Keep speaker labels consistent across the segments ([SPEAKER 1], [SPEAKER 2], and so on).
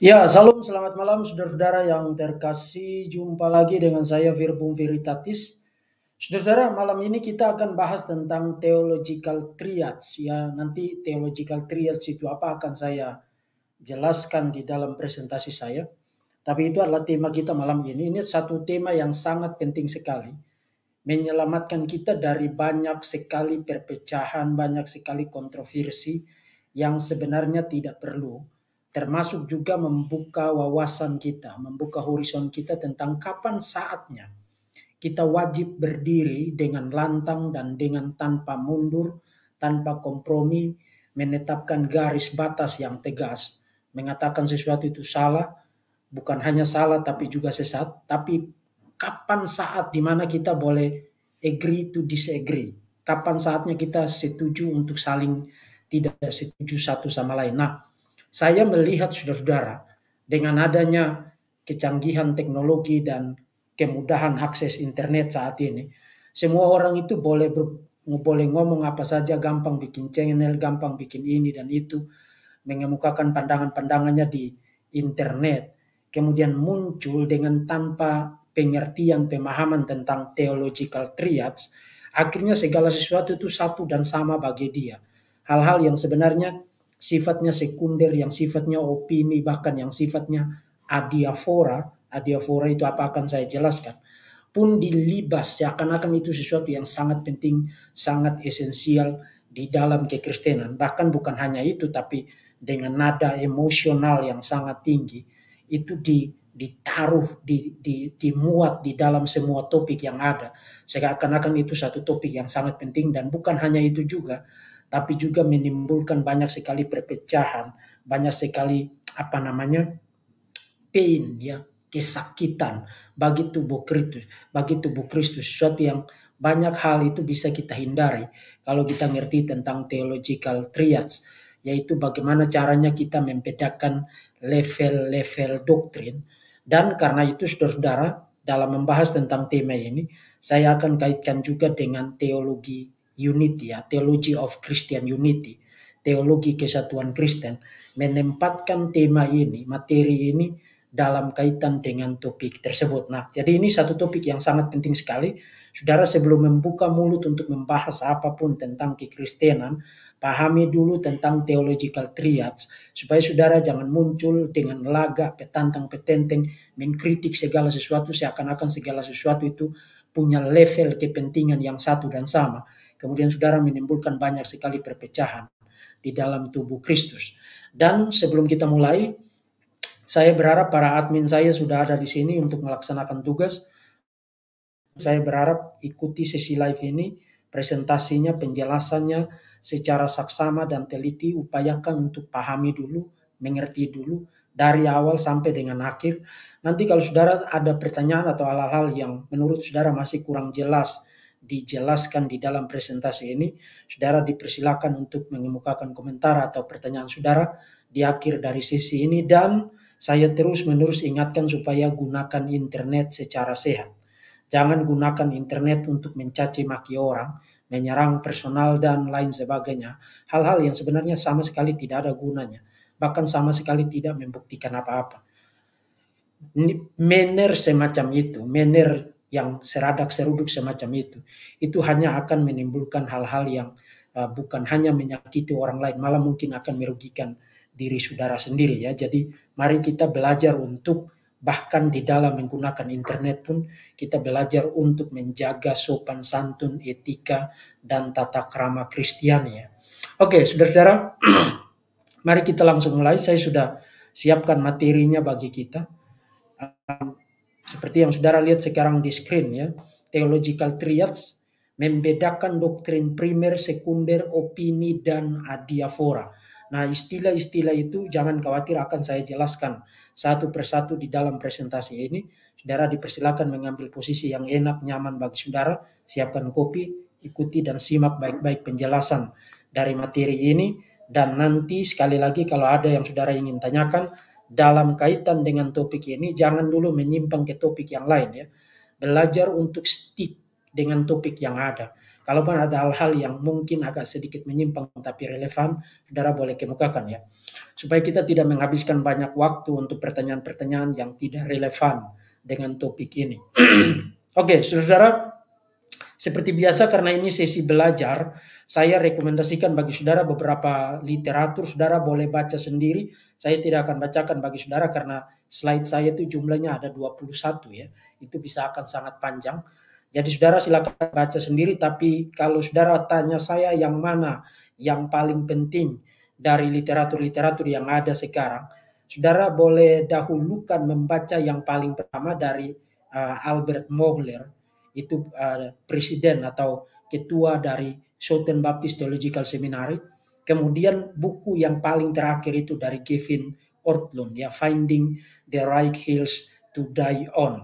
[SPEAKER 1] Ya, salam selamat malam saudara-saudara yang terkasih. Jumpa lagi dengan saya Virbung Viritatis Saudara-saudara, malam ini kita akan bahas tentang theological triads ya. Nanti theological triads itu apa akan saya jelaskan di dalam presentasi saya. Tapi itu adalah tema kita malam ini. Ini satu tema yang sangat penting sekali. Menyelamatkan kita dari banyak sekali perpecahan, banyak sekali kontroversi yang sebenarnya tidak perlu termasuk juga membuka wawasan kita, membuka horizon kita tentang kapan saatnya kita wajib berdiri dengan lantang dan dengan tanpa mundur, tanpa kompromi, menetapkan garis batas yang tegas, mengatakan sesuatu itu salah, bukan hanya salah tapi juga sesat, tapi kapan saat di mana kita boleh agree to disagree, kapan saatnya kita setuju untuk saling tidak setuju satu sama lain. Nah, saya melihat saudara-saudara dengan adanya kecanggihan teknologi dan kemudahan akses internet saat ini, semua orang itu boleh ber, boleh ngomong apa saja, gampang bikin channel, gampang bikin ini dan itu, mengemukakan pandangan-pandangannya di internet. Kemudian muncul dengan tanpa pengertian pemahaman tentang theological triads, akhirnya segala sesuatu itu satu dan sama bagi dia. Hal-hal yang sebenarnya sifatnya sekunder, yang sifatnya opini, bahkan yang sifatnya adiafora. Adiafora itu apa akan saya jelaskan. Pun dilibas, seakan-akan itu sesuatu yang sangat penting, sangat esensial di dalam kekristenan. Bahkan bukan hanya itu, tapi dengan nada emosional yang sangat tinggi, itu di ditaruh, di, di, dimuat di dalam semua topik yang ada. Seakan-akan itu satu topik yang sangat penting dan bukan hanya itu juga, tapi juga menimbulkan banyak sekali perpecahan, banyak sekali apa namanya pain ya kesakitan bagi tubuh Kristus, bagi tubuh Kristus sesuatu yang banyak hal itu bisa kita hindari kalau kita ngerti tentang theological triads yaitu bagaimana caranya kita membedakan level-level doktrin dan karena itu saudara-saudara dalam membahas tentang tema ini saya akan kaitkan juga dengan teologi unity ya, teologi of Christian unity, teologi kesatuan Kristen menempatkan tema ini, materi ini dalam kaitan dengan topik tersebut. Nah, jadi ini satu topik yang sangat penting sekali. Saudara sebelum membuka mulut untuk membahas apapun tentang kekristenan, pahami dulu tentang theological triads supaya saudara jangan muncul dengan laga petantang-petenteng mengkritik segala sesuatu seakan-akan segala sesuatu itu punya level kepentingan yang satu dan sama. Kemudian saudara menimbulkan banyak sekali perpecahan di dalam tubuh Kristus. Dan sebelum kita mulai, saya berharap para admin saya sudah ada di sini untuk melaksanakan tugas. Saya berharap ikuti sesi live ini, presentasinya, penjelasannya secara saksama dan teliti, upayakan untuk pahami dulu, mengerti dulu, dari awal sampai dengan akhir. Nanti kalau saudara ada pertanyaan atau hal-hal yang menurut saudara masih kurang jelas dijelaskan di dalam presentasi ini. Saudara dipersilakan untuk mengemukakan komentar atau pertanyaan saudara di akhir dari sesi ini dan saya terus-menerus ingatkan supaya gunakan internet secara sehat. Jangan gunakan internet untuk mencaci maki orang, menyerang personal dan lain sebagainya. Hal-hal yang sebenarnya sama sekali tidak ada gunanya, bahkan sama sekali tidak membuktikan apa-apa. Manner semacam itu, manner yang seradak seruduk semacam itu. Itu hanya akan menimbulkan hal-hal yang uh, bukan hanya menyakiti orang lain, malah mungkin akan merugikan diri saudara sendiri ya. Jadi mari kita belajar untuk bahkan di dalam menggunakan internet pun kita belajar untuk menjaga sopan santun, etika dan tata krama Kristiani ya. Oke, Saudara-saudara, mari kita langsung mulai. Saya sudah siapkan materinya bagi kita. Um, seperti yang saudara lihat sekarang di screen ya. Theological triads membedakan doktrin primer, sekunder, opini, dan adiafora. Nah istilah-istilah itu jangan khawatir akan saya jelaskan satu persatu di dalam presentasi ini. Saudara dipersilakan mengambil posisi yang enak, nyaman bagi saudara. Siapkan kopi, ikuti dan simak baik-baik penjelasan dari materi ini. Dan nanti sekali lagi kalau ada yang saudara ingin tanyakan, dalam kaitan dengan topik ini jangan dulu menyimpang ke topik yang lain ya. Belajar untuk stick dengan topik yang ada. Kalaupun ada hal-hal yang mungkin agak sedikit menyimpang tapi relevan, saudara boleh kemukakan ya. Supaya kita tidak menghabiskan banyak waktu untuk pertanyaan-pertanyaan yang tidak relevan dengan topik ini. Oke, okay, saudara, seperti biasa karena ini sesi belajar, saya rekomendasikan bagi saudara beberapa literatur, saudara boleh baca sendiri. Saya tidak akan bacakan bagi saudara karena slide saya itu jumlahnya ada 21 ya. Itu bisa akan sangat panjang. Jadi saudara silakan baca sendiri, tapi kalau saudara tanya saya yang mana yang paling penting dari literatur-literatur yang ada sekarang, saudara boleh dahulukan membaca yang paling pertama dari uh, Albert Mohler, itu uh, presiden atau ketua dari Southern Baptist Theological Seminary. Kemudian buku yang paling terakhir itu dari Kevin Ortlund ya Finding the Right Hills to Die on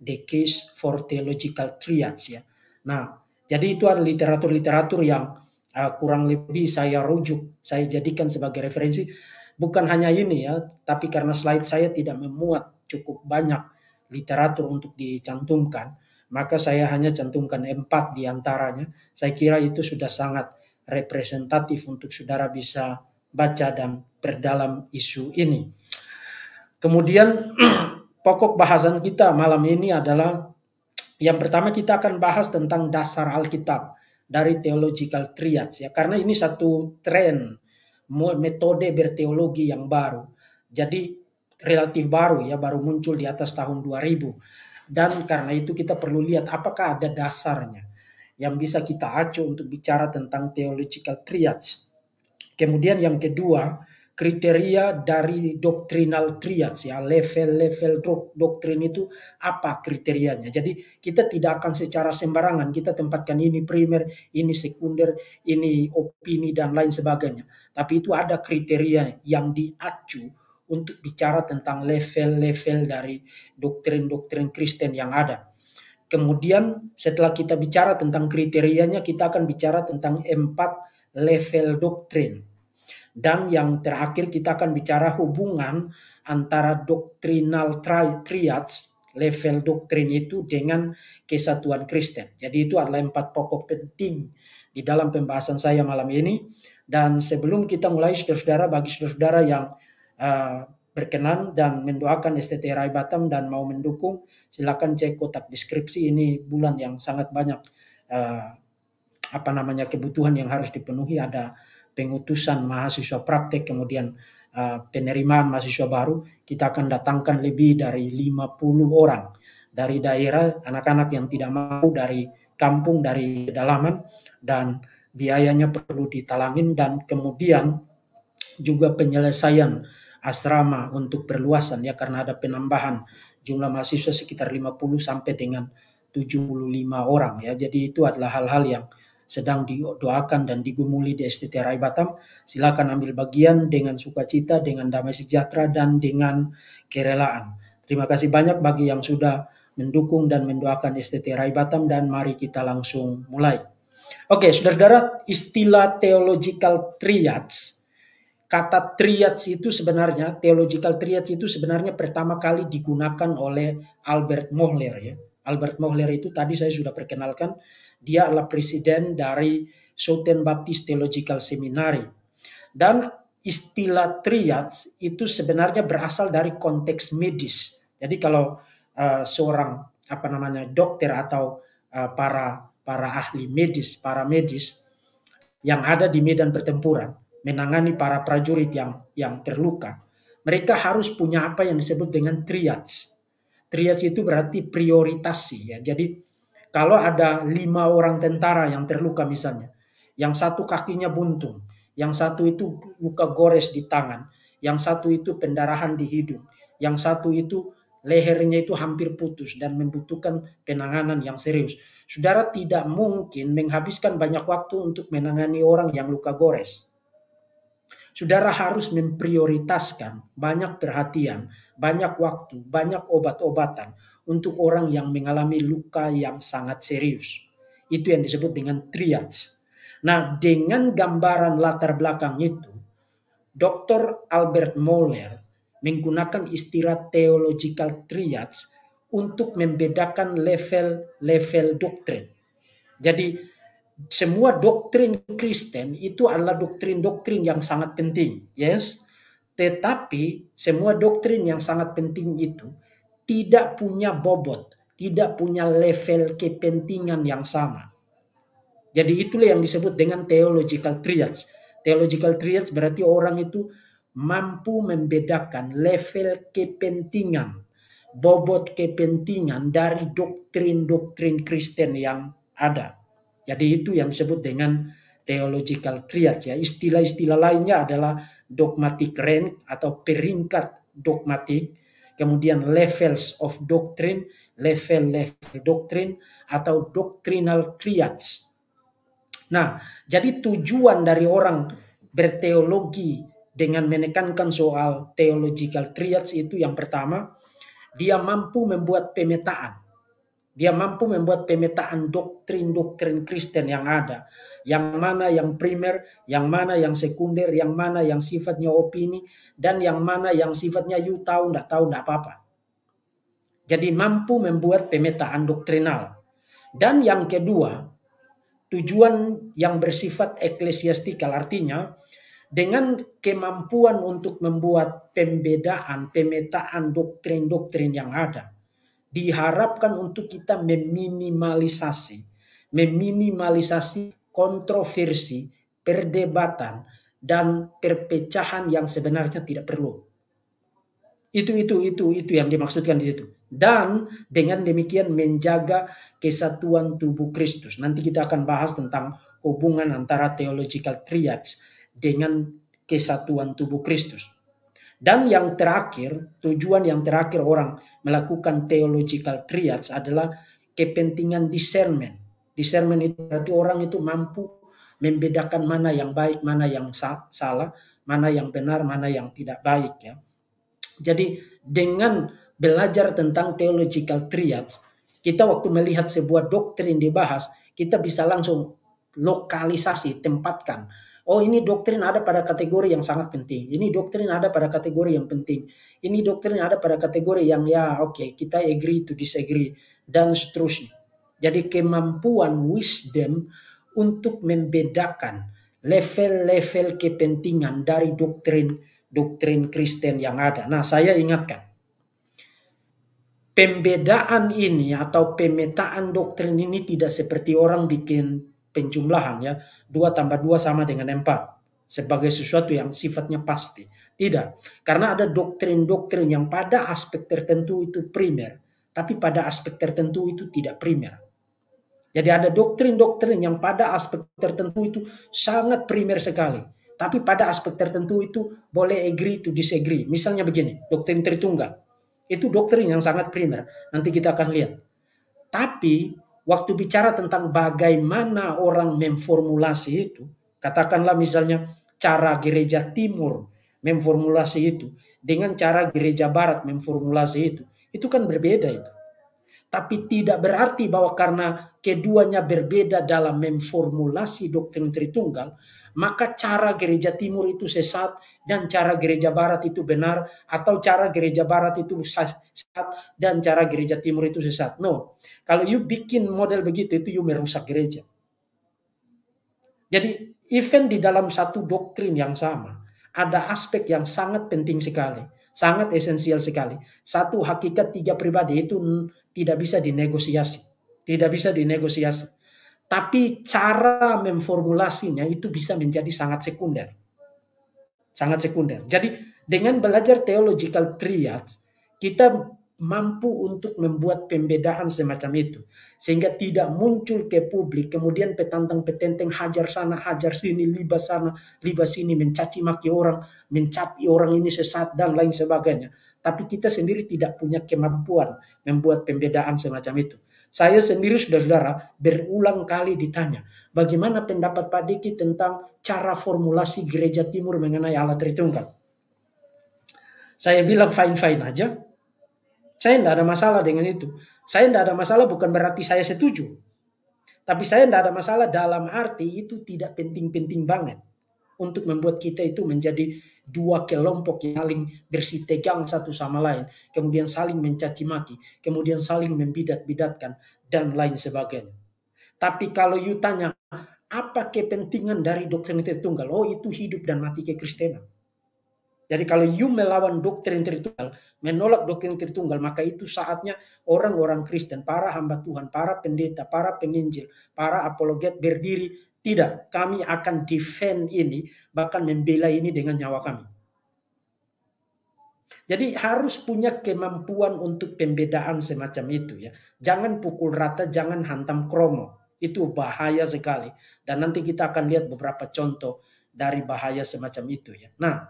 [SPEAKER 1] The Case for Theological Triads ya. Nah, jadi itu adalah literatur-literatur yang uh, kurang lebih saya rujuk, saya jadikan sebagai referensi bukan hanya ini ya, tapi karena slide saya tidak memuat cukup banyak literatur untuk dicantumkan, maka saya hanya cantumkan empat di antaranya. Saya kira itu sudah sangat representatif untuk saudara bisa baca dan berdalam isu ini. Kemudian pokok bahasan kita malam ini adalah yang pertama kita akan bahas tentang dasar Alkitab dari theological triads ya karena ini satu tren metode berteologi yang baru. Jadi relatif baru ya baru muncul di atas tahun 2000. Dan karena itu kita perlu lihat apakah ada dasarnya yang bisa kita acu untuk bicara tentang theological triads. Kemudian yang kedua, kriteria dari doctrinal triads ya level-level doktrin itu apa kriterianya jadi kita tidak akan secara sembarangan kita tempatkan ini primer ini sekunder ini opini dan lain sebagainya tapi itu ada kriteria yang diacu untuk bicara tentang level-level dari doktrin-doktrin Kristen yang ada. Kemudian setelah kita bicara tentang kriterianya, kita akan bicara tentang empat level doktrin. Dan yang terakhir kita akan bicara hubungan antara doktrinal tri triads, level doktrin itu dengan kesatuan Kristen. Jadi itu adalah empat pokok penting di dalam pembahasan saya malam ini. Dan sebelum kita mulai, saudara-saudara, bagi saudara-saudara yang Eh, berkenan dan mendoakan STT Rai Batam dan mau mendukung, silakan cek kotak deskripsi ini bulan yang sangat banyak uh, apa namanya kebutuhan yang harus dipenuhi ada pengutusan mahasiswa praktek kemudian uh, penerimaan mahasiswa baru kita akan datangkan lebih dari 50 orang dari daerah anak-anak yang tidak mau dari kampung dari dalaman dan biayanya perlu ditalangin dan kemudian juga penyelesaian asrama untuk perluasan ya karena ada penambahan jumlah mahasiswa sekitar 50 sampai dengan 75 orang ya. Jadi itu adalah hal-hal yang sedang didoakan dan digumuli di STT Rai Batam. Silakan ambil bagian dengan sukacita, dengan damai sejahtera dan dengan kerelaan. Terima kasih banyak bagi yang sudah mendukung dan mendoakan STT Rai Batam dan mari kita langsung mulai. Oke, saudara-saudara, istilah theological triads kata triads itu sebenarnya theological triads itu sebenarnya pertama kali digunakan oleh Albert Mohler ya. Albert Mohler itu tadi saya sudah perkenalkan dia adalah presiden dari Southern Baptist Theological Seminary. Dan istilah triads itu sebenarnya berasal dari konteks medis. Jadi kalau uh, seorang apa namanya dokter atau uh, para para ahli medis, para medis yang ada di medan pertempuran menangani para prajurit yang yang terluka. Mereka harus punya apa yang disebut dengan triads. Triads itu berarti prioritasi ya. Jadi kalau ada lima orang tentara yang terluka misalnya, yang satu kakinya buntung, yang satu itu luka gores di tangan, yang satu itu pendarahan di hidung, yang satu itu lehernya itu hampir putus dan membutuhkan penanganan yang serius. Saudara tidak mungkin menghabiskan banyak waktu untuk menangani orang yang luka gores. Saudara harus memprioritaskan banyak perhatian, banyak waktu, banyak obat-obatan untuk orang yang mengalami luka yang sangat serius. Itu yang disebut dengan triads. Nah, dengan gambaran latar belakang itu, Dr. Albert Moller menggunakan istilah theological triads untuk membedakan level-level doktrin. Jadi semua doktrin Kristen itu adalah doktrin-doktrin yang sangat penting, yes. Tetapi semua doktrin yang sangat penting itu tidak punya bobot, tidak punya level kepentingan yang sama. Jadi itulah yang disebut dengan theological triads. Theological triads berarti orang itu mampu membedakan level kepentingan, bobot kepentingan dari doktrin-doktrin Kristen yang ada. Jadi itu yang disebut dengan theological triad ya. Istilah-istilah lainnya adalah dogmatic rank atau peringkat dogmatik, kemudian levels of doctrine, level-level doctrine atau doctrinal creeds. Nah, jadi tujuan dari orang berteologi dengan menekankan soal theological creeds itu yang pertama, dia mampu membuat pemetaan dia mampu membuat pemetaan doktrin-doktrin Kristen yang ada. Yang mana yang primer, yang mana yang sekunder, yang mana yang sifatnya opini, dan yang mana yang sifatnya you tahu, tidak tahu, tidak apa-apa. Jadi mampu membuat pemetaan doktrinal. Dan yang kedua, tujuan yang bersifat eklesiastikal artinya dengan kemampuan untuk membuat pembedaan, pemetaan doktrin-doktrin yang ada diharapkan untuk kita meminimalisasi, meminimalisasi kontroversi, perdebatan, dan perpecahan yang sebenarnya tidak perlu. Itu itu itu itu yang dimaksudkan di situ. Dan dengan demikian menjaga kesatuan tubuh Kristus. Nanti kita akan bahas tentang hubungan antara theological triads dengan kesatuan tubuh Kristus. Dan yang terakhir, tujuan yang terakhir orang melakukan theological triads adalah kepentingan discernment. Discernment itu berarti orang itu mampu membedakan mana yang baik, mana yang salah, mana yang benar, mana yang tidak baik ya. Jadi dengan belajar tentang theological triads, kita waktu melihat sebuah doktrin dibahas, kita bisa langsung lokalisasi, tempatkan Oh, ini doktrin ada pada kategori yang sangat penting. Ini doktrin ada pada kategori yang penting. Ini doktrin ada pada kategori yang ya oke, okay, kita agree to disagree dan seterusnya. Jadi kemampuan wisdom untuk membedakan level-level kepentingan dari doktrin doktrin Kristen yang ada. Nah, saya ingatkan pembedaan ini atau pemetaan doktrin ini tidak seperti orang bikin penjumlahan ya. 2 tambah dua sama dengan empat Sebagai sesuatu yang sifatnya pasti. Tidak. Karena ada doktrin-doktrin yang pada aspek tertentu itu primer. Tapi pada aspek tertentu itu tidak primer. Jadi ada doktrin-doktrin yang pada aspek tertentu itu sangat primer sekali. Tapi pada aspek tertentu itu boleh agree to disagree. Misalnya begini, doktrin Tritunggal. Itu doktrin yang sangat primer. Nanti kita akan lihat. Tapi waktu bicara tentang bagaimana orang memformulasi itu, katakanlah misalnya cara gereja timur memformulasi itu dengan cara gereja barat memformulasi itu, itu kan berbeda itu. Tapi tidak berarti bahwa karena keduanya berbeda dalam memformulasi doktrin Tritunggal, maka cara gereja timur itu sesat dan cara gereja barat itu benar atau cara gereja barat itu sesat dan cara gereja timur itu sesat. No. Kalau you bikin model begitu itu you merusak gereja. Jadi event di dalam satu doktrin yang sama ada aspek yang sangat penting sekali, sangat esensial sekali. Satu hakikat tiga pribadi itu tidak bisa dinegosiasi, tidak bisa dinegosiasi tapi cara memformulasinya itu bisa menjadi sangat sekunder. Sangat sekunder. Jadi dengan belajar theological triads, kita mampu untuk membuat pembedaan semacam itu. Sehingga tidak muncul ke publik, kemudian petantang-petenteng hajar sana, hajar sini, liba sana, liba sini, mencaci maki orang, mencapi orang ini sesat, dan lain sebagainya. Tapi kita sendiri tidak punya kemampuan membuat pembedaan semacam itu saya sendiri saudara-saudara berulang kali ditanya, bagaimana pendapat Pak Diki tentang cara formulasi gereja timur mengenai Allah Tritunggal? Saya bilang fine-fine aja. Saya tidak ada masalah dengan itu. Saya tidak ada masalah bukan berarti saya setuju. Tapi saya tidak ada masalah dalam arti itu tidak penting-penting banget untuk membuat kita itu menjadi dua kelompok yang saling bersitegang satu sama lain, kemudian saling mencaci maki, kemudian saling membidat-bidatkan dan lain sebagainya. Tapi kalau you tanya apa kepentingan dari doktrin tertunggal, Oh, itu hidup dan mati ke kekristenan. Jadi kalau you melawan doktrin tertunggal, menolak doktrin tertunggal, maka itu saatnya orang-orang Kristen, para hamba Tuhan, para pendeta, para penginjil, para apologet berdiri tidak, kami akan defend ini, bahkan membela ini dengan nyawa kami. Jadi harus punya kemampuan untuk pembedaan semacam itu ya. Jangan pukul rata, jangan hantam kromo. Itu bahaya sekali. Dan nanti kita akan lihat beberapa contoh dari bahaya semacam itu ya. Nah,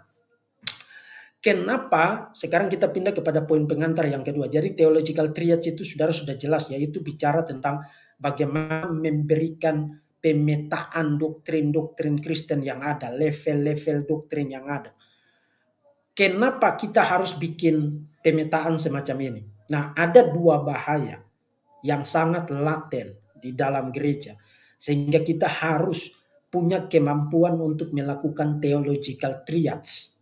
[SPEAKER 1] kenapa sekarang kita pindah kepada poin pengantar yang kedua. Jadi theological triage itu saudara sudah jelas ya, itu bicara tentang bagaimana memberikan pemetaan doktrin-doktrin Kristen yang ada, level-level doktrin yang ada. Kenapa kita harus bikin pemetaan semacam ini? Nah, ada dua bahaya yang sangat laten di dalam gereja sehingga kita harus punya kemampuan untuk melakukan theological triads.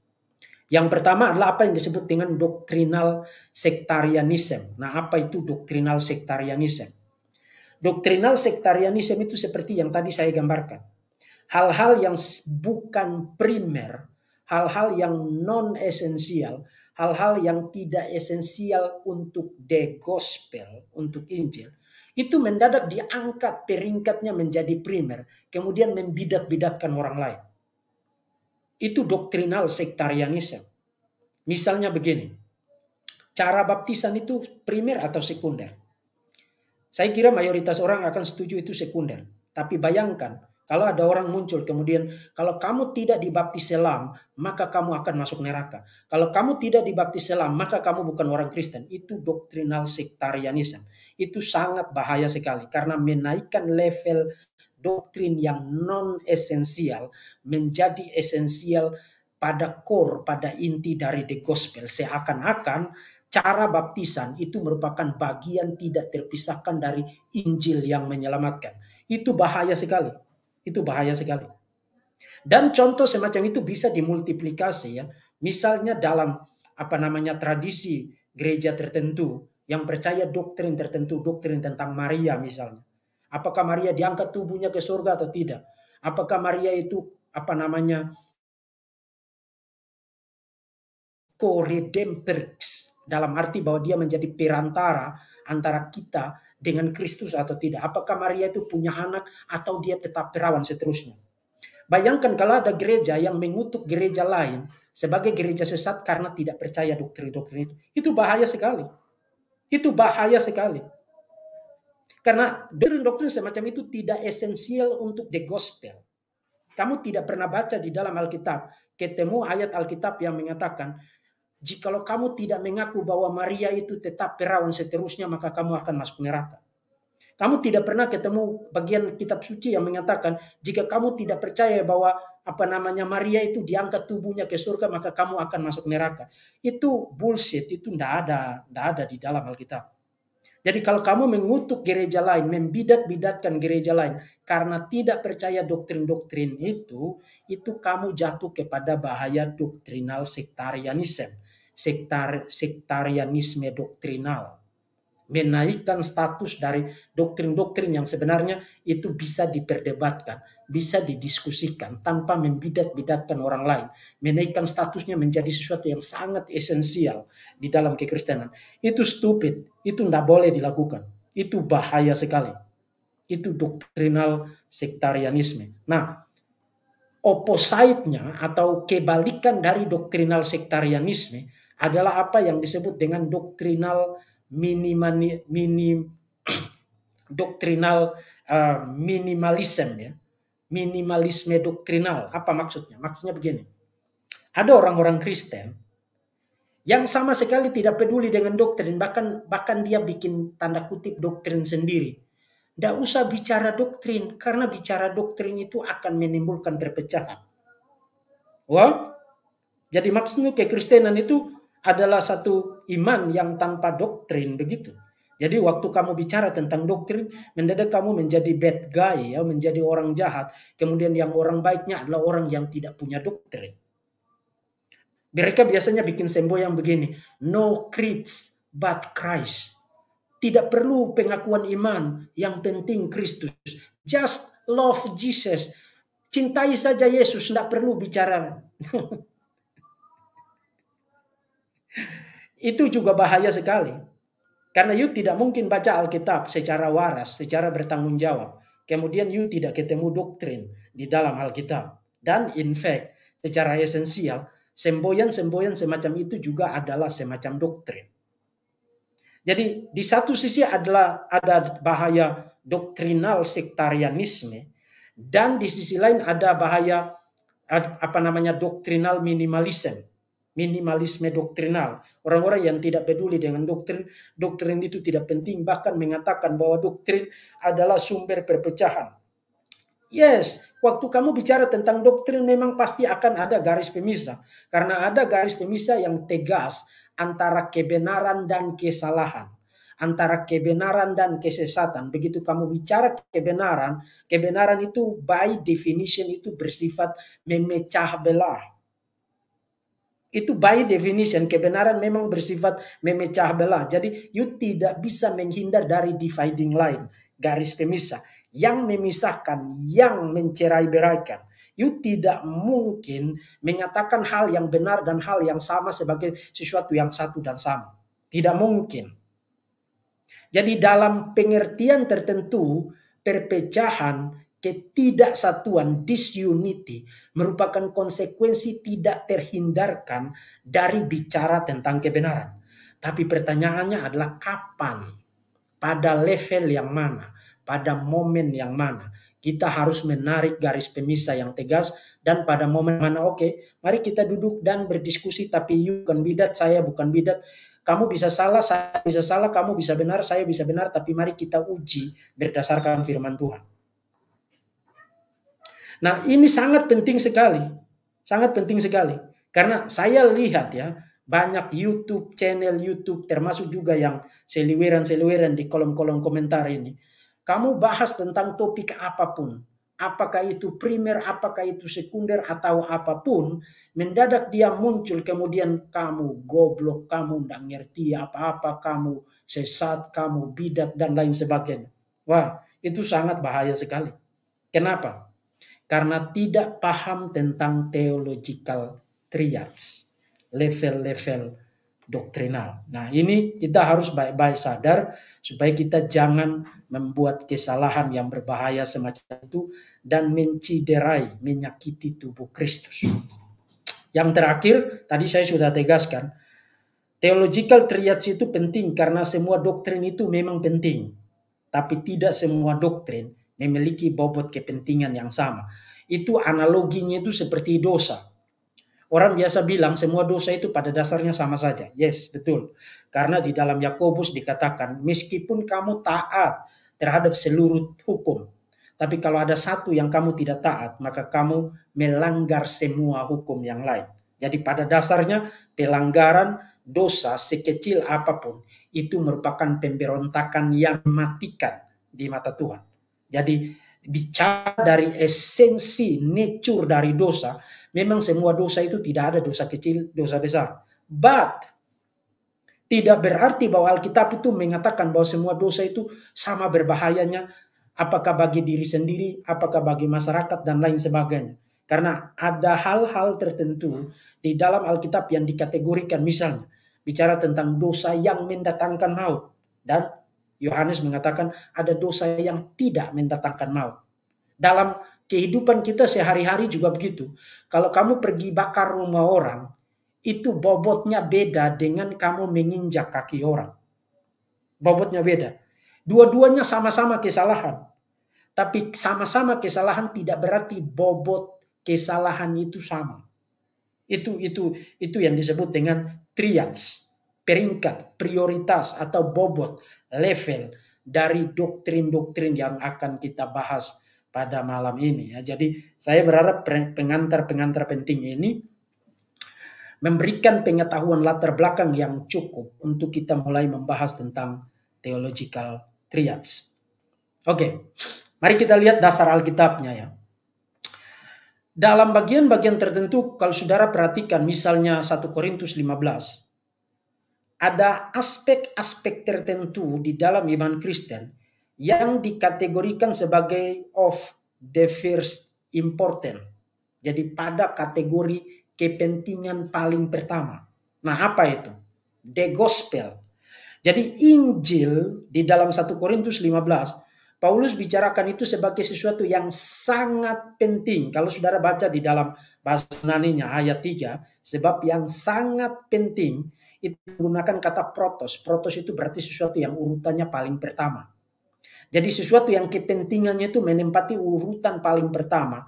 [SPEAKER 1] Yang pertama adalah apa yang disebut dengan doktrinal sectarianism. Nah, apa itu doktrinal sectarianism? Doktrinal sektarianisme itu seperti yang tadi saya gambarkan. Hal-hal yang bukan primer, hal-hal yang non esensial, hal-hal yang tidak esensial untuk the gospel, untuk Injil, itu mendadak diangkat peringkatnya menjadi primer, kemudian membidak-bidakkan orang lain. Itu doktrinal sektarianisme. Misalnya begini, cara baptisan itu primer atau sekunder? Saya kira mayoritas orang akan setuju itu sekunder. Tapi bayangkan, kalau ada orang muncul kemudian kalau kamu tidak dibaptis selam, maka kamu akan masuk neraka. Kalau kamu tidak dibaptis selam, maka kamu bukan orang Kristen. Itu doktrinal sektarianisme. Itu sangat bahaya sekali karena menaikkan level doktrin yang non esensial menjadi esensial pada core, pada inti dari the gospel. Seakan-akan cara baptisan itu merupakan bagian tidak terpisahkan dari Injil yang menyelamatkan. Itu bahaya sekali. Itu bahaya sekali. Dan contoh semacam itu bisa dimultiplikasi ya. Misalnya dalam apa namanya tradisi gereja tertentu yang percaya doktrin tertentu, doktrin tentang Maria misalnya. Apakah Maria diangkat tubuhnya ke surga atau tidak? Apakah Maria itu apa namanya co dalam arti bahwa dia menjadi perantara antara kita dengan Kristus atau tidak. Apakah Maria itu punya anak atau dia tetap perawan seterusnya. Bayangkan kalau ada gereja yang mengutuk gereja lain sebagai gereja sesat karena tidak percaya doktrin-doktrin itu. Itu bahaya sekali. Itu bahaya sekali. Karena doktrin-doktrin semacam itu tidak esensial untuk the gospel. Kamu tidak pernah baca di dalam Alkitab, ketemu ayat Alkitab yang mengatakan jikalau kamu tidak mengaku bahwa Maria itu tetap perawan seterusnya, maka kamu akan masuk neraka. Kamu tidak pernah ketemu bagian kitab suci yang mengatakan jika kamu tidak percaya bahwa apa namanya Maria itu diangkat tubuhnya ke surga maka kamu akan masuk neraka. Itu bullshit, itu tidak ada, tidak ada di dalam Alkitab. Jadi kalau kamu mengutuk gereja lain, membidat-bidatkan gereja lain karena tidak percaya doktrin-doktrin itu, itu kamu jatuh kepada bahaya doktrinal sektarianisme sektar, sektarianisme doktrinal. Menaikkan status dari doktrin-doktrin yang sebenarnya itu bisa diperdebatkan, bisa didiskusikan tanpa membidat-bidatkan orang lain. Menaikkan statusnya menjadi sesuatu yang sangat esensial di dalam kekristenan. Itu stupid, itu tidak boleh dilakukan. Itu bahaya sekali. Itu doktrinal sektarianisme. Nah, opposite atau kebalikan dari doktrinal sektarianisme adalah apa yang disebut dengan doktrinal minimani, minim doktrinal uh, minimalism ya minimalisme doktrinal apa maksudnya maksudnya begini ada orang-orang Kristen yang sama sekali tidak peduli dengan doktrin bahkan bahkan dia bikin tanda kutip doktrin sendiri tidak usah bicara doktrin karena bicara doktrin itu akan menimbulkan perpecahan. Wah, jadi maksudnya kekristenan itu adalah satu iman yang tanpa doktrin begitu. Jadi waktu kamu bicara tentang doktrin, mendadak kamu menjadi bad guy ya, menjadi orang jahat. Kemudian yang orang baiknya adalah orang yang tidak punya doktrin. Mereka biasanya bikin sembo yang begini, no creeds but Christ. Tidak perlu pengakuan iman, yang penting Kristus. Just love Jesus. Cintai saja Yesus, tidak perlu bicara Itu juga bahaya sekali. Karena you tidak mungkin baca Alkitab secara waras, secara bertanggung jawab. Kemudian you tidak ketemu doktrin di dalam Alkitab. Dan in fact, secara esensial, semboyan-semboyan semacam itu juga adalah semacam doktrin. Jadi di satu sisi adalah ada bahaya doktrinal sektarianisme dan di sisi lain ada bahaya apa namanya doktrinal minimalisme minimalisme doktrinal. Orang-orang yang tidak peduli dengan doktrin, doktrin itu tidak penting, bahkan mengatakan bahwa doktrin adalah sumber perpecahan. Yes, waktu kamu bicara tentang doktrin memang pasti akan ada garis pemisah. Karena ada garis pemisah yang tegas antara kebenaran dan kesalahan. Antara kebenaran dan kesesatan. Begitu kamu bicara kebenaran, kebenaran itu by definition itu bersifat memecah belah itu by definition kebenaran memang bersifat memecah belah. Jadi you tidak bisa menghindar dari dividing line, garis pemisah yang memisahkan, yang mencerai beraikan. You tidak mungkin menyatakan hal yang benar dan hal yang sama sebagai sesuatu yang satu dan sama. Tidak mungkin. Jadi dalam pengertian tertentu perpecahan Ketidaksatuan, disunity, merupakan konsekuensi tidak terhindarkan dari bicara tentang kebenaran. Tapi pertanyaannya adalah kapan, pada level yang mana, pada momen yang mana. Kita harus menarik garis pemisah yang tegas dan pada momen mana oke, okay, mari kita duduk dan berdiskusi tapi you bukan bidat, saya bukan bidat kamu bisa salah, saya bisa salah, kamu bisa benar, saya bisa benar, tapi mari kita uji berdasarkan firman Tuhan. Nah, ini sangat penting sekali. Sangat penting sekali. Karena saya lihat ya, banyak YouTube channel YouTube termasuk juga yang seliweran-seliweran di kolom-kolom komentar ini. Kamu bahas tentang topik apapun, apakah itu primer, apakah itu sekunder atau apapun, mendadak dia muncul kemudian kamu goblok, kamu tidak ngerti apa-apa, kamu sesat, kamu bidat dan lain sebagainya. Wah, itu sangat bahaya sekali. Kenapa? karena tidak paham tentang theological triads, level-level doktrinal. Nah ini kita harus baik-baik sadar supaya kita jangan membuat kesalahan yang berbahaya semacam itu dan menciderai, menyakiti tubuh Kristus. Yang terakhir, tadi saya sudah tegaskan, theological triads itu penting karena semua doktrin itu memang penting. Tapi tidak semua doktrin memiliki bobot kepentingan yang sama. Itu analoginya itu seperti dosa. Orang biasa bilang semua dosa itu pada dasarnya sama saja. Yes, betul. Karena di dalam Yakobus dikatakan meskipun kamu taat terhadap seluruh hukum, tapi kalau ada satu yang kamu tidak taat, maka kamu melanggar semua hukum yang lain. Jadi pada dasarnya pelanggaran dosa sekecil apapun itu merupakan pemberontakan yang matikan di mata Tuhan. Jadi bicara dari esensi nature dari dosa, memang semua dosa itu tidak ada dosa kecil, dosa besar. But tidak berarti bahwa Alkitab itu mengatakan bahwa semua dosa itu sama berbahayanya apakah bagi diri sendiri, apakah bagi masyarakat dan lain sebagainya. Karena ada hal-hal tertentu di dalam Alkitab yang dikategorikan misalnya bicara tentang dosa yang mendatangkan maut dan Yohanes mengatakan ada dosa yang tidak mendatangkan maut. Dalam kehidupan kita sehari-hari juga begitu. Kalau kamu pergi bakar rumah orang, itu bobotnya beda dengan kamu menginjak kaki orang. Bobotnya beda. Dua-duanya sama-sama kesalahan. Tapi sama-sama kesalahan tidak berarti bobot kesalahan itu sama. Itu itu itu yang disebut dengan triads, peringkat, prioritas atau bobot level dari doktrin-doktrin yang akan kita bahas pada malam ini. Ya. Jadi saya berharap pengantar-pengantar penting ini memberikan pengetahuan latar belakang yang cukup untuk kita mulai membahas tentang theological triads. Oke, mari kita lihat dasar Alkitabnya ya. Dalam bagian-bagian tertentu, kalau saudara perhatikan misalnya 1 Korintus 15, ada aspek-aspek tertentu di dalam iman Kristen yang dikategorikan sebagai of the first important. Jadi pada kategori kepentingan paling pertama. Nah apa itu? The gospel. Jadi Injil di dalam 1 Korintus 15, Paulus bicarakan itu sebagai sesuatu yang sangat penting. Kalau saudara baca di dalam bahasa Yunaninya ayat 3, sebab yang sangat penting itu menggunakan kata protos. Protos itu berarti sesuatu yang urutannya paling pertama. Jadi sesuatu yang kepentingannya itu menempati urutan paling pertama,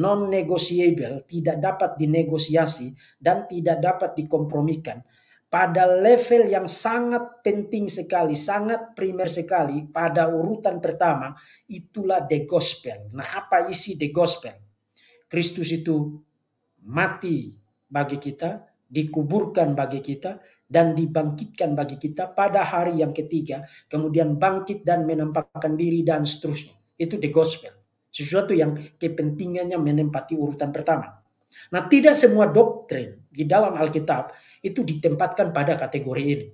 [SPEAKER 1] non negotiable, tidak dapat dinegosiasi dan tidak dapat dikompromikan pada level yang sangat penting sekali, sangat primer sekali pada urutan pertama itulah the gospel. Nah, apa isi the gospel? Kristus itu mati bagi kita, dikuburkan bagi kita dan dibangkitkan bagi kita pada hari yang ketiga, kemudian bangkit dan menampakkan diri dan seterusnya. Itu the gospel. Sesuatu yang kepentingannya menempati urutan pertama. Nah, tidak semua doktrin di dalam Alkitab itu ditempatkan pada kategori ini.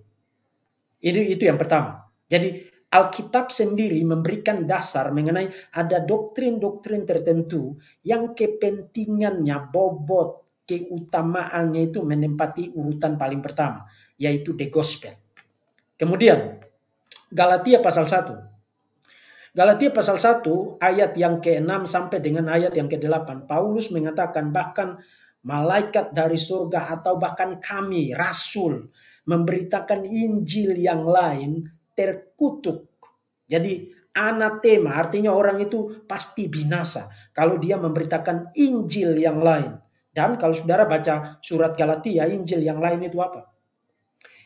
[SPEAKER 1] Itu itu yang pertama. Jadi Alkitab sendiri memberikan dasar mengenai ada doktrin-doktrin tertentu yang kepentingannya bobot keutamaannya itu menempati urutan paling pertama, yaitu the gospel. Kemudian, Galatia pasal 1. Galatia pasal 1 ayat yang ke-6 sampai dengan ayat yang ke-8. Paulus mengatakan bahkan malaikat dari surga atau bahkan kami, rasul, memberitakan Injil yang lain terkutuk. Jadi anatema artinya orang itu pasti binasa kalau dia memberitakan Injil yang lain. Dan kalau saudara baca surat Galatia, Injil yang lain itu apa?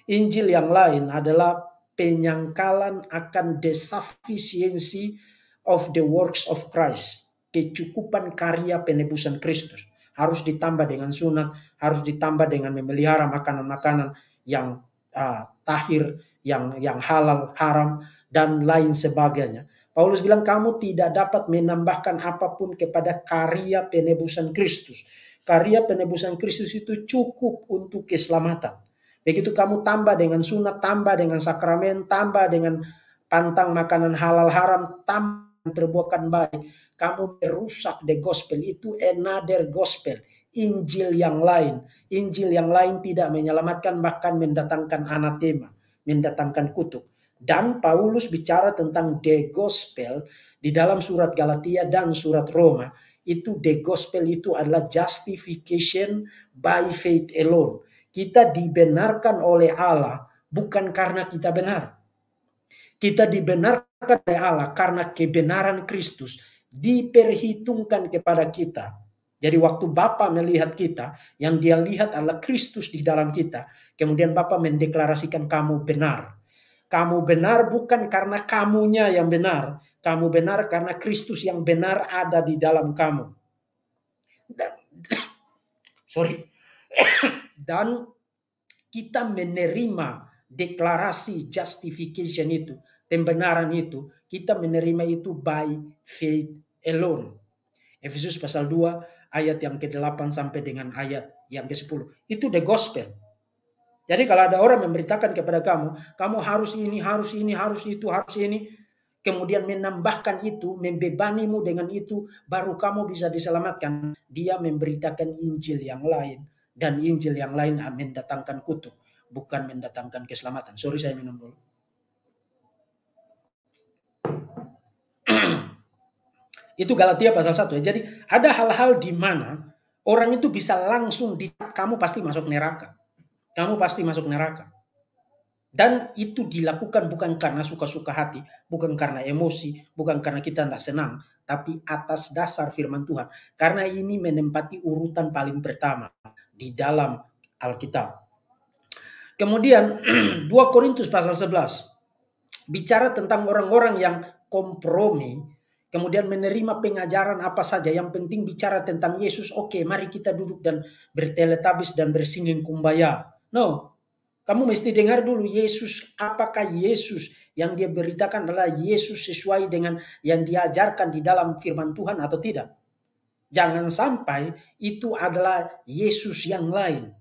[SPEAKER 1] Injil yang lain adalah penyangkalan akan the sufficiency of the works of Christ. Kecukupan karya penebusan Kristus. Harus ditambah dengan sunat, harus ditambah dengan memelihara makanan-makanan yang uh, tahir, yang yang halal, haram, dan lain sebagainya. Paulus bilang kamu tidak dapat menambahkan apapun kepada karya penebusan Kristus karya penebusan Kristus itu cukup untuk keselamatan. Begitu kamu tambah dengan sunat, tambah dengan sakramen, tambah dengan pantang makanan halal haram, tambah perbuatan baik, kamu merusak the gospel itu another gospel. Injil yang lain, Injil yang lain tidak menyelamatkan bahkan mendatangkan anatema, mendatangkan kutuk. Dan Paulus bicara tentang the gospel di dalam surat Galatia dan surat Roma itu the gospel itu adalah justification by faith alone. Kita dibenarkan oleh Allah bukan karena kita benar. Kita dibenarkan oleh Allah karena kebenaran Kristus diperhitungkan kepada kita. Jadi waktu Bapa melihat kita, yang dia lihat adalah Kristus di dalam kita. Kemudian Bapa mendeklarasikan kamu benar. Kamu benar bukan karena kamunya yang benar. Kamu benar karena Kristus yang benar ada di dalam kamu. Dan, sorry. Dan kita menerima deklarasi justification itu, pembenaran itu. Kita menerima itu by faith alone. Efesus pasal 2 ayat yang ke-8 sampai dengan ayat yang ke-10. Itu the gospel jadi kalau ada orang memberitakan kepada kamu, kamu harus ini, harus ini, harus itu, harus ini, kemudian menambahkan itu, membebanimu dengan itu, baru kamu bisa diselamatkan. Dia memberitakan Injil yang lain dan Injil yang lain ah, mendatangkan kutuk, bukan mendatangkan keselamatan. Sorry saya minum dulu. itu Galatia pasal 1 ya. Jadi ada hal-hal di mana orang itu bisa langsung di kamu pasti masuk neraka kamu pasti masuk neraka. Dan itu dilakukan bukan karena suka-suka hati, bukan karena emosi, bukan karena kita tidak senang, tapi atas dasar firman Tuhan. Karena ini menempati urutan paling pertama di dalam Alkitab. Kemudian 2 Korintus pasal 11 bicara tentang orang-orang yang kompromi kemudian menerima pengajaran apa saja yang penting bicara tentang Yesus oke okay, mari kita duduk dan berteletabis dan bersinggung kumbaya No, kamu mesti dengar dulu Yesus, apakah Yesus yang dia beritakan adalah Yesus sesuai dengan yang diajarkan di dalam firman Tuhan atau tidak. Jangan sampai itu adalah Yesus yang lain.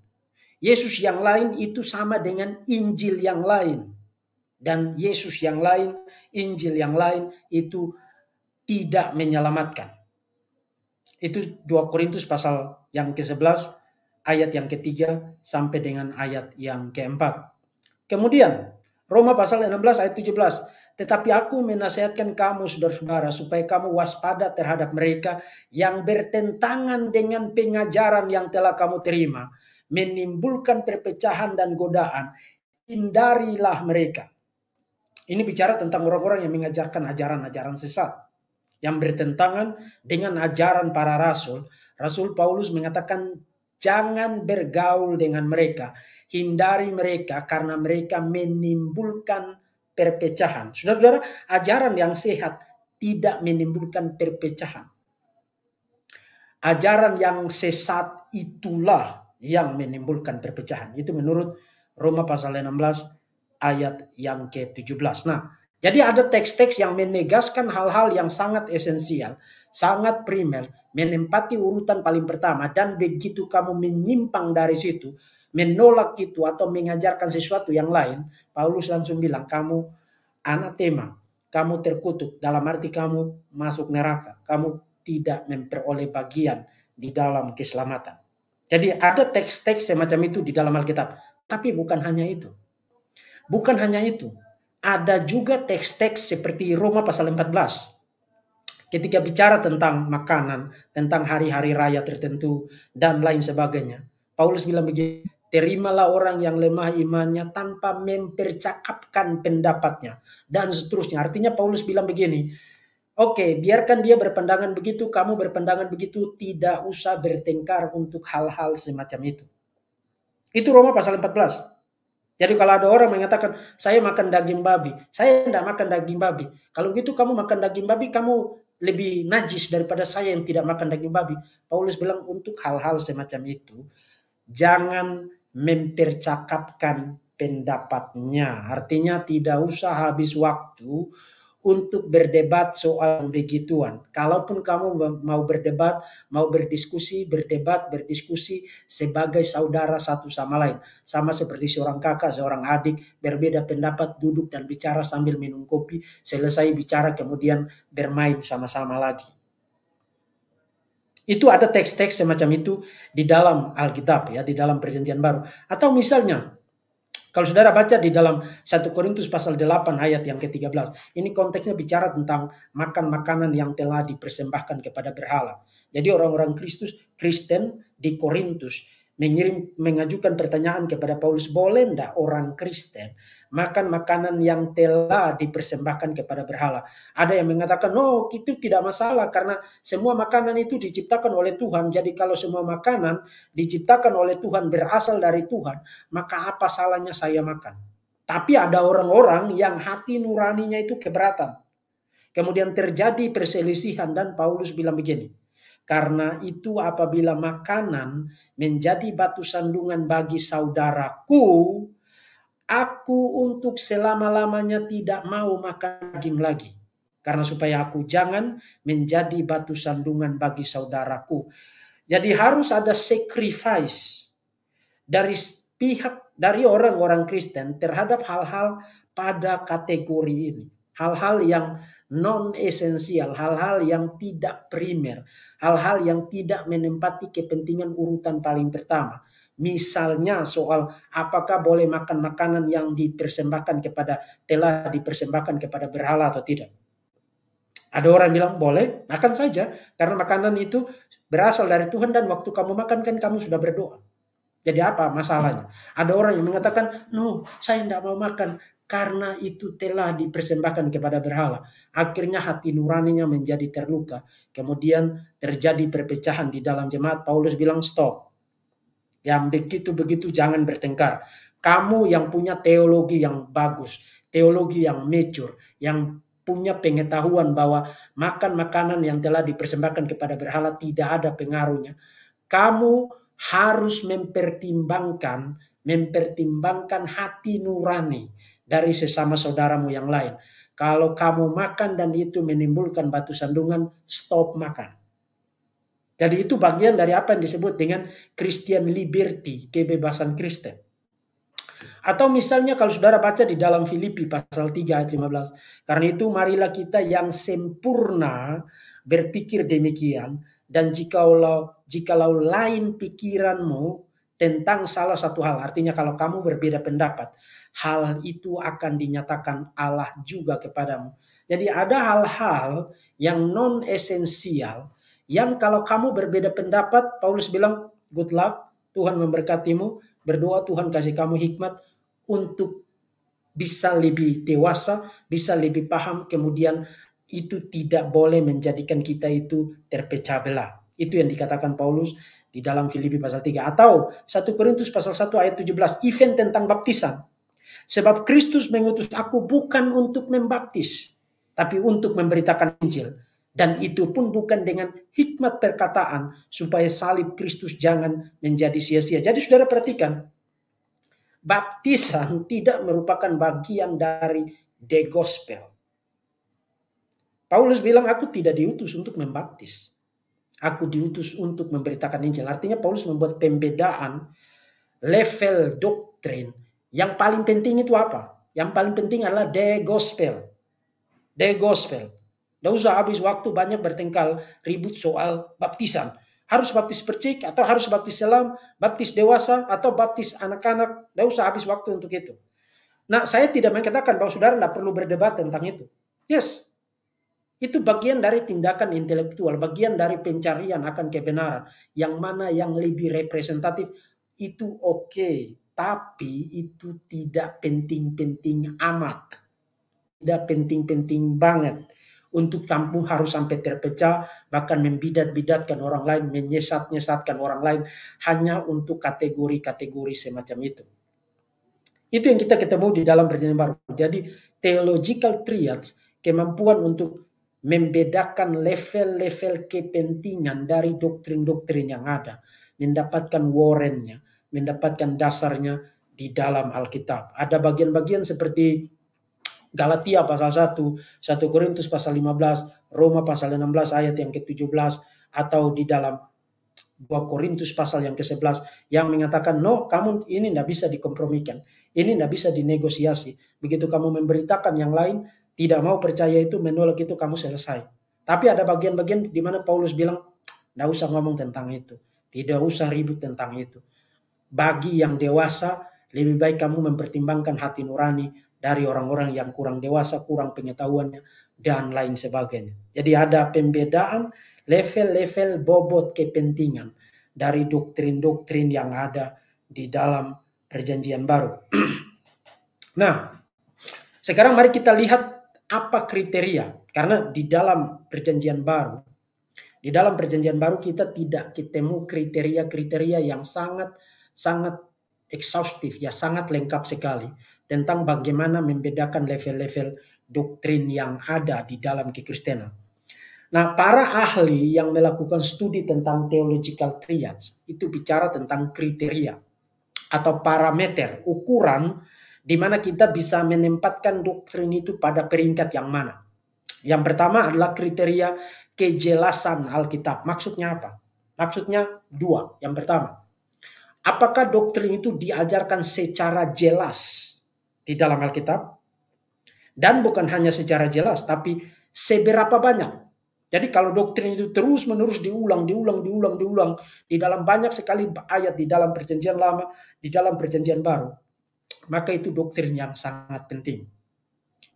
[SPEAKER 1] Yesus yang lain itu sama dengan Injil yang lain. Dan Yesus yang lain, Injil yang lain itu tidak menyelamatkan. Itu 2 Korintus pasal yang ke-11 ayat yang ketiga sampai dengan ayat yang keempat. Kemudian Roma pasal 16 ayat 17. Tetapi aku menasihatkan kamu saudara-saudara supaya kamu waspada terhadap mereka yang bertentangan dengan pengajaran yang telah kamu terima. Menimbulkan perpecahan dan godaan. Hindarilah mereka. Ini bicara tentang orang-orang yang mengajarkan ajaran-ajaran sesat. Yang bertentangan dengan ajaran para rasul. Rasul Paulus mengatakan Jangan bergaul dengan mereka. Hindari mereka karena mereka menimbulkan perpecahan. Saudara-saudara, ajaran yang sehat tidak menimbulkan perpecahan. Ajaran yang sesat itulah yang menimbulkan perpecahan. Itu menurut Roma pasal 16 ayat yang ke-17. Nah, jadi ada teks-teks yang menegaskan hal-hal yang sangat esensial sangat primer, menempati urutan paling pertama dan begitu kamu menyimpang dari situ, menolak itu atau mengajarkan sesuatu yang lain, Paulus langsung bilang kamu anatema, kamu terkutuk dalam arti kamu masuk neraka, kamu tidak memperoleh bagian di dalam keselamatan. Jadi ada teks-teks semacam itu di dalam Alkitab, tapi bukan hanya itu. Bukan hanya itu, ada juga teks-teks seperti Roma pasal 14 ketika bicara tentang makanan, tentang hari-hari raya tertentu, dan lain sebagainya. Paulus bilang begini, terimalah orang yang lemah imannya tanpa mempercakapkan pendapatnya, dan seterusnya. Artinya Paulus bilang begini, oke okay, biarkan dia berpendangan begitu, kamu berpendangan begitu, tidak usah bertengkar untuk hal-hal semacam itu. Itu Roma pasal 14. Jadi kalau ada orang mengatakan saya makan daging babi, saya tidak makan daging babi. Kalau begitu kamu makan daging babi, kamu lebih najis daripada saya yang tidak makan daging babi. Paulus bilang untuk hal-hal semacam itu jangan mempercakapkan pendapatnya. Artinya tidak usah habis waktu untuk berdebat soal begituan. Kalaupun kamu mau berdebat, mau berdiskusi, berdebat, berdiskusi sebagai saudara satu sama lain. Sama seperti seorang kakak, seorang adik, berbeda pendapat, duduk dan bicara sambil minum kopi, selesai bicara kemudian bermain sama-sama lagi. Itu ada teks-teks semacam itu di dalam Alkitab ya, di dalam perjanjian baru. Atau misalnya kalau saudara baca di dalam 1 Korintus pasal 8 ayat yang ke-13, ini konteksnya bicara tentang makan makanan yang telah dipersembahkan kepada berhala. Jadi orang-orang Kristus Kristen di Korintus mengirim mengajukan pertanyaan kepada Paulus boleh ndak orang Kristen makan makanan yang telah dipersembahkan kepada berhala ada yang mengatakan no itu tidak masalah karena semua makanan itu diciptakan oleh Tuhan jadi kalau semua makanan diciptakan oleh Tuhan berasal dari Tuhan maka apa salahnya saya makan tapi ada orang-orang yang hati nuraninya itu keberatan kemudian terjadi perselisihan dan Paulus bilang begini karena itu apabila makanan menjadi batu sandungan bagi saudaraku, aku untuk selama-lamanya tidak mau makan daging lagi. Karena supaya aku jangan menjadi batu sandungan bagi saudaraku. Jadi harus ada sacrifice dari pihak dari orang-orang Kristen terhadap hal-hal pada kategori ini. Hal-hal yang non esensial, hal-hal yang tidak primer, hal-hal yang tidak menempati kepentingan urutan paling pertama. Misalnya soal apakah boleh makan makanan yang dipersembahkan kepada telah dipersembahkan kepada berhala atau tidak. Ada orang bilang boleh, makan saja karena makanan itu berasal dari Tuhan dan waktu kamu makan kan kamu sudah berdoa. Jadi apa masalahnya? Ada orang yang mengatakan, no, saya tidak mau makan karena itu telah dipersembahkan kepada berhala. Akhirnya hati nuraninya menjadi terluka. Kemudian terjadi perpecahan di dalam jemaat. Paulus bilang stop. Yang begitu-begitu jangan bertengkar. Kamu yang punya teologi yang bagus, teologi yang mature, yang punya pengetahuan bahwa makan makanan yang telah dipersembahkan kepada berhala tidak ada pengaruhnya. Kamu harus mempertimbangkan mempertimbangkan hati nurani dari sesama saudaramu yang lain. Kalau kamu makan dan itu menimbulkan batu sandungan, stop makan. Jadi itu bagian dari apa yang disebut dengan Christian liberty, kebebasan Kristen. Atau misalnya kalau saudara baca di dalam Filipi pasal 3 ayat 15. Karena itu marilah kita yang sempurna berpikir demikian. Dan jikalau, jikalau lain pikiranmu tentang salah satu hal. Artinya kalau kamu berbeda pendapat hal itu akan dinyatakan Allah juga kepadamu. Jadi ada hal-hal yang non esensial yang kalau kamu berbeda pendapat, Paulus bilang, good luck, Tuhan memberkatimu, berdoa Tuhan kasih kamu hikmat untuk bisa lebih dewasa, bisa lebih paham, kemudian itu tidak boleh menjadikan kita itu terpecah belah. Itu yang dikatakan Paulus di dalam Filipi pasal 3 atau 1 Korintus pasal 1 ayat 17 event tentang baptisan. Sebab Kristus mengutus aku bukan untuk membaptis, tapi untuk memberitakan Injil. Dan itu pun bukan dengan hikmat perkataan supaya salib Kristus jangan menjadi sia-sia. Jadi saudara perhatikan, baptisan tidak merupakan bagian dari the gospel. Paulus bilang aku tidak diutus untuk membaptis. Aku diutus untuk memberitakan Injil. Artinya Paulus membuat pembedaan level doktrin yang paling penting itu apa? Yang paling penting adalah the gospel. The gospel. Tidak usah habis waktu banyak bertengkal ribut soal baptisan. Harus baptis percik atau harus baptis selam, baptis dewasa atau baptis anak-anak. Tidak usah habis waktu untuk itu. Nah, saya tidak mengatakan bahwa saudara tidak perlu berdebat tentang itu. Yes, itu bagian dari tindakan intelektual, bagian dari pencarian akan kebenaran. Yang mana yang lebih representatif itu oke. Okay tapi itu tidak penting-penting amat. Tidak penting-penting banget. Untuk kamu harus sampai terpecah, bahkan membidat-bidatkan orang lain, menyesat-nyesatkan orang lain, hanya untuk kategori-kategori semacam itu. Itu yang kita ketemu di dalam perjanjian baru. Jadi, theological triads, kemampuan untuk membedakan level-level kepentingan dari doktrin-doktrin yang ada, mendapatkan warrennya, mendapatkan dasarnya di dalam Alkitab. Ada bagian-bagian seperti Galatia pasal 1, 1 Korintus pasal 15, Roma pasal 16 ayat yang ke-17 atau di dalam 2 Korintus pasal yang ke-11 yang mengatakan no kamu ini tidak bisa dikompromikan, ini tidak bisa dinegosiasi. Begitu kamu memberitakan yang lain tidak mau percaya itu menolak itu kamu selesai. Tapi ada bagian-bagian di mana Paulus bilang tidak usah ngomong tentang itu, tidak usah ribut tentang itu bagi yang dewasa lebih baik kamu mempertimbangkan hati nurani dari orang-orang yang kurang dewasa, kurang pengetahuannya, dan lain sebagainya. Jadi ada pembedaan level-level bobot kepentingan dari doktrin-doktrin yang ada di dalam perjanjian baru. nah, sekarang mari kita lihat apa kriteria. Karena di dalam perjanjian baru, di dalam perjanjian baru kita tidak ketemu kriteria-kriteria yang sangat sangat ekshaustif ya sangat lengkap sekali tentang bagaimana membedakan level-level doktrin yang ada di dalam kekristenan. Nah, para ahli yang melakukan studi tentang theological triads itu bicara tentang kriteria atau parameter, ukuran di mana kita bisa menempatkan doktrin itu pada peringkat yang mana. Yang pertama adalah kriteria kejelasan Alkitab. Maksudnya apa? Maksudnya dua. Yang pertama, Apakah doktrin itu diajarkan secara jelas di dalam Alkitab? Dan bukan hanya secara jelas, tapi seberapa banyak. Jadi kalau doktrin itu terus-menerus diulang, diulang, diulang, diulang di dalam banyak sekali ayat di dalam perjanjian lama, di dalam perjanjian baru, maka itu doktrin yang sangat penting.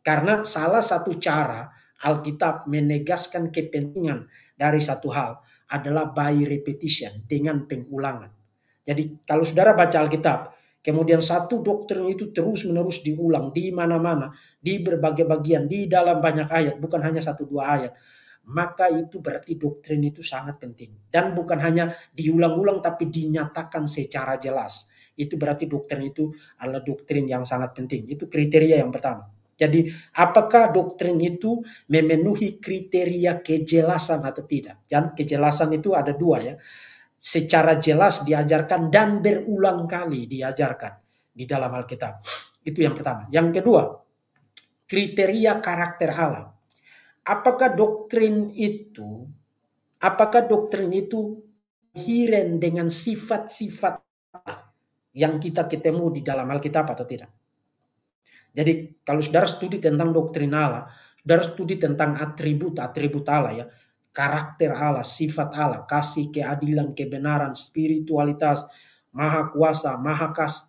[SPEAKER 1] Karena salah satu cara Alkitab menegaskan kepentingan dari satu hal adalah by repetition, dengan pengulangan. Jadi kalau saudara baca Alkitab, kemudian satu doktrin itu terus-menerus diulang di mana-mana, di berbagai bagian, di dalam banyak ayat, bukan hanya satu dua ayat. Maka itu berarti doktrin itu sangat penting. Dan bukan hanya diulang-ulang tapi dinyatakan secara jelas. Itu berarti doktrin itu adalah doktrin yang sangat penting. Itu kriteria yang pertama. Jadi apakah doktrin itu memenuhi kriteria kejelasan atau tidak? Dan kejelasan itu ada dua ya secara jelas diajarkan dan berulang kali diajarkan di dalam Alkitab. Itu yang pertama. Yang kedua, kriteria karakter Allah. Apakah doktrin itu apakah doktrin itu hiren dengan sifat-sifat yang kita ketemu di dalam Alkitab atau tidak? Jadi kalau saudara studi tentang doktrin Allah, saudara studi tentang atribut-atribut Allah ya, karakter Allah, sifat Allah, kasih, keadilan, kebenaran, spiritualitas, maha kuasa, maha kas,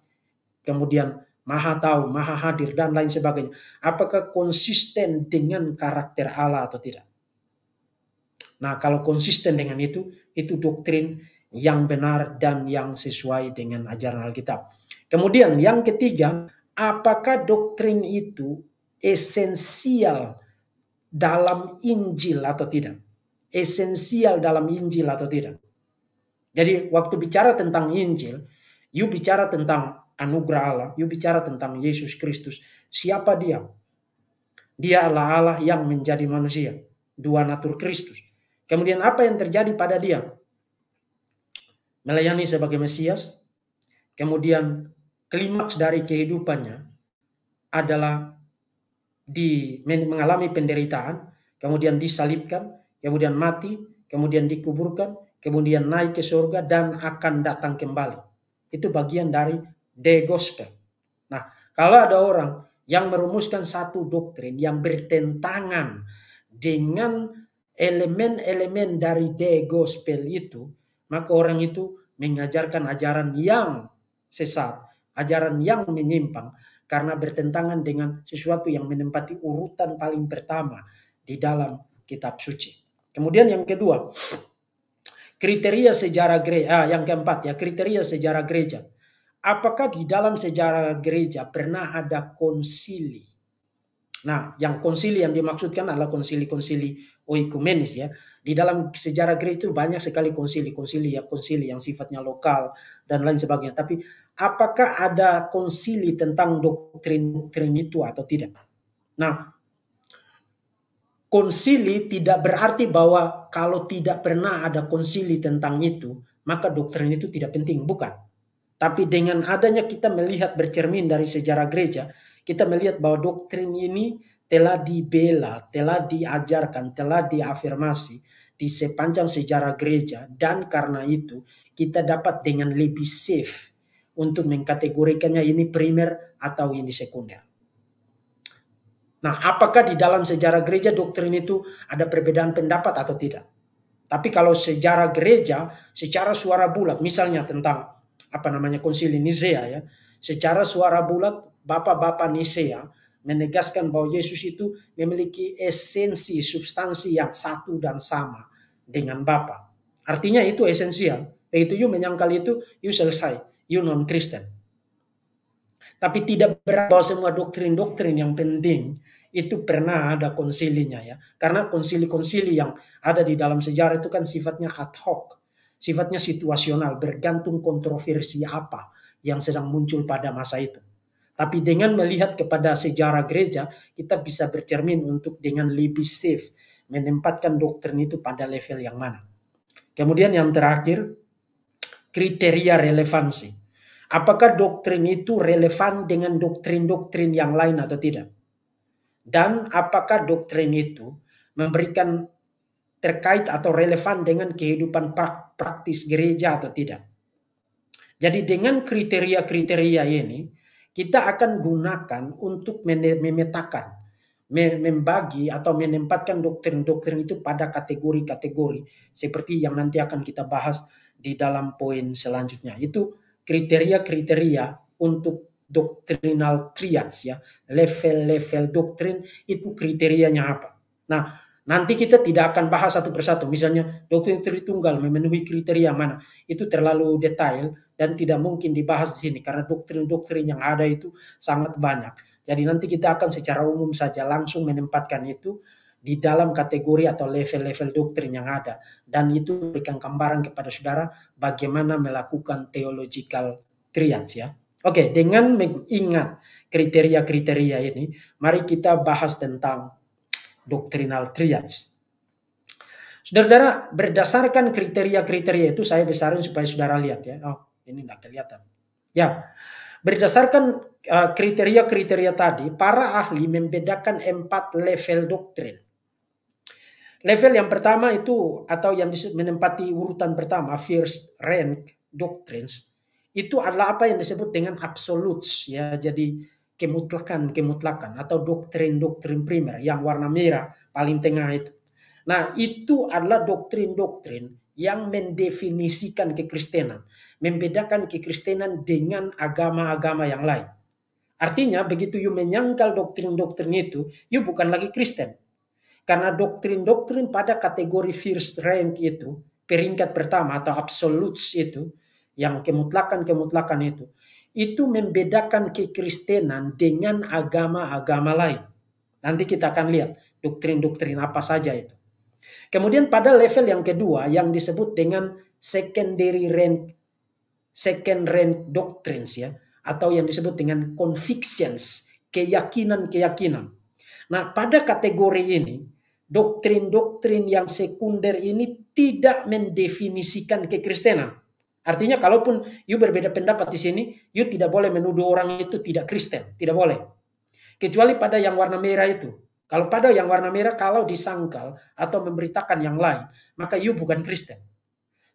[SPEAKER 1] kemudian maha tahu, maha hadir, dan lain sebagainya. Apakah konsisten dengan karakter Allah atau tidak? Nah, kalau konsisten dengan itu, itu doktrin yang benar dan yang sesuai dengan ajaran Alkitab. Kemudian yang ketiga, apakah doktrin itu esensial dalam Injil atau tidak? esensial dalam Injil atau tidak. Jadi waktu bicara tentang Injil, you bicara tentang anugerah Allah, you bicara tentang Yesus Kristus. Siapa dia? Dia adalah Allah yang menjadi manusia. Dua natur Kristus. Kemudian apa yang terjadi pada dia? Melayani sebagai Mesias. Kemudian klimaks dari kehidupannya adalah di mengalami penderitaan, kemudian disalibkan, kemudian mati, kemudian dikuburkan, kemudian naik ke surga dan akan datang kembali. Itu bagian dari the gospel. Nah, kalau ada orang yang merumuskan satu doktrin yang bertentangan dengan elemen-elemen dari the gospel itu, maka orang itu mengajarkan ajaran yang sesat, ajaran yang menyimpang karena bertentangan dengan sesuatu yang menempati urutan paling pertama di dalam kitab suci. Kemudian yang kedua, kriteria sejarah gereja, ah, yang keempat ya, kriteria sejarah gereja. Apakah di dalam sejarah gereja pernah ada konsili? Nah, yang konsili yang dimaksudkan adalah konsili-konsili oikumenis ya. Di dalam sejarah gereja itu banyak sekali konsili, konsili ya, konsili yang sifatnya lokal dan lain sebagainya. Tapi apakah ada konsili tentang doktrin-doktrin itu atau tidak? Nah, konsili tidak berarti bahwa kalau tidak pernah ada konsili tentang itu, maka doktrin itu tidak penting, bukan. Tapi dengan adanya kita melihat bercermin dari sejarah gereja, kita melihat bahwa doktrin ini telah dibela, telah diajarkan, telah diafirmasi di sepanjang sejarah gereja dan karena itu kita dapat dengan lebih safe untuk mengkategorikannya ini primer atau ini sekunder. Nah, apakah di dalam sejarah gereja doktrin itu ada perbedaan pendapat atau tidak? Tapi kalau sejarah gereja secara suara bulat, misalnya tentang apa namanya konsili Nisea ya, secara suara bulat bapak-bapak Nisea menegaskan bahwa Yesus itu memiliki esensi substansi yang satu dan sama dengan Bapa. Artinya itu esensial. Yaitu you menyangkal itu, you selesai, you non-Kristen. Tapi tidak berat bahwa semua doktrin-doktrin yang penting itu pernah ada konsilinya ya. Karena konsili-konsili yang ada di dalam sejarah itu kan sifatnya ad hoc, sifatnya situasional, bergantung kontroversi apa yang sedang muncul pada masa itu. Tapi dengan melihat kepada sejarah gereja, kita bisa bercermin untuk dengan lebih safe menempatkan doktrin itu pada level yang mana. Kemudian yang terakhir, kriteria relevansi apakah doktrin itu relevan dengan doktrin-doktrin yang lain atau tidak. Dan apakah doktrin itu memberikan terkait atau relevan dengan kehidupan praktis gereja atau tidak. Jadi dengan kriteria-kriteria ini, kita akan gunakan untuk memetakan, membagi atau menempatkan doktrin-doktrin itu pada kategori-kategori seperti yang nanti akan kita bahas di dalam poin selanjutnya. Itu kriteria-kriteria untuk doktrinal triads ya, level-level doktrin itu kriterianya apa. Nah, nanti kita tidak akan bahas satu persatu. Misalnya doktrin Tritunggal memenuhi kriteria mana. Itu terlalu detail dan tidak mungkin dibahas di sini karena doktrin-doktrin yang ada itu sangat banyak. Jadi nanti kita akan secara umum saja langsung menempatkan itu di dalam kategori atau level-level doktrin yang ada dan itu berikan gambaran kepada saudara bagaimana melakukan theological triads ya. Oke, dengan mengingat kriteria-kriteria ini, mari kita bahas tentang doktrinal triads. Saudara-saudara, berdasarkan kriteria-kriteria itu saya besarin supaya saudara lihat ya. Oh, ini nggak kelihatan. Ya, berdasarkan eh, kriteria-kriteria uh, tadi, para ahli membedakan empat level doktrin Level yang pertama itu atau yang disebut menempati urutan pertama first rank doctrines itu adalah apa yang disebut dengan absolutes ya jadi kemutlakan kemutlakan atau doktrin doktrin primer yang warna merah paling tengah itu. Nah itu adalah doktrin doktrin yang mendefinisikan kekristenan, membedakan kekristenan dengan agama-agama yang lain. Artinya begitu you menyangkal doktrin-doktrin itu, you bukan lagi Kristen karena doktrin-doktrin pada kategori first rank itu, peringkat pertama atau absolutes itu, yang kemutlakan-kemutlakan itu, itu membedakan kekristenan dengan agama-agama lain. Nanti kita akan lihat doktrin-doktrin apa saja itu. Kemudian pada level yang kedua yang disebut dengan secondary rank second rank doctrines ya atau yang disebut dengan convictions, keyakinan-keyakinan. Nah, pada kategori ini doktrin-doktrin yang sekunder ini tidak mendefinisikan kekristenan. Artinya kalaupun you berbeda pendapat di sini, you tidak boleh menuduh orang itu tidak Kristen, tidak boleh. Kecuali pada yang warna merah itu. Kalau pada yang warna merah kalau disangkal atau memberitakan yang lain, maka you bukan Kristen.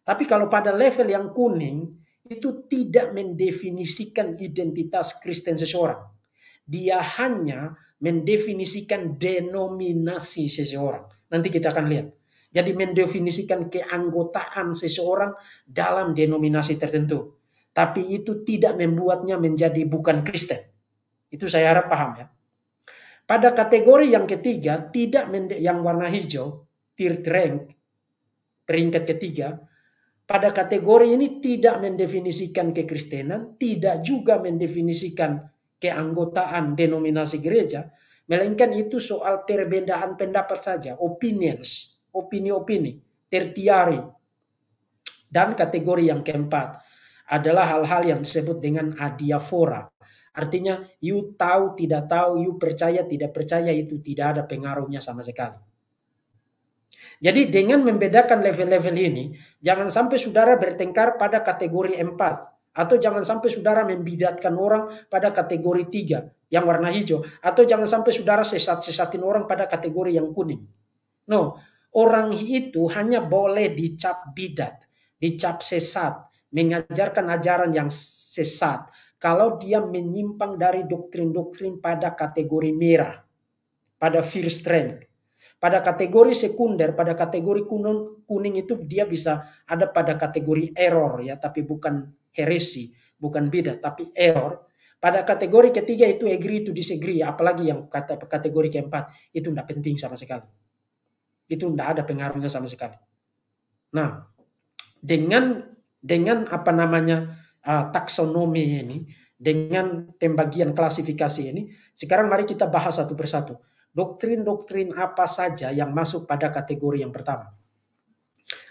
[SPEAKER 1] Tapi kalau pada level yang kuning itu tidak mendefinisikan identitas Kristen seseorang. Dia hanya mendefinisikan denominasi seseorang. Nanti kita akan lihat. Jadi mendefinisikan keanggotaan seseorang dalam denominasi tertentu. Tapi itu tidak membuatnya menjadi bukan Kristen. Itu saya harap paham ya. Pada kategori yang ketiga, tidak yang warna hijau, third rank, peringkat ketiga, pada kategori ini tidak mendefinisikan kekristenan, tidak juga mendefinisikan keanggotaan denominasi gereja, melainkan itu soal perbedaan pendapat saja, opinions, opini-opini, tertiari. Dan kategori yang keempat adalah hal-hal yang disebut dengan adiafora. Artinya, you tahu, tidak tahu, you percaya, tidak percaya, itu tidak ada pengaruhnya sama sekali. Jadi dengan membedakan level-level ini, jangan sampai saudara bertengkar pada kategori empat atau jangan sampai saudara membidatkan orang pada kategori tiga yang warna hijau. Atau jangan sampai saudara sesat-sesatin orang pada kategori yang kuning. No, orang itu hanya boleh dicap bidat, dicap sesat, mengajarkan ajaran yang sesat. Kalau dia menyimpang dari doktrin-doktrin pada kategori merah, pada fear strength, pada kategori sekunder, pada kategori kuning, kuning itu dia bisa ada pada kategori error ya, tapi bukan heresi, bukan beda tapi error. Pada kategori ketiga itu agree to disagree, apalagi yang kata kategori keempat itu tidak penting sama sekali. Itu tidak ada pengaruhnya sama sekali. Nah, dengan dengan apa namanya uh, taksonomi ini, dengan pembagian klasifikasi ini, sekarang mari kita bahas satu persatu. Doktrin-doktrin apa saja yang masuk pada kategori yang pertama?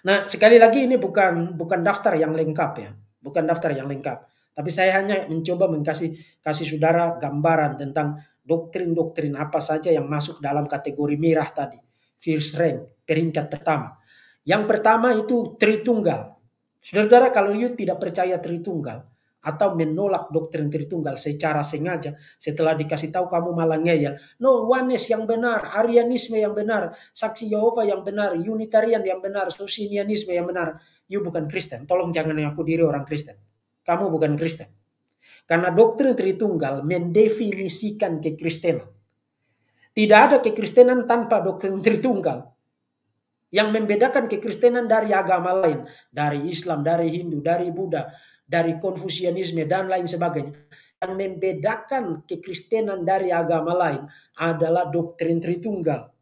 [SPEAKER 1] Nah, sekali lagi ini bukan bukan daftar yang lengkap ya bukan daftar yang lengkap. Tapi saya hanya mencoba mengkasih kasih saudara gambaran tentang doktrin-doktrin apa saja yang masuk dalam kategori mirah tadi. First rank, peringkat pertama. Yang pertama itu Tritunggal. Saudara-saudara kalau you tidak percaya Tritunggal atau menolak doktrin Tritunggal secara sengaja setelah dikasih tahu kamu malah ngeyel. No, oneness yang benar, Arianisme yang benar, Saksi Yehova yang benar, Unitarian yang benar, Susinianisme yang benar you bukan Kristen. Tolong jangan mengaku diri orang Kristen. Kamu bukan Kristen. Karena doktrin Tritunggal mendefinisikan kekristenan. Tidak ada kekristenan tanpa doktrin Tritunggal. Yang membedakan kekristenan dari agama lain, dari Islam, dari Hindu, dari Buddha, dari Konfusianisme dan lain sebagainya. Yang membedakan kekristenan dari agama lain adalah doktrin Tritunggal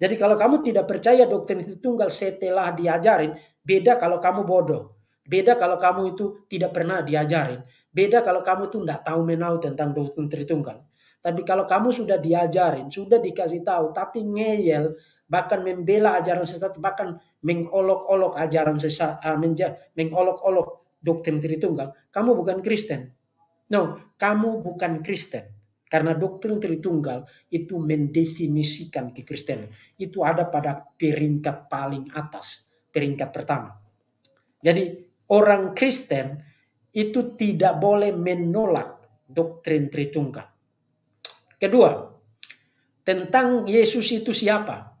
[SPEAKER 1] jadi kalau kamu tidak percaya doktrin itu tunggal setelah diajarin, beda kalau kamu bodoh. Beda kalau kamu itu tidak pernah diajarin. Beda kalau kamu itu tidak tahu menau tentang doktrin Tritunggal. Tapi kalau kamu sudah diajarin, sudah dikasih tahu, tapi ngeyel, bahkan membela ajaran sesat, bahkan mengolok-olok ajaran sesat, uh, mengolok-olok doktrin Tritunggal, kamu bukan Kristen. No, kamu bukan Kristen. Karena doktrin Tritunggal itu mendefinisikan kekristenan. Itu ada pada peringkat paling atas, peringkat pertama. Jadi orang Kristen itu tidak boleh menolak doktrin Tritunggal. Kedua, tentang Yesus itu siapa?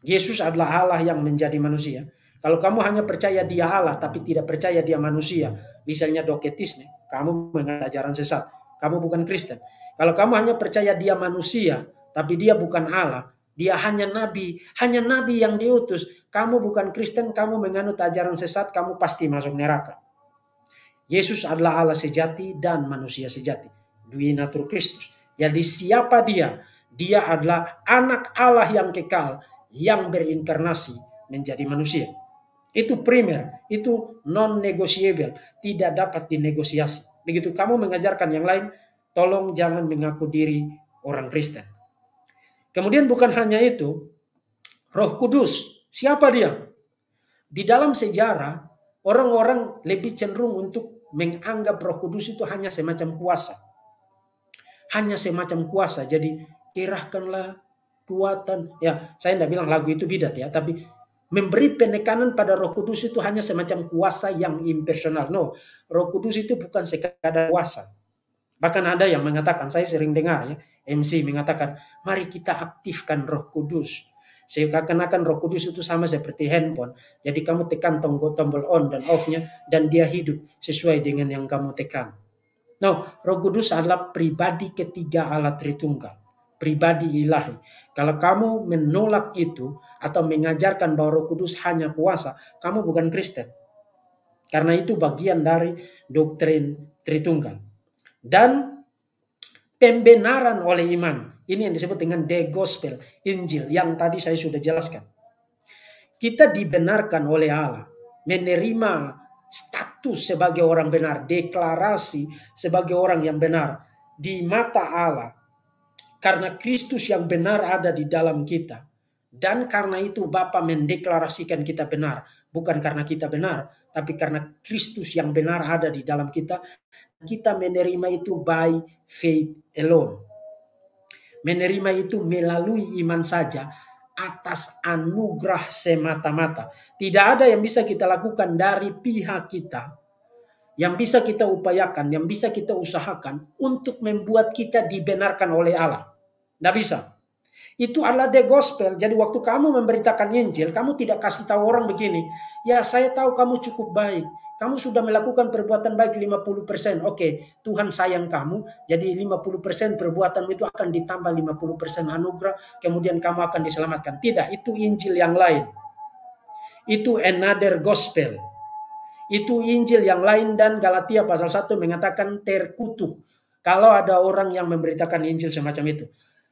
[SPEAKER 1] Yesus adalah Allah yang menjadi manusia. Kalau kamu hanya percaya dia Allah tapi tidak percaya dia manusia, misalnya doketisme, kamu mengajaran sesat, kamu bukan Kristen. Kalau kamu hanya percaya dia manusia, tapi dia bukan Allah, dia hanya nabi, hanya nabi yang diutus. Kamu bukan Kristen, kamu menganut ajaran sesat, kamu pasti masuk neraka. Yesus adalah Allah sejati dan manusia sejati. Dwi natur Kristus. Jadi siapa dia? Dia adalah anak Allah yang kekal, yang berinkarnasi menjadi manusia. Itu primer, itu non-negotiable, tidak dapat dinegosiasi. Begitu kamu mengajarkan yang lain, Tolong jangan mengaku diri orang Kristen. Kemudian bukan hanya itu, Roh Kudus, siapa dia? Di dalam sejarah, orang-orang lebih cenderung untuk menganggap Roh Kudus itu hanya semacam kuasa. Hanya semacam kuasa. Jadi kirahkanlah kuatan. Ya, saya tidak bilang lagu itu bidat ya, tapi memberi penekanan pada Roh Kudus itu hanya semacam kuasa yang impersonal. No, Roh Kudus itu bukan sekadar kuasa. Bahkan ada yang mengatakan, saya sering dengar ya, MC mengatakan, mari kita aktifkan roh kudus. Sehingga kenakan roh kudus itu sama seperti handphone. Jadi kamu tekan tombol on dan off-nya dan dia hidup sesuai dengan yang kamu tekan. Nah, roh kudus adalah pribadi ketiga Allah Tritunggal. Pribadi ilahi. Kalau kamu menolak itu atau mengajarkan bahwa roh kudus hanya kuasa, kamu bukan Kristen. Karena itu bagian dari doktrin Tritunggal dan pembenaran oleh iman. Ini yang disebut dengan the gospel, Injil yang tadi saya sudah jelaskan. Kita dibenarkan oleh Allah, menerima status sebagai orang benar, deklarasi sebagai orang yang benar di mata Allah. Karena Kristus yang benar ada di dalam kita. Dan karena itu Bapa mendeklarasikan kita benar. Bukan karena kita benar, tapi karena Kristus yang benar ada di dalam kita kita menerima itu by faith alone. Menerima itu melalui iman saja atas anugerah semata-mata. Tidak ada yang bisa kita lakukan dari pihak kita yang bisa kita upayakan, yang bisa kita usahakan untuk membuat kita dibenarkan oleh Allah. Tidak bisa. Itu adalah the gospel. Jadi waktu kamu memberitakan Injil, kamu tidak kasih tahu orang begini. Ya saya tahu kamu cukup baik. Kamu sudah melakukan perbuatan baik 50%. persen, Oke, Tuhan sayang kamu. Jadi 50% persen perbuatanmu itu akan ditambah 50% persen anugerah. Kemudian kamu akan diselamatkan. Tidak, itu Injil yang lain. Itu another gospel. Itu Injil yang lain dan Galatia pasal 1 mengatakan terkutuk. Kalau ada orang yang memberitakan Injil semacam itu.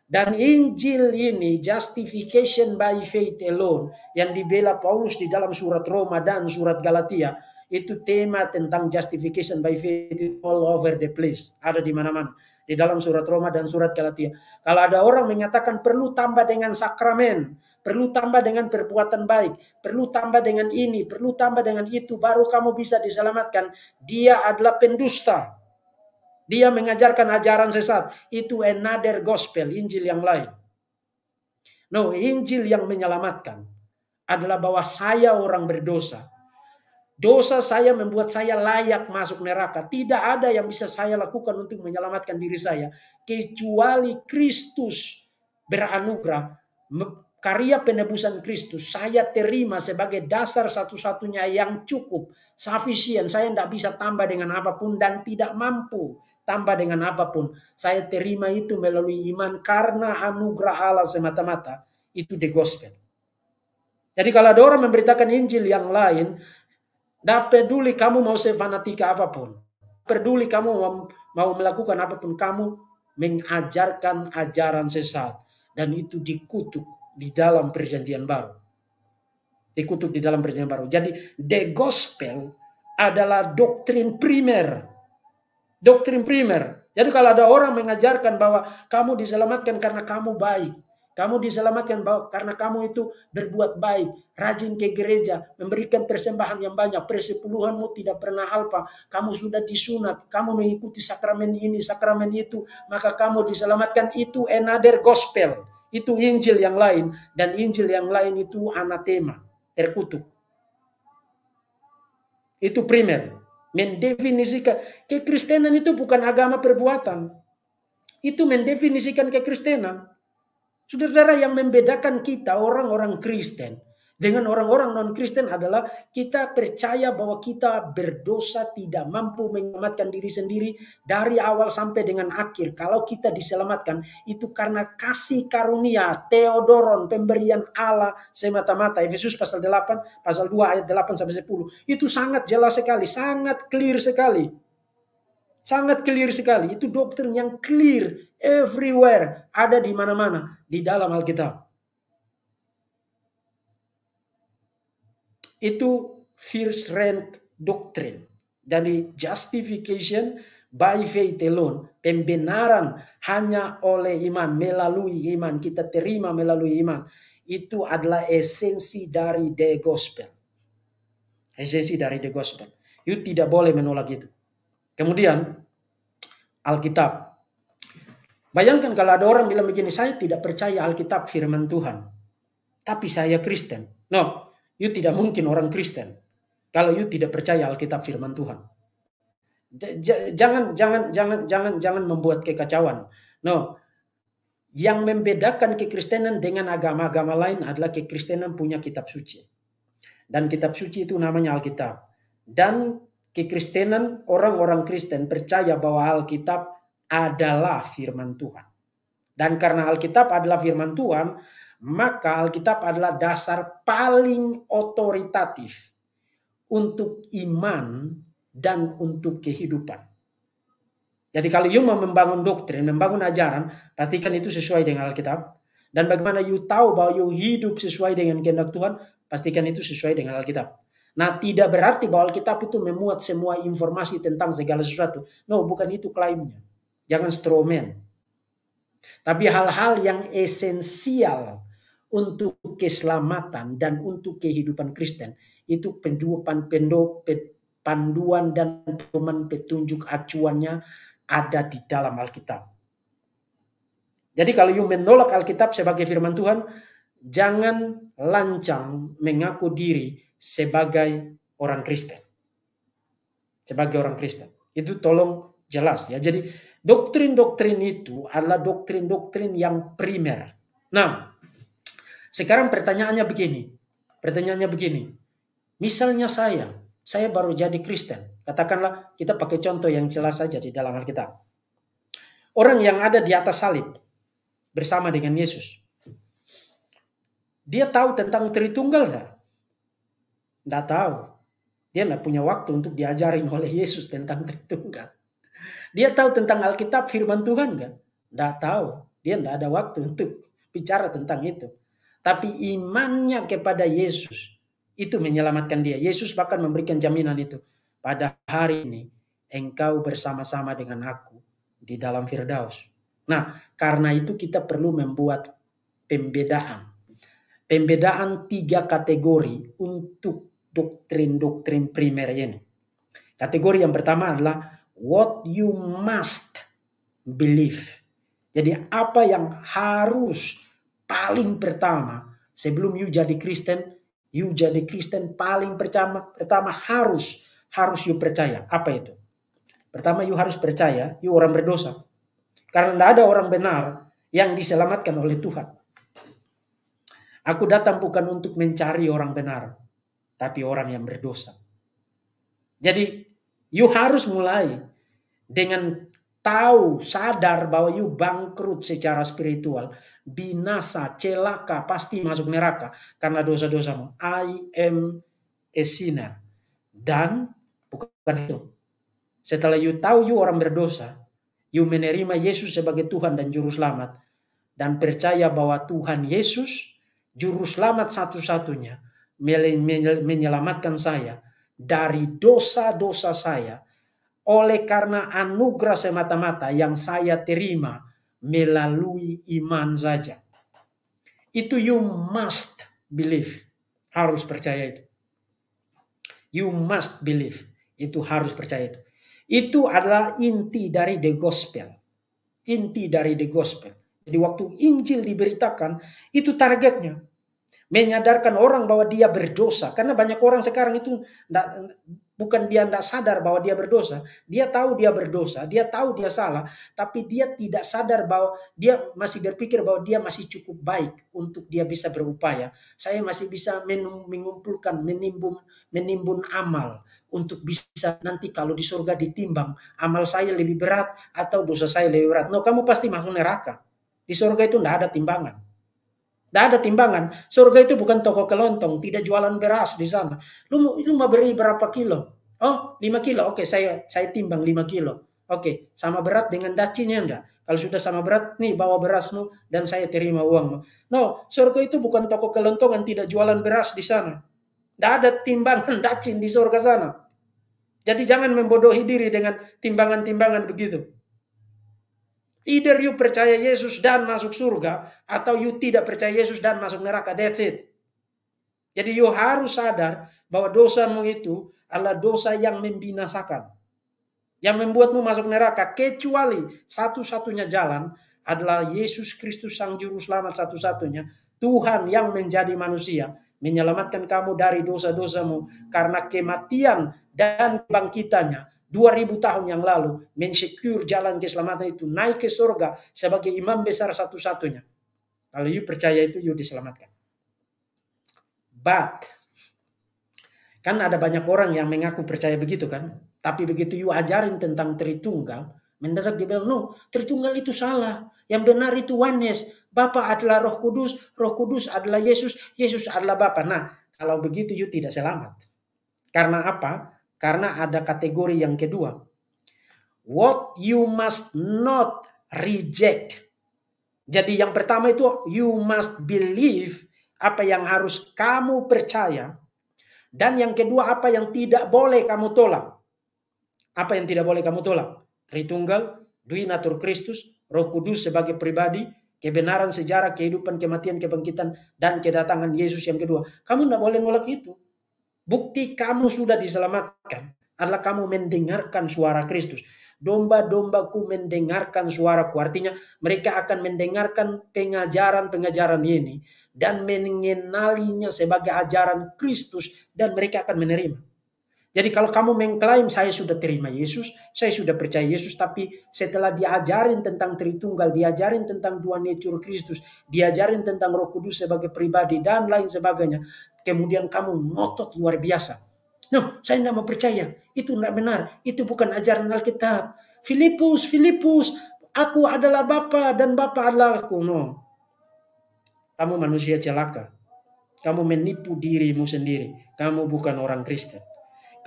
[SPEAKER 1] Dan Injil ini justification by faith alone yang dibela Paulus di dalam surat Roma dan surat Galatia itu tema tentang justification by faith itu all over the place, ada di mana-mana. Di dalam surat Roma dan surat Galatia. Kalau ada orang menyatakan perlu tambah dengan sakramen, perlu tambah dengan perbuatan baik, perlu tambah dengan ini, perlu tambah dengan itu, baru kamu bisa diselamatkan. Dia adalah pendusta. Dia mengajarkan ajaran sesat. Itu another gospel, Injil yang lain. No, Injil yang menyelamatkan adalah bahwa saya orang berdosa Dosa saya membuat saya layak masuk neraka. Tidak ada yang bisa saya lakukan untuk menyelamatkan diri saya. Kecuali Kristus beranugerah. Karya penebusan Kristus saya terima sebagai dasar satu-satunya yang cukup. Sufficient. Saya tidak bisa tambah dengan apapun dan tidak mampu tambah dengan apapun. Saya terima itu melalui iman karena anugerah Allah semata-mata. Itu the gospel. Jadi kalau ada orang memberitakan Injil yang lain, tidak peduli kamu mau sefanatika apapun. Peduli kamu mau melakukan apapun. Kamu mengajarkan ajaran sesat. Dan itu dikutuk di dalam perjanjian baru. Dikutuk di dalam perjanjian baru. Jadi the gospel adalah doktrin primer. Doktrin primer. Jadi kalau ada orang mengajarkan bahwa kamu diselamatkan karena kamu baik kamu diselamatkan bahwa karena kamu itu berbuat baik, rajin ke gereja, memberikan persembahan yang banyak, persepuluhanmu tidak pernah halpa, kamu sudah disunat, kamu mengikuti sakramen ini, sakramen itu, maka kamu diselamatkan itu another gospel. Itu Injil yang lain, dan Injil yang lain itu anatema, terkutuk. Itu primer. Mendefinisikan, kekristenan itu bukan agama perbuatan. Itu mendefinisikan kekristenan. Saudara-saudara yang membedakan kita orang-orang Kristen dengan orang-orang non-Kristen adalah kita percaya bahwa kita berdosa tidak mampu menyelamatkan diri sendiri dari awal sampai dengan akhir. Kalau kita diselamatkan itu karena kasih karunia, teodoron, pemberian Allah semata-mata. Efesus pasal 8, pasal 2 ayat 8 sampai 10. Itu sangat jelas sekali, sangat clear sekali sangat clear sekali. Itu doktrin yang clear everywhere, ada di mana-mana di dalam Alkitab. Itu first rank doctrine dari justification by faith alone, pembenaran hanya oleh iman, melalui iman, kita terima melalui iman. Itu adalah esensi dari the gospel. Esensi dari the gospel. You tidak boleh menolak itu. Kemudian Alkitab. Bayangkan kalau ada orang bilang begini, saya tidak percaya Alkitab firman Tuhan, tapi saya Kristen. No, you tidak mungkin orang Kristen kalau you tidak percaya Alkitab firman Tuhan. Jangan jangan jangan jangan jangan membuat kekacauan. No, yang membedakan kekristenan dengan agama-agama lain adalah kekristenan punya kitab suci. Dan kitab suci itu namanya Alkitab. Dan kekristenan orang-orang Kristen percaya bahwa Alkitab adalah firman Tuhan. Dan karena Alkitab adalah firman Tuhan, maka Alkitab adalah dasar paling otoritatif untuk iman dan untuk kehidupan. Jadi kalau you mau membangun doktrin, membangun ajaran, pastikan itu sesuai dengan Alkitab. Dan bagaimana you tahu bahwa you hidup sesuai dengan kehendak Tuhan, pastikan itu sesuai dengan Alkitab. Nah, tidak berarti bahwa Alkitab itu memuat semua informasi tentang segala sesuatu. No, bukan itu klaimnya. Jangan stromen Tapi hal-hal yang esensial untuk keselamatan dan untuk kehidupan Kristen itu penjuapan pendo panduan dan pedoman petunjuk acuannya ada di dalam Alkitab. Jadi kalau you menolak Alkitab sebagai firman Tuhan, jangan lancang mengaku diri sebagai orang Kristen. Sebagai orang Kristen. Itu tolong jelas ya. Jadi doktrin-doktrin itu adalah doktrin-doktrin yang primer. Nah, sekarang pertanyaannya begini. Pertanyaannya begini. Misalnya saya, saya baru jadi Kristen. Katakanlah kita pakai contoh yang jelas saja di dalam Alkitab. Orang yang ada di atas salib bersama dengan Yesus. Dia tahu tentang Tritunggal enggak? Tidak tahu. Dia tidak punya waktu untuk diajarin oleh Yesus tentang Tritunggal. Dia tahu tentang Alkitab firman Tuhan nggak? Tidak tahu. Dia tidak ada waktu untuk bicara tentang itu. Tapi imannya kepada Yesus itu menyelamatkan dia. Yesus bahkan memberikan jaminan itu. Pada hari ini engkau bersama-sama dengan aku di dalam Firdaus. Nah, karena itu kita perlu membuat pembedaan. Pembedaan tiga kategori untuk doktrin-doktrin primer ya ini. Kategori yang pertama adalah what you must believe. Jadi apa yang harus paling pertama sebelum you jadi Kristen, you jadi Kristen paling pertama pertama harus harus you percaya. Apa itu? Pertama you harus percaya you orang berdosa. Karena tidak ada orang benar yang diselamatkan oleh Tuhan. Aku datang bukan untuk mencari orang benar tapi orang yang berdosa. Jadi, you harus mulai dengan tahu, sadar bahwa you bangkrut secara spiritual, binasa, celaka, pasti masuk neraka karena dosa-dosamu. I am a sinner. Dan bukan itu. Setelah you tahu you orang berdosa, you menerima Yesus sebagai Tuhan dan Juru Selamat, dan percaya bahwa Tuhan Yesus, Juru Selamat satu-satunya, menyelamatkan saya dari dosa-dosa saya oleh karena anugerah semata-mata yang saya terima melalui iman saja. Itu you must believe. Harus percaya itu. You must believe. Itu harus percaya itu. Itu adalah inti dari the gospel. Inti dari the gospel. Jadi waktu Injil diberitakan, itu targetnya menyadarkan orang bahwa dia berdosa. Karena banyak orang sekarang itu enggak, bukan dia tidak sadar bahwa dia berdosa, dia tahu dia berdosa, dia tahu dia salah, tapi dia tidak sadar bahwa dia masih berpikir bahwa dia masih cukup baik untuk dia bisa berupaya. Saya masih bisa mengumpulkan, menimbun, menimbun amal untuk bisa nanti kalau di surga ditimbang amal saya lebih berat atau dosa saya lebih berat. No, kamu pasti masuk neraka. Di surga itu tidak ada timbangan. Tidak ada timbangan. Surga itu bukan toko kelontong, tidak jualan beras di sana. Lu, lu mau beri berapa kilo? Oh, 5 kilo. Oke, okay, saya saya timbang 5 kilo. Oke, okay, sama berat dengan dacinya enggak? Kalau sudah sama berat, nih bawa berasmu dan saya terima uangmu. No, surga itu bukan toko kelontongan, tidak jualan beras di sana. Tidak ada timbangan dacin di surga sana. Jadi jangan membodohi diri dengan timbangan-timbangan begitu. Either you percaya Yesus dan masuk surga, atau you tidak percaya Yesus dan masuk neraka. That's it. Jadi you harus sadar bahwa dosamu itu adalah dosa yang membinasakan. Yang membuatmu masuk neraka. Kecuali satu-satunya jalan adalah Yesus Kristus Sang Juru Selamat satu-satunya. Tuhan yang menjadi manusia menyelamatkan kamu dari dosa-dosamu karena kematian dan bangkitannya 2000 tahun yang lalu mensecure jalan keselamatan itu naik ke surga sebagai imam besar satu-satunya. Kalau you percaya itu you diselamatkan. But kan ada banyak orang yang mengaku percaya begitu kan? Tapi begitu you ajarin tentang Tritunggal, mendadak dia bilang, "No, Tritunggal itu salah. Yang benar itu oneness. Bapa adalah Roh Kudus, Roh Kudus adalah Yesus, Yesus adalah Bapa." Nah, kalau begitu you tidak selamat. Karena apa? Karena ada kategori yang kedua. What you must not reject. Jadi yang pertama itu you must believe apa yang harus kamu percaya. Dan yang kedua apa yang tidak boleh kamu tolak. Apa yang tidak boleh kamu tolak? Tritunggal, Dwi Natur Kristus, Roh Kudus sebagai pribadi, kebenaran sejarah, kehidupan, kematian, kebangkitan, dan kedatangan Yesus yang kedua. Kamu tidak boleh nolak itu. Bukti kamu sudah diselamatkan adalah kamu mendengarkan suara Kristus. Domba-dombaku mendengarkan suaraku. Artinya mereka akan mendengarkan pengajaran-pengajaran ini. Dan mengenalinya sebagai ajaran Kristus. Dan mereka akan menerima. Jadi kalau kamu mengklaim saya sudah terima Yesus, saya sudah percaya Yesus, tapi setelah diajarin tentang Tritunggal, diajarin tentang dua nature Kristus, diajarin tentang Roh Kudus sebagai pribadi dan lain sebagainya, kemudian kamu ngotot luar biasa. No, saya tidak mau percaya. Itu tidak benar. Itu bukan ajaran Alkitab. Filipus, Filipus, aku adalah Bapa dan Bapa adalah aku. No. Kamu manusia celaka. Kamu menipu dirimu sendiri. Kamu bukan orang Kristen.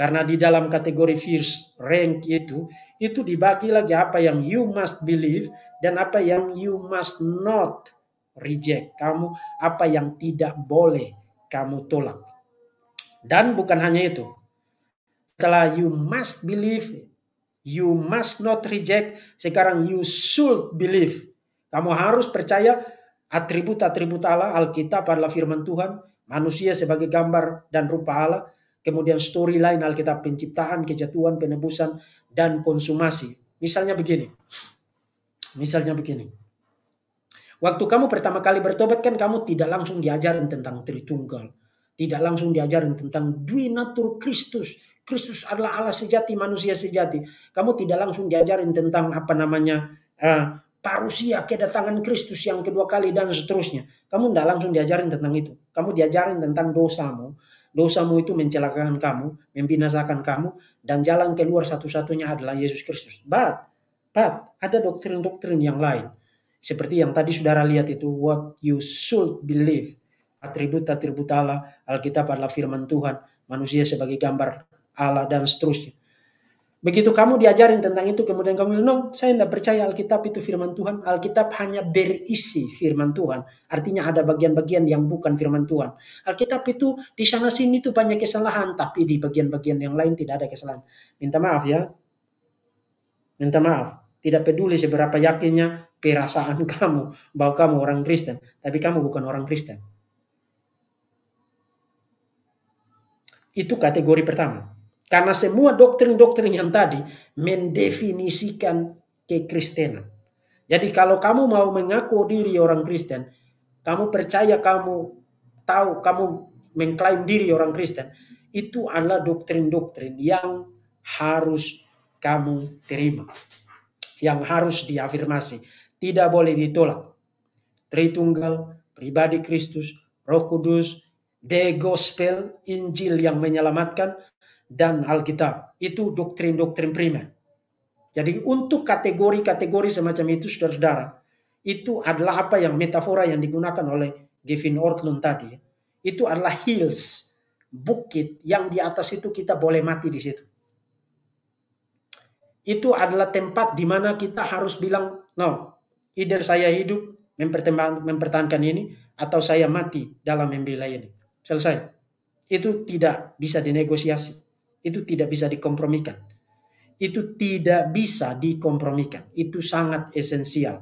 [SPEAKER 1] Karena di dalam kategori first rank itu, itu dibagi lagi apa yang you must believe dan apa yang you must not reject. Kamu apa yang tidak boleh kamu tolak. Dan bukan hanya itu. Setelah you must believe, you must not reject, sekarang you should believe. Kamu harus percaya atribut-atribut Allah, Alkitab adalah firman Tuhan, manusia sebagai gambar dan rupa Allah, kemudian storyline Alkitab penciptaan, kejatuhan, penebusan, dan konsumasi. Misalnya begini. Misalnya begini. Waktu kamu pertama kali bertobat kan kamu tidak langsung diajarin tentang Tritunggal. Tidak langsung diajarin tentang Dwi natur Kristus. Kristus adalah Allah sejati, manusia sejati. Kamu tidak langsung diajarin tentang apa namanya uh, parusia, kedatangan Kristus yang kedua kali dan seterusnya. Kamu tidak langsung diajarin tentang itu. Kamu diajarin tentang dosamu, dosamu itu mencelakakan kamu, membinasakan kamu, dan jalan keluar satu-satunya adalah Yesus Kristus. But, but ada doktrin-doktrin yang lain. Seperti yang tadi saudara lihat itu, what you should believe. Atribut-atribut Allah, Alkitab adalah firman Tuhan, manusia sebagai gambar Allah, dan seterusnya. Begitu kamu diajarin tentang itu, kemudian kamu bilang, no, saya tidak percaya Alkitab itu firman Tuhan. Alkitab hanya berisi firman Tuhan. Artinya ada bagian-bagian yang bukan firman Tuhan. Alkitab itu di sana-sini itu banyak kesalahan, tapi di bagian-bagian yang lain tidak ada kesalahan. Minta maaf ya. Minta maaf. Tidak peduli seberapa yakinnya perasaan kamu bahwa kamu orang Kristen. Tapi kamu bukan orang Kristen. Itu kategori pertama. Karena semua doktrin-doktrin yang tadi mendefinisikan kekristenan. Jadi kalau kamu mau mengaku diri orang Kristen, kamu percaya kamu tahu, kamu mengklaim diri orang Kristen, itu adalah doktrin-doktrin yang harus kamu terima. Yang harus diafirmasi. Tidak boleh ditolak. Tritunggal, pribadi Kristus, roh kudus, the gospel, Injil yang menyelamatkan, dan Alkitab. Itu doktrin-doktrin primer. Jadi untuk kategori-kategori semacam itu saudara-saudara, itu adalah apa yang metafora yang digunakan oleh Gavin Ortlund tadi. Itu adalah hills, bukit yang di atas itu kita boleh mati di situ. Itu adalah tempat di mana kita harus bilang, no, either saya hidup mempertahankan ini atau saya mati dalam membela ini. Selesai. Itu tidak bisa dinegosiasi. Itu tidak bisa dikompromikan. Itu tidak bisa dikompromikan. Itu sangat esensial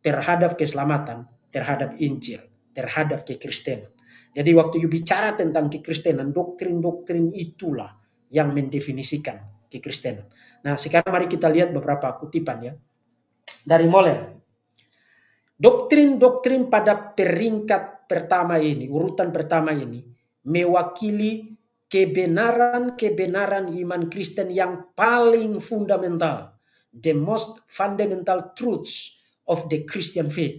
[SPEAKER 1] terhadap keselamatan, terhadap Injil, terhadap kekristenan. Jadi waktu you bicara tentang kekristenan, doktrin-doktrin itulah yang mendefinisikan kekristenan. Nah sekarang mari kita lihat beberapa kutipan ya. Dari Moller. Doktrin-doktrin pada peringkat pertama ini, urutan pertama ini, mewakili kebenaran-kebenaran iman Kristen yang paling fundamental, the most fundamental truths of the Christian faith.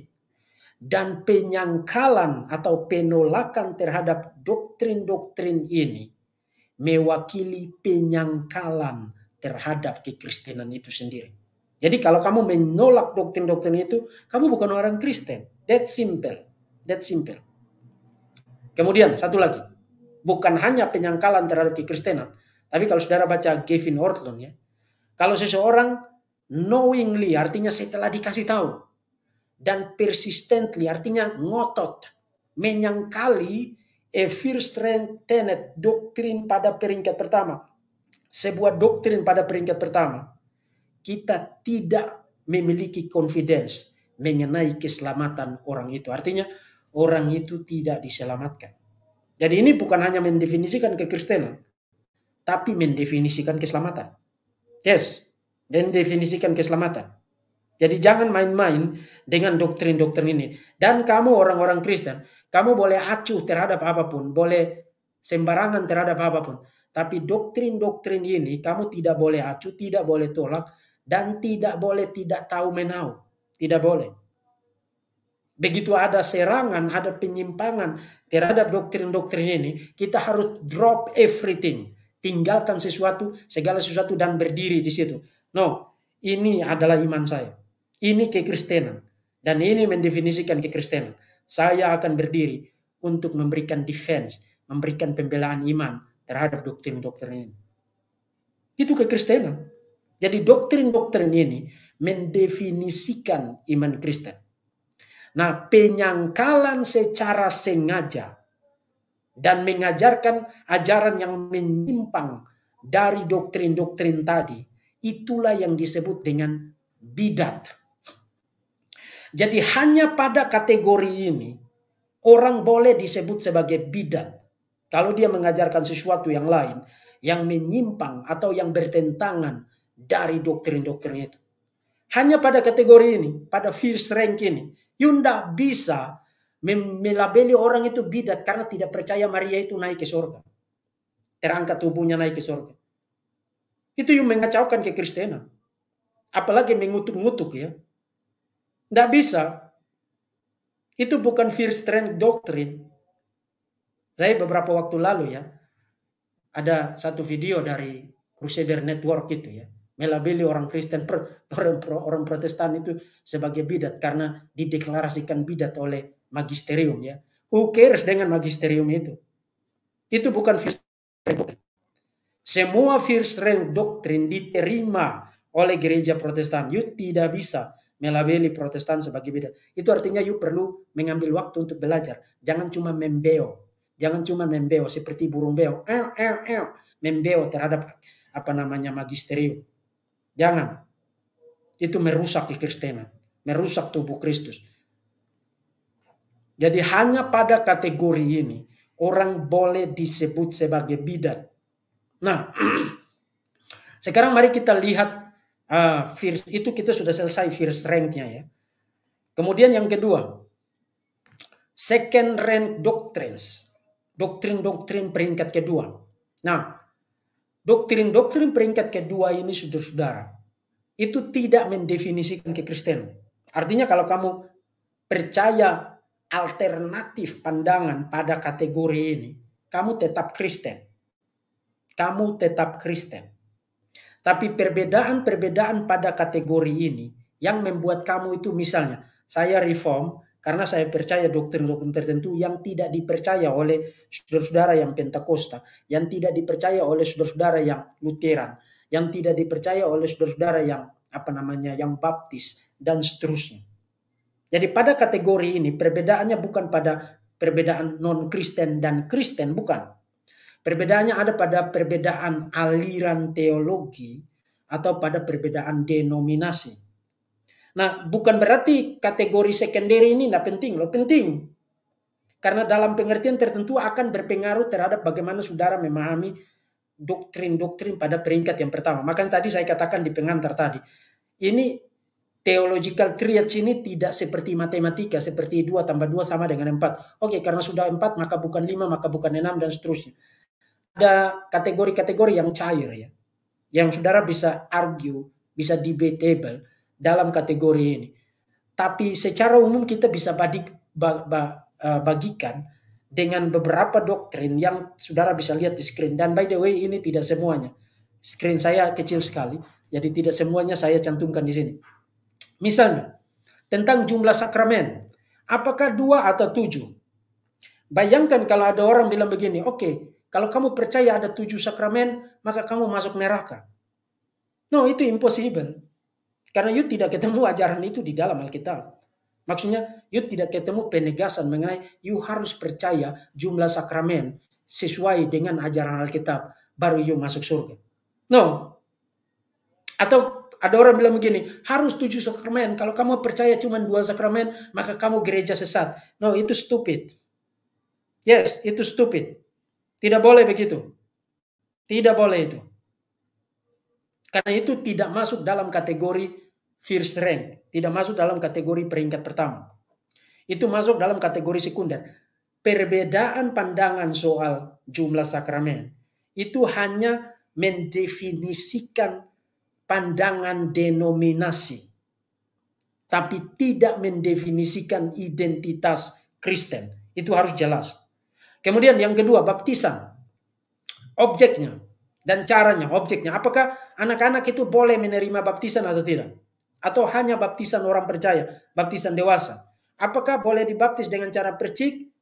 [SPEAKER 1] Dan penyangkalan atau penolakan terhadap doktrin-doktrin ini mewakili penyangkalan terhadap kekristenan itu sendiri. Jadi kalau kamu menolak doktrin-doktrin itu, kamu bukan orang Kristen. That simple. That simple. Kemudian satu lagi bukan hanya penyangkalan terhadap kekristenan, tapi kalau saudara baca Gavin Hortlund ya, kalau seseorang knowingly artinya setelah dikasih tahu dan persistently artinya ngotot menyangkali a first tenet doktrin pada peringkat pertama, sebuah doktrin pada peringkat pertama, kita tidak memiliki confidence mengenai keselamatan orang itu. Artinya orang itu tidak diselamatkan. Jadi ini bukan hanya mendefinisikan kekristenan, tapi mendefinisikan keselamatan. Yes, mendefinisikan keselamatan. Jadi jangan main-main dengan doktrin-doktrin ini. Dan kamu orang-orang Kristen, kamu boleh acuh terhadap apapun, boleh sembarangan terhadap apapun. Tapi doktrin-doktrin ini kamu tidak boleh acuh, tidak boleh tolak, dan tidak boleh tidak tahu menau. Tidak boleh. Begitu ada serangan, ada penyimpangan terhadap doktrin-doktrin ini, kita harus drop everything. Tinggalkan sesuatu, segala sesuatu dan berdiri di situ. No, ini adalah iman saya. Ini kekristenan. Dan ini mendefinisikan kekristenan. Saya akan berdiri untuk memberikan defense, memberikan pembelaan iman terhadap doktrin-doktrin ini. Itu kekristenan. Jadi doktrin-doktrin ini mendefinisikan iman Kristen. Nah, penyangkalan secara sengaja dan mengajarkan ajaran yang menyimpang dari doktrin-doktrin tadi, itulah yang disebut dengan bidat. Jadi hanya pada kategori ini orang boleh disebut sebagai bidat kalau dia mengajarkan sesuatu yang lain yang menyimpang atau yang bertentangan dari doktrin-doktrin itu. Hanya pada kategori ini, pada first rank ini, You tidak bisa melabeli orang itu bidat karena tidak percaya Maria itu naik ke surga. Terangkat tubuhnya naik ke surga. Itu yang mengacaukan ke kekristenan. Apalagi mengutuk-ngutuk ya. Tidak bisa. Itu bukan first strength doctrine. Saya beberapa waktu lalu ya, ada satu video dari Crusader Network itu ya melabeli orang Kristen orang, orang Protestan itu sebagai bidat karena dideklarasikan bidat oleh magisterium ya. Who cares dengan magisterium itu? Itu bukan first rank. Semua first rank doktrin diterima oleh gereja Protestan. You tidak bisa melabeli Protestan sebagai bidat. Itu artinya you perlu mengambil waktu untuk belajar. Jangan cuma membeo. Jangan cuma membeo seperti burung beo. Eh, eh, eh. Membeo terhadap apa namanya magisterium Jangan. Itu merusak kekristenan, merusak tubuh Kristus. Jadi hanya pada kategori ini orang boleh disebut sebagai bidat. Nah, sekarang mari kita lihat uh, ah, first, itu kita sudah selesai first ranknya ya. Kemudian yang kedua, second rank doctrines, doktrin-doktrin peringkat kedua. Nah, Doktrin-doktrin peringkat kedua ini, saudara-saudara, itu tidak mendefinisikan kekristenan. Artinya kalau kamu percaya alternatif pandangan pada kategori ini, kamu tetap Kristen. Kamu tetap Kristen. Tapi perbedaan-perbedaan pada kategori ini yang membuat kamu itu misalnya, saya reform, karena saya percaya doktrin-doktrin tertentu yang tidak dipercaya oleh saudara-saudara yang Pentakosta, yang tidak dipercaya oleh saudara-saudara yang Lutheran, yang tidak dipercaya oleh saudara-saudara yang apa namanya, yang Baptis dan seterusnya. Jadi pada kategori ini perbedaannya bukan pada perbedaan non-Kristen dan Kristen, bukan. Perbedaannya ada pada perbedaan aliran teologi atau pada perbedaan denominasi. Nah, bukan berarti kategori sekunder ini tidak penting loh, penting. Karena dalam pengertian tertentu akan berpengaruh terhadap bagaimana saudara memahami doktrin-doktrin pada peringkat yang pertama. Maka tadi saya katakan di pengantar tadi, ini theological triad ini tidak seperti matematika, seperti dua tambah dua sama dengan empat. Oke, karena sudah empat maka bukan lima maka bukan enam dan seterusnya. Ada kategori-kategori yang cair ya, yang saudara bisa argue, bisa debatable, dalam kategori ini. Tapi secara umum kita bisa badik, e, bagikan dengan beberapa doktrin yang saudara bisa lihat di screen. Dan by the way ini tidak semuanya. Screen saya kecil sekali, jadi tidak semuanya saya cantumkan di sini. Misalnya, tentang jumlah sakramen. Apakah dua atau tujuh? Bayangkan kalau ada orang bilang begini, oke, okay, kalau kamu percaya ada tujuh sakramen, maka kamu masuk neraka. No, itu impossible. Karena you tidak ketemu ajaran itu di dalam Alkitab. Maksudnya, you tidak ketemu penegasan mengenai you harus percaya jumlah sakramen sesuai dengan ajaran Alkitab, baru you masuk surga. No. Atau ada orang bilang begini, harus tujuh sakramen. Kalau kamu percaya cuma dua sakramen, maka kamu gereja sesat. No, itu stupid. Yes, itu stupid. Tidak boleh begitu. Tidak boleh itu. Karena itu tidak masuk dalam kategori first rank, tidak masuk dalam kategori peringkat pertama. Itu masuk dalam kategori sekunder. Perbedaan pandangan soal jumlah sakramen itu hanya mendefinisikan pandangan denominasi, tapi tidak mendefinisikan identitas Kristen. Itu harus jelas. Kemudian yang kedua, baptisan. Objeknya dan caranya, objeknya. Apakah anak-anak itu boleh menerima baptisan atau tidak? atau hanya baptisan orang percaya, baptisan dewasa? Apakah boleh dibaptis dengan cara percik,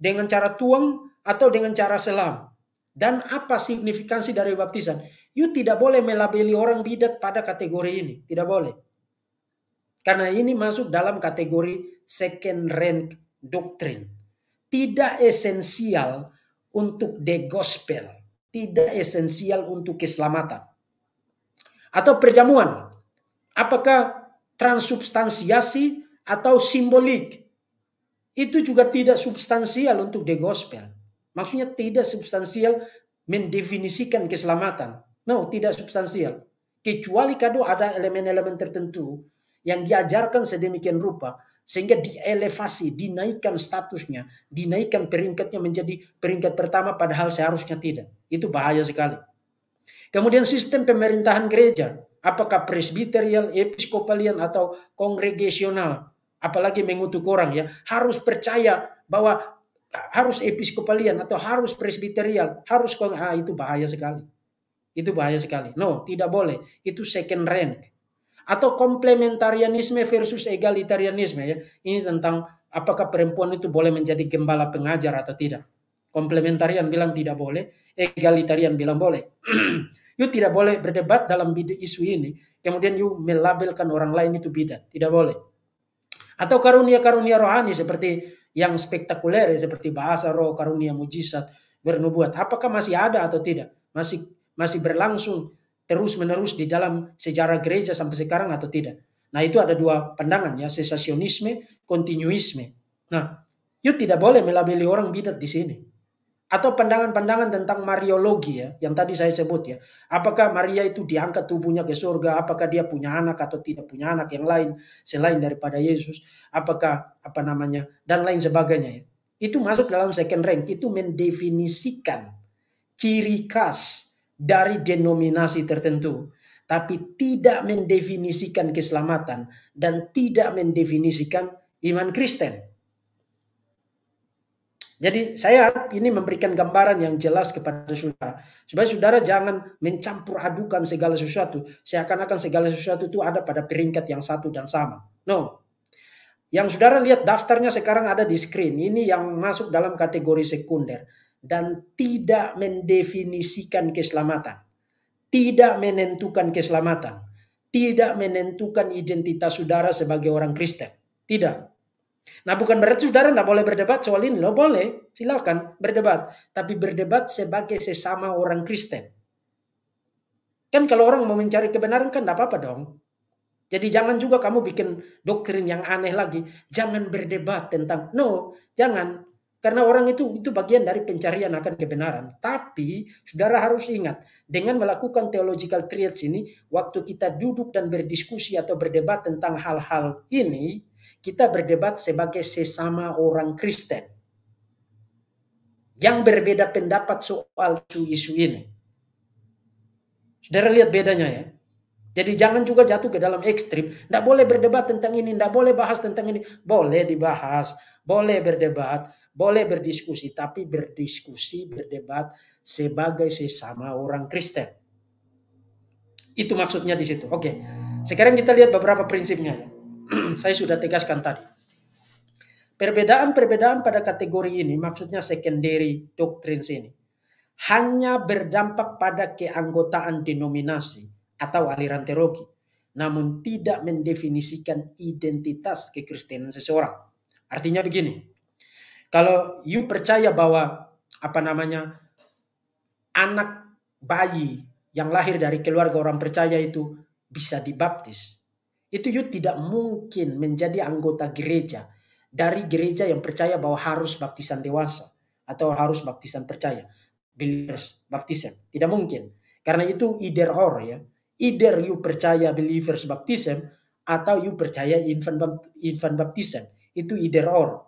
[SPEAKER 1] dengan cara tuang, atau dengan cara selam? Dan apa signifikansi dari baptisan? You tidak boleh melabeli orang bidat pada kategori ini. Tidak boleh. Karena ini masuk dalam kategori second rank doctrine. Tidak esensial untuk the gospel. Tidak esensial untuk keselamatan. Atau perjamuan Apakah transubstansiasi atau simbolik? Itu juga tidak substansial untuk the gospel. Maksudnya tidak substansial mendefinisikan keselamatan. No, tidak substansial. Kecuali kado ada elemen-elemen tertentu yang diajarkan sedemikian rupa sehingga dielevasi, dinaikkan statusnya, dinaikkan peringkatnya menjadi peringkat pertama padahal seharusnya tidak. Itu bahaya sekali. Kemudian sistem pemerintahan gereja apakah presbiterian, episkopalian atau kongregasional, apalagi mengutuk orang ya, harus percaya bahwa harus episkopalian atau harus presbiterial, harus ah, itu bahaya sekali. Itu bahaya sekali. No, tidak boleh. Itu second rank. Atau komplementarianisme versus egalitarianisme ya. Ini tentang apakah perempuan itu boleh menjadi gembala pengajar atau tidak. Komplementarian bilang tidak boleh, egalitarian bilang boleh. You tidak boleh berdebat dalam bidang isu ini, kemudian you melabelkan orang lain itu bidat. Tidak boleh. Atau karunia-karunia rohani seperti yang spektakuler seperti bahasa roh, karunia mujizat, bernubuat. Apakah masih ada atau tidak? Masih masih berlangsung terus-menerus di dalam sejarah gereja sampai sekarang atau tidak? Nah, itu ada dua pandangan ya, sensasionisme, kontinuisme. Nah, you tidak boleh melabeli orang bidat di sini atau pandangan-pandangan tentang Mariologi ya, yang tadi saya sebut ya. Apakah Maria itu diangkat tubuhnya ke surga? Apakah dia punya anak atau tidak punya anak yang lain selain daripada Yesus? Apakah apa namanya dan lain sebagainya ya. Itu masuk dalam second rank, itu mendefinisikan ciri khas dari denominasi tertentu, tapi tidak mendefinisikan keselamatan dan tidak mendefinisikan iman Kristen. Jadi saya ini memberikan gambaran yang jelas kepada saudara. Supaya saudara jangan mencampur adukan segala sesuatu. Seakan-akan segala sesuatu itu ada pada peringkat yang satu dan sama. No. Yang saudara lihat daftarnya sekarang ada di screen. Ini yang masuk dalam kategori sekunder. Dan tidak mendefinisikan keselamatan. Tidak menentukan keselamatan. Tidak menentukan identitas saudara sebagai orang Kristen. Tidak. Nah, bukan berarti saudara tidak boleh berdebat soal ini. Lo boleh, silakan berdebat. Tapi berdebat sebagai sesama orang Kristen. Kan kalau orang mau mencari kebenaran kan tidak apa-apa dong. Jadi jangan juga kamu bikin doktrin yang aneh lagi. Jangan berdebat tentang, no, jangan. Karena orang itu itu bagian dari pencarian akan kebenaran. Tapi saudara harus ingat, dengan melakukan theological triads ini, waktu kita duduk dan berdiskusi atau berdebat tentang hal-hal ini, kita berdebat sebagai sesama orang Kristen. Yang berbeda pendapat soal isu-isu ini. Saudara lihat bedanya ya. Jadi jangan juga jatuh ke dalam ekstrim. Tidak boleh berdebat tentang ini, tidak boleh bahas tentang ini. Boleh dibahas, boleh berdebat, boleh berdiskusi. Tapi berdiskusi, berdebat sebagai sesama orang Kristen. Itu maksudnya di situ. Oke, sekarang kita lihat beberapa prinsipnya ya. Saya sudah tegaskan tadi. Perbedaan-perbedaan pada kategori ini, maksudnya secondary doctrines ini, hanya berdampak pada keanggotaan denominasi atau aliran teologi, namun tidak mendefinisikan identitas kekristenan seseorang. Artinya begini, kalau you percaya bahwa apa namanya anak bayi yang lahir dari keluarga orang percaya itu bisa dibaptis, itu you tidak mungkin menjadi anggota gereja dari gereja yang percaya bahwa harus baptisan dewasa atau harus baptisan percaya. Believers baptism. Tidak mungkin. Karena itu either or ya. Either you percaya believers baptism atau you percaya infant, infant baptism. Itu either or.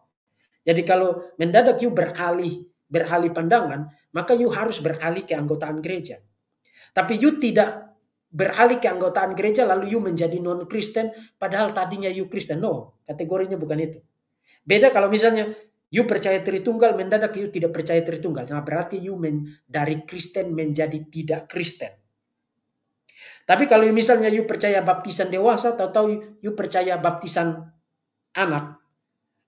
[SPEAKER 1] Jadi kalau mendadak you beralih beralih pandangan, maka you harus beralih ke anggotaan gereja. Tapi you tidak beralih ke anggotaan gereja lalu you menjadi non Kristen padahal tadinya you Kristen no kategorinya bukan itu beda kalau misalnya you percaya Tritunggal mendadak you tidak percaya Tritunggal nah berarti you men, dari Kristen menjadi tidak Kristen tapi kalau misalnya you percaya baptisan dewasa atau you percaya baptisan anak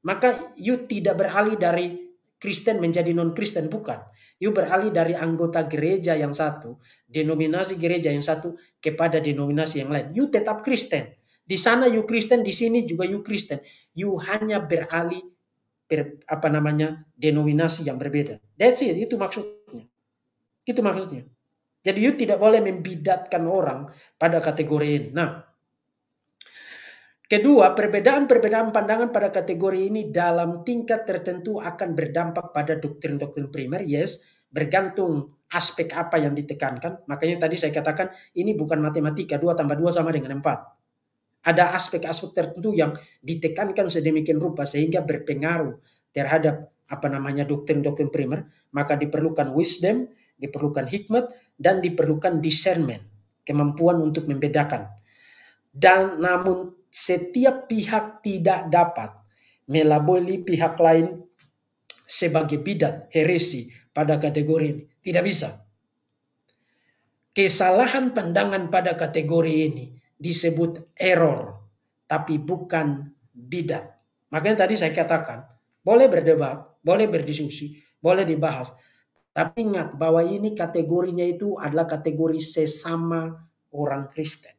[SPEAKER 1] maka you tidak beralih dari Kristen menjadi non Kristen bukan You beralih dari anggota gereja yang satu, denominasi gereja yang satu kepada denominasi yang lain. You tetap Kristen. Di sana you Kristen, di sini juga you Kristen. You hanya beralih ber, apa namanya denominasi yang berbeda. That's it, itu maksudnya. Itu maksudnya. Jadi you tidak boleh membidatkan orang pada kategori ini. Nah, Kedua, perbedaan-perbedaan pandangan pada kategori ini dalam tingkat tertentu akan berdampak pada doktrin-doktrin primer, yes, bergantung aspek apa yang ditekankan. Makanya tadi saya katakan ini bukan matematika, dua tambah dua sama dengan empat. Ada aspek-aspek tertentu yang ditekankan sedemikian rupa sehingga berpengaruh terhadap apa namanya doktrin-doktrin primer, maka diperlukan wisdom, diperlukan hikmat, dan diperlukan discernment, kemampuan untuk membedakan. Dan namun setiap pihak tidak dapat melabeli pihak lain sebagai bidat heresi pada kategori ini. Tidak bisa. Kesalahan pandangan pada kategori ini disebut error, tapi bukan bidat. Makanya tadi saya katakan, boleh berdebat, boleh berdiskusi, boleh dibahas. Tapi ingat bahwa ini kategorinya itu adalah kategori sesama orang Kristen.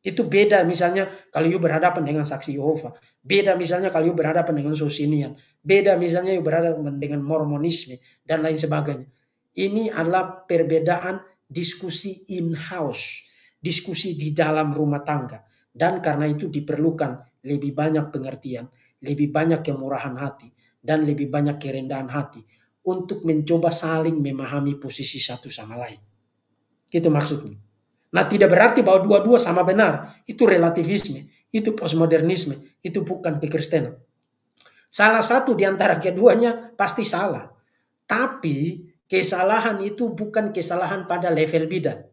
[SPEAKER 1] Itu beda misalnya kalau you berhadapan dengan saksi Yehova. Beda misalnya kalau you berhadapan dengan Sosinian. Beda misalnya you berhadapan dengan Mormonisme dan lain sebagainya. Ini adalah perbedaan diskusi in-house. Diskusi di dalam rumah tangga. Dan karena itu diperlukan lebih banyak pengertian, lebih banyak kemurahan hati, dan lebih banyak kerendahan hati untuk mencoba saling memahami posisi satu sama lain. Itu maksudnya. Nah, tidak berarti bahwa dua-dua sama benar. Itu relativisme, itu postmodernisme, itu bukan kekristenan. Salah satu di antara keduanya pasti salah. Tapi kesalahan itu bukan kesalahan pada level bidat.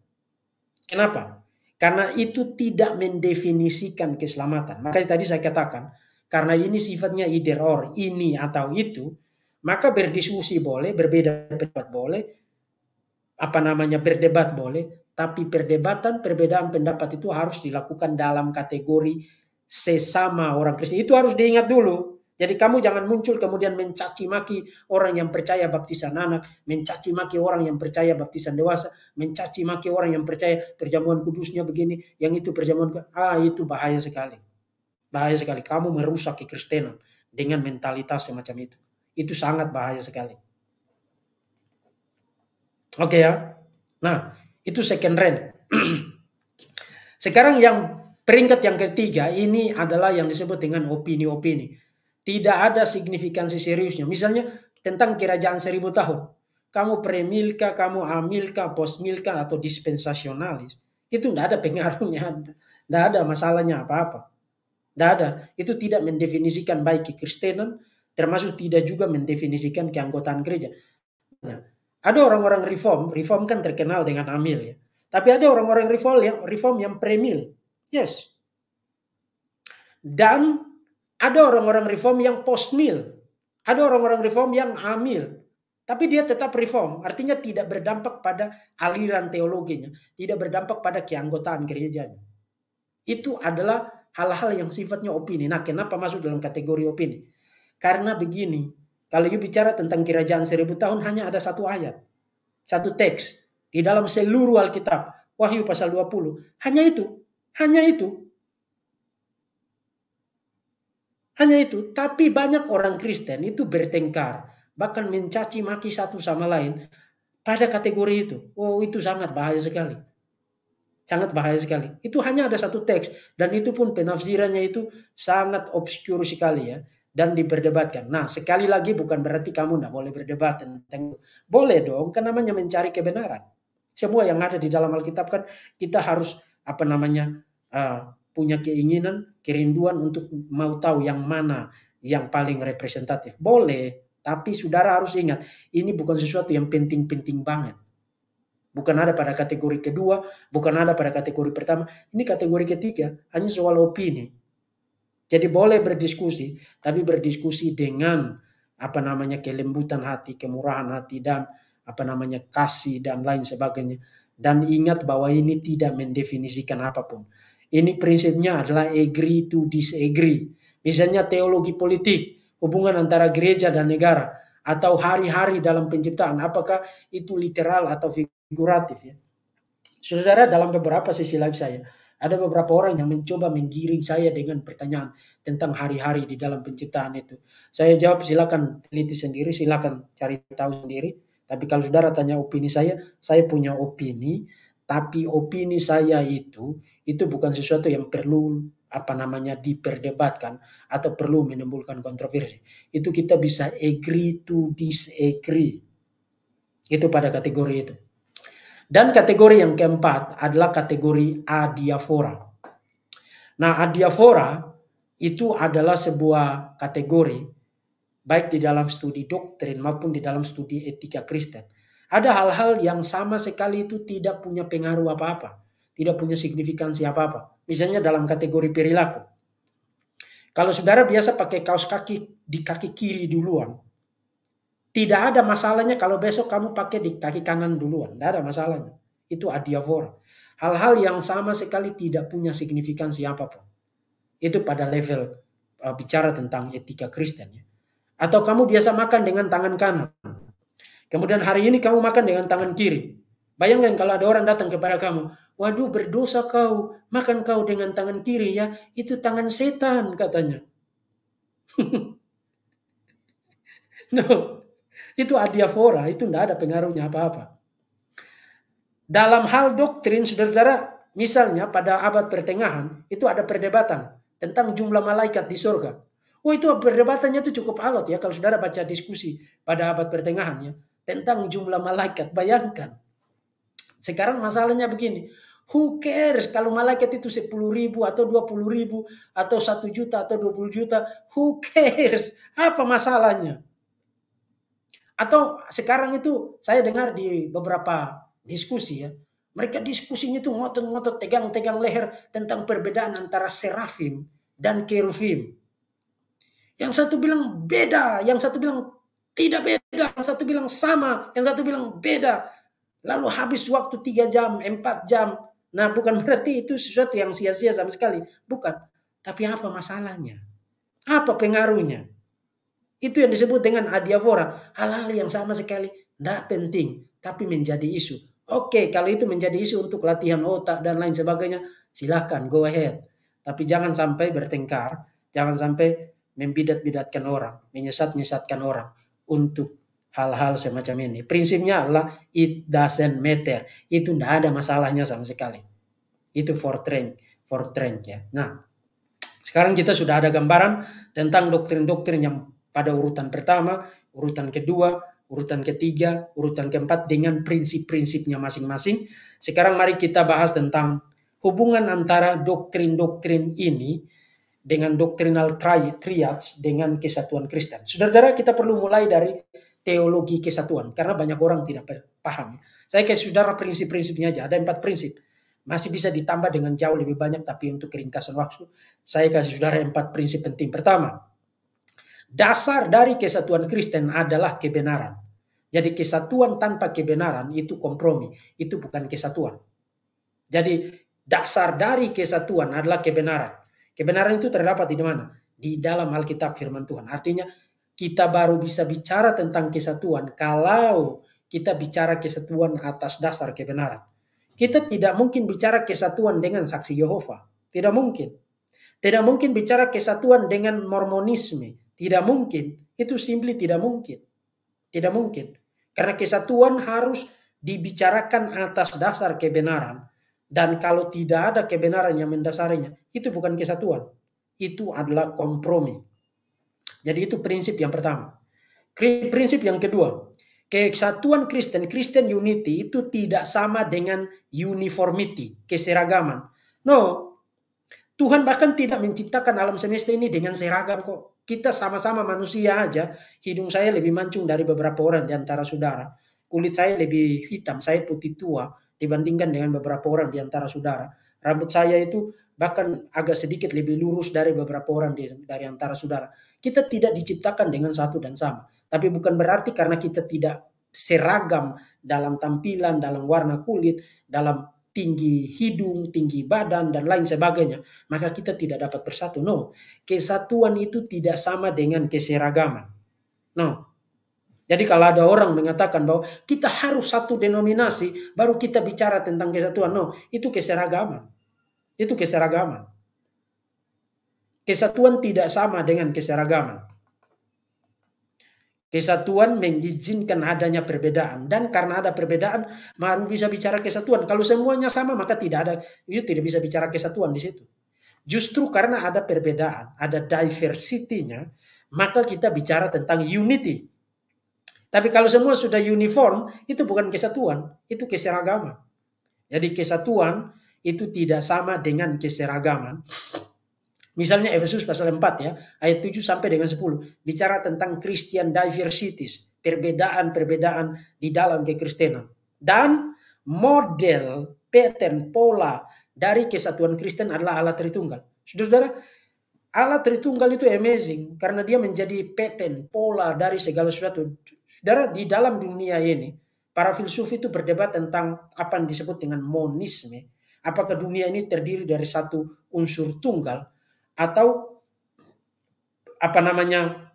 [SPEAKER 1] Kenapa? Karena itu tidak mendefinisikan keselamatan. Makanya tadi saya katakan, karena ini sifatnya either or, ini atau itu, maka berdiskusi boleh, berbeda pendapat boleh, apa namanya berdebat boleh, tapi perdebatan perbedaan pendapat itu harus dilakukan dalam kategori sesama orang Kristen. Itu harus diingat dulu. Jadi kamu jangan muncul kemudian mencaci maki orang yang percaya baptisan anak, mencaci maki orang yang percaya baptisan dewasa, mencaci maki orang yang percaya perjamuan kudusnya begini, yang itu perjamuan ah itu bahaya sekali. Bahaya sekali. Kamu merusak kekristenan dengan mentalitas semacam itu. Itu sangat bahaya sekali. Oke okay ya. Nah, itu second rank. Sekarang yang peringkat yang ketiga ini adalah yang disebut dengan opini-opini. Tidak ada signifikansi seriusnya. Misalnya tentang kerajaan seribu tahun. Kamu premilka, kamu amilka, postmilka, atau dispensasionalis. Itu tidak ada pengaruhnya. Tidak ada masalahnya apa-apa. Tidak ada. Itu tidak mendefinisikan baik kekristenan, termasuk tidak juga mendefinisikan keanggotaan gereja. Ada orang-orang reform, reform kan terkenal dengan amil ya. Tapi ada orang-orang reform yang reform yang premil. Yes. Dan ada orang-orang reform yang postmil. Ada orang-orang reform yang amil. Tapi dia tetap reform, artinya tidak berdampak pada aliran teologinya, tidak berdampak pada keanggotaan gerejanya. Itu adalah hal-hal yang sifatnya opini. Nah, kenapa masuk dalam kategori opini? Karena begini, kalau you bicara tentang kerajaan seribu tahun hanya ada satu ayat, satu teks di dalam seluruh Alkitab, Wahyu pasal 20. Hanya itu, hanya itu. Hanya itu, tapi banyak orang Kristen itu bertengkar, bahkan mencaci maki satu sama lain pada kategori itu. Oh itu sangat bahaya sekali. Sangat bahaya sekali. Itu hanya ada satu teks dan itu pun penafsirannya itu sangat obskur sekali ya dan diperdebatkan. Nah, sekali lagi bukan berarti kamu tidak boleh berdebat tentang boleh dong, kan namanya mencari kebenaran. Semua yang ada di dalam Alkitab kan kita harus apa namanya uh, punya keinginan, kerinduan untuk mau tahu yang mana yang paling representatif. Boleh, tapi saudara harus ingat ini bukan sesuatu yang penting-penting banget. Bukan ada pada kategori kedua, bukan ada pada kategori pertama. Ini kategori ketiga, hanya soal opini jadi boleh berdiskusi, tapi berdiskusi dengan apa namanya kelembutan hati, kemurahan hati dan apa namanya kasih dan lain sebagainya. Dan ingat bahwa ini tidak mendefinisikan apapun. Ini prinsipnya adalah agree to disagree. Misalnya teologi politik, hubungan antara gereja dan negara atau hari-hari dalam penciptaan apakah itu literal atau figuratif ya. Saudara dalam beberapa sisi live saya ada beberapa orang yang mencoba menggiring saya dengan pertanyaan tentang hari-hari di dalam penciptaan itu. Saya jawab silakan teliti sendiri, silakan cari tahu sendiri. Tapi kalau saudara tanya opini saya, saya punya opini, tapi opini saya itu itu bukan sesuatu yang perlu apa namanya diperdebatkan atau perlu menimbulkan kontroversi. Itu kita bisa agree to disagree. Itu pada kategori itu. Dan kategori yang keempat adalah kategori adiafora. Nah, adiafora itu adalah sebuah kategori baik di dalam studi doktrin maupun di dalam studi etika Kristen. Ada hal-hal yang sama sekali itu tidak punya pengaruh apa-apa, tidak punya signifikansi apa-apa. Misalnya dalam kategori perilaku. Kalau saudara biasa pakai kaos kaki di kaki kiri duluan, tidak ada masalahnya kalau besok kamu pakai di kaki kanan duluan. Tidak ada masalahnya. Itu adiavor. Hal-hal yang sama sekali tidak punya signifikansi apapun. Itu pada level uh, bicara tentang etika Kristen. Ya. Atau kamu biasa makan dengan tangan kanan. Kemudian hari ini kamu makan dengan tangan kiri. Bayangkan kalau ada orang datang kepada kamu. Waduh berdosa kau. Makan kau dengan tangan kiri ya. Itu tangan setan katanya. no. Itu adiafora, itu tidak ada pengaruhnya apa-apa. Dalam hal doktrin, saudara-saudara, misalnya pada abad pertengahan, itu ada perdebatan tentang jumlah malaikat di surga. Oh itu perdebatannya itu cukup alot ya kalau saudara baca diskusi pada abad pertengahan ya tentang jumlah malaikat. Bayangkan. Sekarang masalahnya begini. Who cares kalau malaikat itu 10 ribu atau 20 ribu atau 1 juta atau 20 juta. Who cares? Apa masalahnya? Atau sekarang itu saya dengar di beberapa diskusi ya, mereka diskusinya tuh ngotot-ngotot tegang-tegang leher tentang perbedaan antara serafim dan kerufim. Yang satu bilang beda, yang satu bilang tidak beda, yang satu bilang sama, yang satu bilang beda. Lalu habis waktu tiga jam, empat jam. Nah bukan berarti itu sesuatu yang sia-sia sama sekali. Bukan. Tapi apa masalahnya? Apa pengaruhnya? Itu yang disebut dengan adiavora. Hal-hal yang sama sekali tidak penting, tapi menjadi isu. Oke, kalau itu menjadi isu untuk latihan otak dan lain sebagainya, silahkan go ahead. Tapi jangan sampai bertengkar, jangan sampai membidat-bidatkan orang, menyesat-nyesatkan orang untuk hal-hal semacam ini. Prinsipnya adalah it doesn't matter. Itu tidak ada masalahnya sama sekali. Itu for trend, for trend ya. Nah, sekarang kita sudah ada gambaran tentang doktrin-doktrin yang pada urutan pertama, urutan kedua, urutan ketiga, urutan keempat dengan prinsip-prinsipnya masing-masing. Sekarang mari kita bahas tentang hubungan antara doktrin-doktrin ini dengan doktrinal triads dengan kesatuan Kristen. Saudara-saudara kita perlu mulai dari teologi kesatuan karena banyak orang tidak paham. Saya kasih saudara prinsip-prinsipnya aja. Ada empat prinsip. Masih bisa ditambah dengan jauh lebih banyak tapi untuk keringkasan waktu saya kasih saudara empat prinsip penting. Pertama, Dasar dari kesatuan Kristen adalah kebenaran. Jadi kesatuan tanpa kebenaran itu kompromi, itu bukan kesatuan. Jadi dasar dari kesatuan adalah kebenaran. Kebenaran itu terdapat di mana? Di dalam Alkitab firman Tuhan. Artinya kita baru bisa bicara tentang kesatuan kalau kita bicara kesatuan atas dasar kebenaran. Kita tidak mungkin bicara kesatuan dengan saksi Yehova. Tidak mungkin. Tidak mungkin bicara kesatuan dengan mormonisme. Tidak mungkin. Itu simply tidak mungkin. Tidak mungkin. Karena kesatuan harus dibicarakan atas dasar kebenaran. Dan kalau tidak ada kebenaran yang mendasarinya, itu bukan kesatuan. Itu adalah kompromi. Jadi itu prinsip yang pertama. Prinsip yang kedua, kesatuan Kristen, Kristen unity itu tidak sama dengan uniformity, keseragaman. No, Tuhan bahkan tidak menciptakan alam semesta ini dengan seragam kok kita sama-sama manusia aja, hidung saya lebih mancung dari beberapa orang di antara saudara. Kulit saya lebih hitam, saya putih tua dibandingkan dengan beberapa orang di antara saudara. Rambut saya itu bahkan agak sedikit lebih lurus dari beberapa orang di, dari antara saudara. Kita tidak diciptakan dengan satu dan sama. Tapi bukan berarti karena kita tidak seragam dalam tampilan, dalam warna kulit, dalam tinggi hidung, tinggi badan, dan lain sebagainya, maka kita tidak dapat bersatu. No, kesatuan itu tidak sama dengan keseragaman. No. Jadi kalau ada orang mengatakan bahwa kita harus satu denominasi, baru kita bicara tentang kesatuan. No, itu keseragaman. Itu keseragaman. Kesatuan tidak sama dengan keseragaman. Kesatuan mengizinkan adanya perbedaan dan karena ada perbedaan baru bisa bicara kesatuan. Kalau semuanya sama maka tidak ada itu tidak bisa bicara kesatuan di situ. Justru karena ada perbedaan, ada diversity-nya, maka kita bicara tentang unity. Tapi kalau semua sudah uniform, itu bukan kesatuan, itu keseragaman. Jadi kesatuan itu tidak sama dengan keseragaman. Misalnya Efesus pasal 4 ya, ayat 7 sampai dengan 10. Bicara tentang Christian diversities, perbedaan-perbedaan di dalam kekristenan. Dan model, pattern, pola dari kesatuan Kristen adalah alat Tritunggal. Saudara-saudara, alat Tritunggal itu amazing karena dia menjadi pattern, pola dari segala sesuatu. Saudara, di dalam dunia ini, para filsuf itu berdebat tentang apa yang disebut dengan monisme. Apakah dunia ini terdiri dari satu unsur tunggal atau apa namanya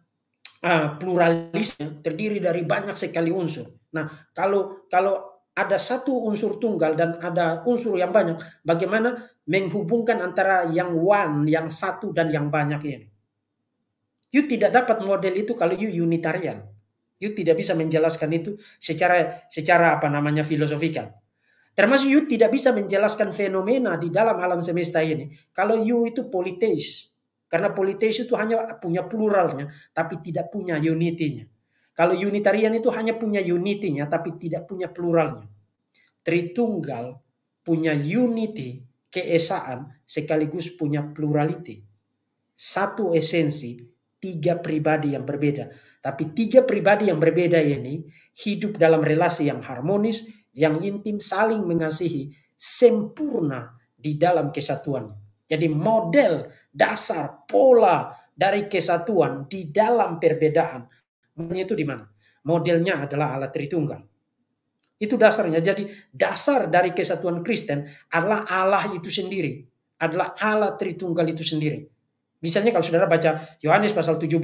[SPEAKER 1] uh, pluralisme terdiri dari banyak sekali unsur. Nah, kalau kalau ada satu unsur tunggal dan ada unsur yang banyak, bagaimana menghubungkan antara yang one, yang satu dan yang banyak ini? You tidak dapat model itu kalau you unitarian. You tidak bisa menjelaskan itu secara secara apa namanya filosofikal. Termasuk you tidak bisa menjelaskan fenomena di dalam alam semesta ini. Kalau you itu politeis. Karena politeis itu hanya punya pluralnya, tapi tidak punya unitinya. Kalau unitarian itu hanya punya unitinya, tapi tidak punya pluralnya. Tritunggal punya unity, keesaan, sekaligus punya plurality. Satu esensi, tiga pribadi yang berbeda. Tapi tiga pribadi yang berbeda ini hidup dalam relasi yang harmonis, yang intim saling mengasihi sempurna di dalam kesatuan. Jadi model dasar pola dari kesatuan di dalam perbedaan itu di mana? Modelnya adalah alat Tritunggal. Itu dasarnya. Jadi dasar dari kesatuan Kristen adalah Allah itu sendiri. Adalah Allah Tritunggal itu sendiri. Misalnya kalau saudara baca Yohanes pasal 17,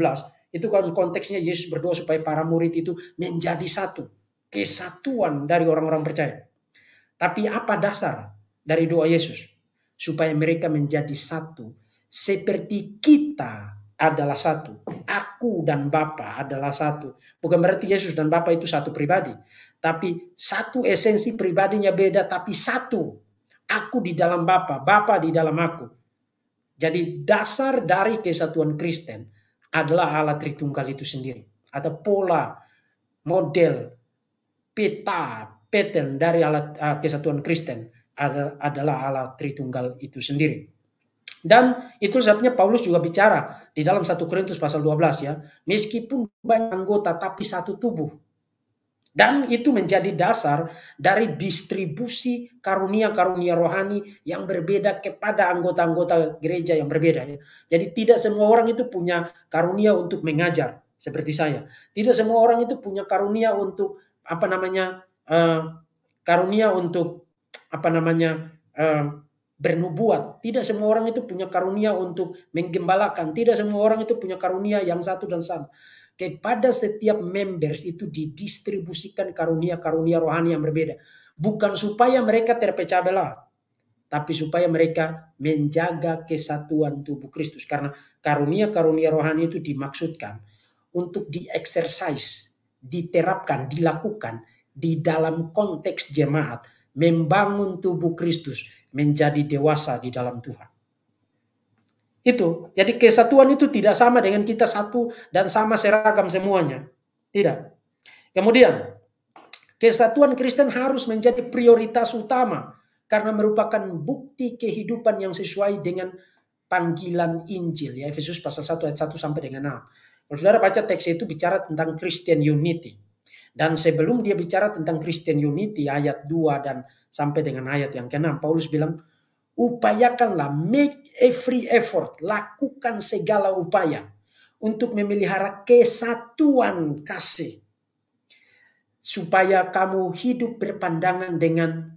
[SPEAKER 1] itu kan konteksnya Yesus berdoa supaya para murid itu menjadi satu kesatuan dari orang-orang percaya. Tapi apa dasar dari doa Yesus? Supaya mereka menjadi satu. Seperti kita adalah satu. Aku dan Bapa adalah satu. Bukan berarti Yesus dan Bapa itu satu pribadi. Tapi satu esensi pribadinya beda, tapi satu. Aku di dalam Bapa, Bapa di dalam aku. Jadi dasar dari kesatuan Kristen adalah Allah Tritunggal itu sendiri. Atau pola model peta pattern dari alat uh, kesatuan Kristen adalah alat Tritunggal itu sendiri. Dan itu sebabnya Paulus juga bicara di dalam 1 Korintus pasal 12 ya, meskipun banyak anggota tapi satu tubuh. Dan itu menjadi dasar dari distribusi karunia-karunia rohani yang berbeda kepada anggota-anggota gereja yang berbeda. Ya. Jadi tidak semua orang itu punya karunia untuk mengajar seperti saya. Tidak semua orang itu punya karunia untuk apa namanya uh, karunia untuk apa namanya uh, bernubuat. Tidak semua orang itu punya karunia untuk menggembalakan. Tidak semua orang itu punya karunia yang satu dan sama. Kepada setiap members itu didistribusikan karunia-karunia rohani yang berbeda. Bukan supaya mereka terpecah belah. Tapi supaya mereka menjaga kesatuan tubuh Kristus. Karena karunia-karunia rohani itu dimaksudkan untuk di diterapkan, dilakukan di dalam konteks jemaat, membangun tubuh Kristus menjadi dewasa di dalam Tuhan. Itu, jadi kesatuan itu tidak sama dengan kita satu dan sama seragam semuanya. Tidak. Kemudian, kesatuan Kristen harus menjadi prioritas utama karena merupakan bukti kehidupan yang sesuai dengan panggilan Injil ya Efesus pasal 1 ayat 1 sampai dengan 6. Saudara baca teks itu bicara tentang Christian unity. Dan sebelum dia bicara tentang Christian unity ayat 2 dan sampai dengan ayat yang ke-6 Paulus bilang upayakanlah make every effort, lakukan segala upaya untuk memelihara kesatuan kasih supaya kamu hidup berpandangan dengan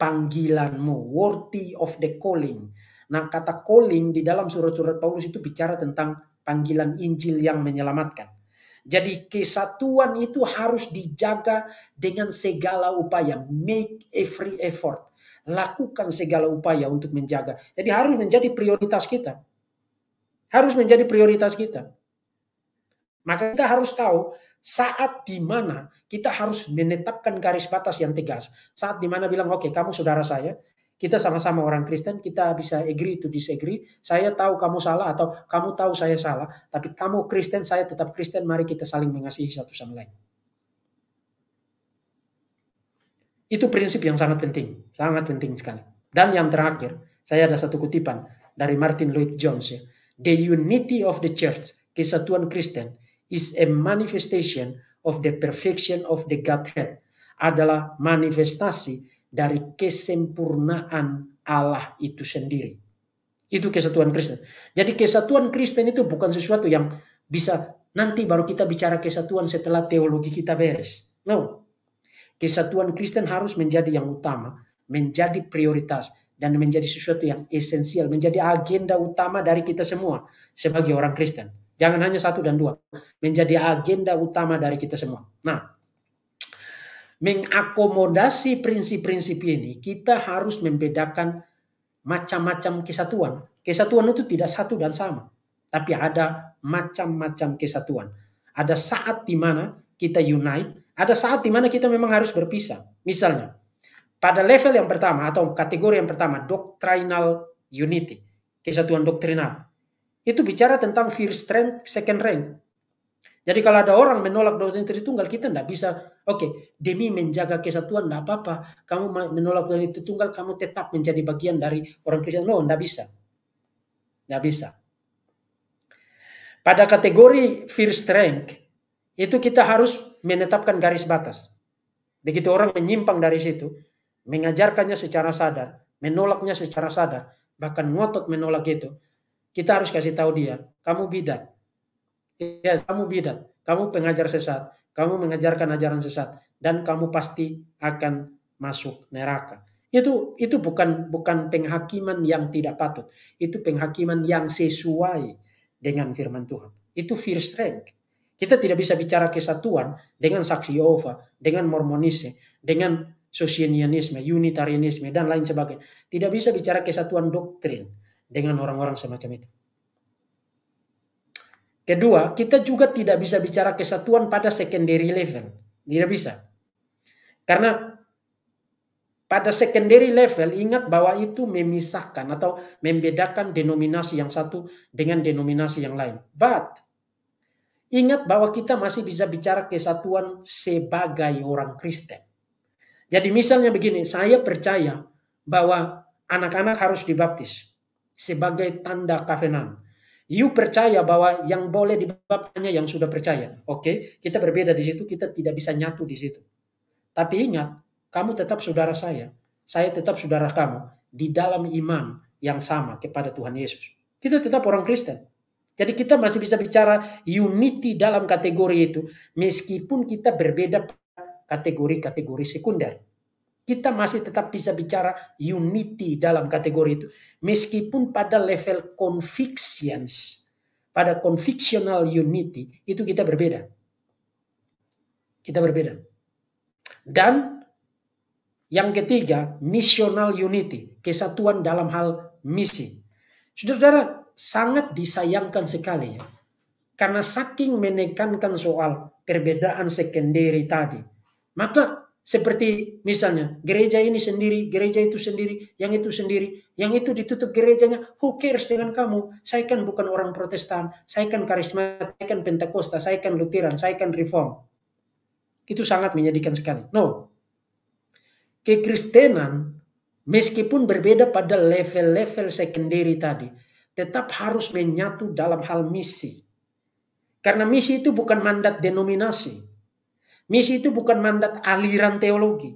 [SPEAKER 1] panggilanmu, worthy of the calling. Nah, kata calling di dalam surat-surat Paulus itu bicara tentang panggilan Injil yang menyelamatkan. Jadi kesatuan itu harus dijaga dengan segala upaya. Make every effort. Lakukan segala upaya untuk menjaga. Jadi harus menjadi prioritas kita. Harus menjadi prioritas kita. Maka kita harus tahu saat di mana kita harus menetapkan garis batas yang tegas. Saat di mana bilang, oke okay, kamu saudara saya, kita sama-sama orang Kristen, kita bisa agree to disagree. Saya tahu kamu salah atau kamu tahu saya salah, tapi kamu Kristen, saya tetap Kristen. Mari kita saling mengasihi satu sama lain. Itu prinsip yang sangat penting, sangat penting sekali. Dan yang terakhir, saya ada satu kutipan dari Martin Lloyd Jones ya. The unity of the church, kesatuan Kristen, is a manifestation of the perfection of the Godhead. Adalah manifestasi dari kesempurnaan Allah itu sendiri. Itu kesatuan Kristen. Jadi kesatuan Kristen itu bukan sesuatu yang bisa nanti baru kita bicara kesatuan setelah teologi kita beres. No. Kesatuan Kristen harus menjadi yang utama, menjadi prioritas dan menjadi sesuatu yang esensial, menjadi agenda utama dari kita semua sebagai orang Kristen. Jangan hanya satu dan dua, menjadi agenda utama dari kita semua. Nah, mengakomodasi prinsip-prinsip ini, kita harus membedakan macam-macam kesatuan. Kesatuan itu tidak satu dan sama, tapi ada macam-macam kesatuan. Ada saat di mana kita unite, ada saat di mana kita memang harus berpisah. Misalnya, pada level yang pertama atau kategori yang pertama, doctrinal unity, kesatuan doktrinal. Itu bicara tentang first rank, second rank. Jadi kalau ada orang menolak doktrin Tritunggal, kita tidak bisa, oke, okay, demi menjaga kesatuan tidak apa-apa. Kamu menolak doktrin Tritunggal, kamu tetap menjadi bagian dari orang Kristen. No, tidak bisa. Tidak bisa. Pada kategori fear strength, itu kita harus menetapkan garis batas. Begitu orang menyimpang dari situ, mengajarkannya secara sadar, menolaknya secara sadar, bahkan ngotot menolak itu, kita harus kasih tahu dia, kamu bidat, ya kamu bidat, kamu pengajar sesat, kamu mengajarkan ajaran sesat dan kamu pasti akan masuk neraka. Itu itu bukan bukan penghakiman yang tidak patut. Itu penghakiman yang sesuai dengan firman Tuhan. Itu fear strength. Kita tidak bisa bicara kesatuan dengan saksi Yehova, dengan Mormonisme, dengan Socinianisme, Unitarianisme, dan lain sebagainya. Tidak bisa bicara kesatuan doktrin dengan orang-orang semacam itu. Kedua, kita juga tidak bisa bicara kesatuan pada secondary level. Tidak bisa. Karena pada secondary level ingat bahwa itu memisahkan atau membedakan denominasi yang satu dengan denominasi yang lain. But ingat bahwa kita masih bisa bicara kesatuan sebagai orang Kristen. Jadi misalnya begini, saya percaya bahwa anak-anak harus dibaptis sebagai tanda kafenan. You percaya bahwa yang boleh dibaptis yang sudah percaya. Oke, okay? kita berbeda di situ, kita tidak bisa nyatu di situ. Tapi ingat, kamu tetap saudara saya. Saya tetap saudara kamu di dalam iman yang sama kepada Tuhan Yesus. Kita tetap orang Kristen. Jadi kita masih bisa bicara unity dalam kategori itu meskipun kita berbeda kategori-kategori sekunder kita masih tetap bisa bicara unity dalam kategori itu. Meskipun pada level convictions, pada convictional unity, itu kita berbeda. Kita berbeda. Dan yang ketiga, missional unity, kesatuan dalam hal misi. Saudara-saudara, sangat disayangkan sekali ya. Karena saking menekankan soal perbedaan sekunderi tadi, maka seperti misalnya gereja ini sendiri, gereja itu sendiri, yang itu sendiri, yang itu ditutup gerejanya. Who cares dengan kamu? Saya kan bukan orang Protestan, saya kan karisma, saya kan Pentakosta, saya kan Lutheran, saya kan Reform. Itu sangat menyedihkan sekali. No. Kekristenan meskipun berbeda pada level-level sekunderi tadi, tetap harus menyatu dalam hal misi. Karena misi itu bukan mandat denominasi Misi itu bukan mandat aliran teologi.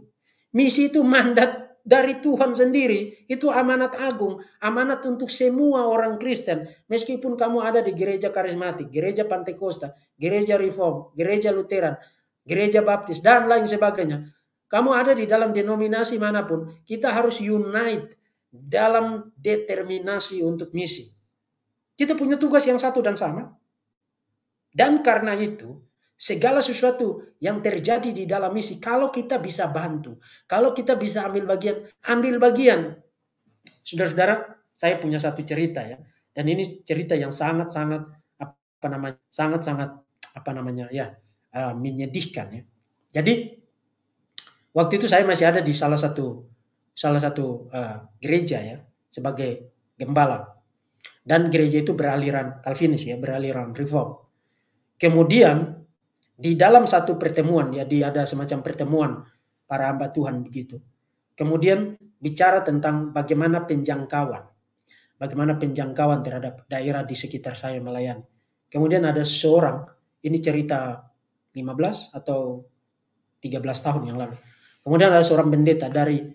[SPEAKER 1] Misi itu mandat dari Tuhan sendiri. Itu amanat agung. Amanat untuk semua orang Kristen. Meskipun kamu ada di gereja karismatik, gereja Pantekosta, gereja Reform, gereja Lutheran, gereja Baptis, dan lain sebagainya. Kamu ada di dalam denominasi manapun, kita harus unite dalam determinasi untuk misi. Kita punya tugas yang satu dan sama. Dan karena itu, segala sesuatu yang terjadi di dalam misi kalau kita bisa bantu kalau kita bisa ambil bagian ambil bagian saudara-saudara saya punya satu cerita ya dan ini cerita yang sangat-sangat apa namanya sangat-sangat apa namanya ya eh, menyedihkan ya jadi waktu itu saya masih ada di salah satu salah satu uh, gereja ya sebagai gembala dan gereja itu beraliran Calvinis ya beraliran reform kemudian di dalam satu pertemuan ya di ada semacam pertemuan para hamba Tuhan begitu. Kemudian bicara tentang bagaimana penjangkauan. Bagaimana penjangkauan terhadap daerah di sekitar saya melayani. Kemudian ada seorang ini cerita 15 atau 13 tahun yang lalu. Kemudian ada seorang pendeta dari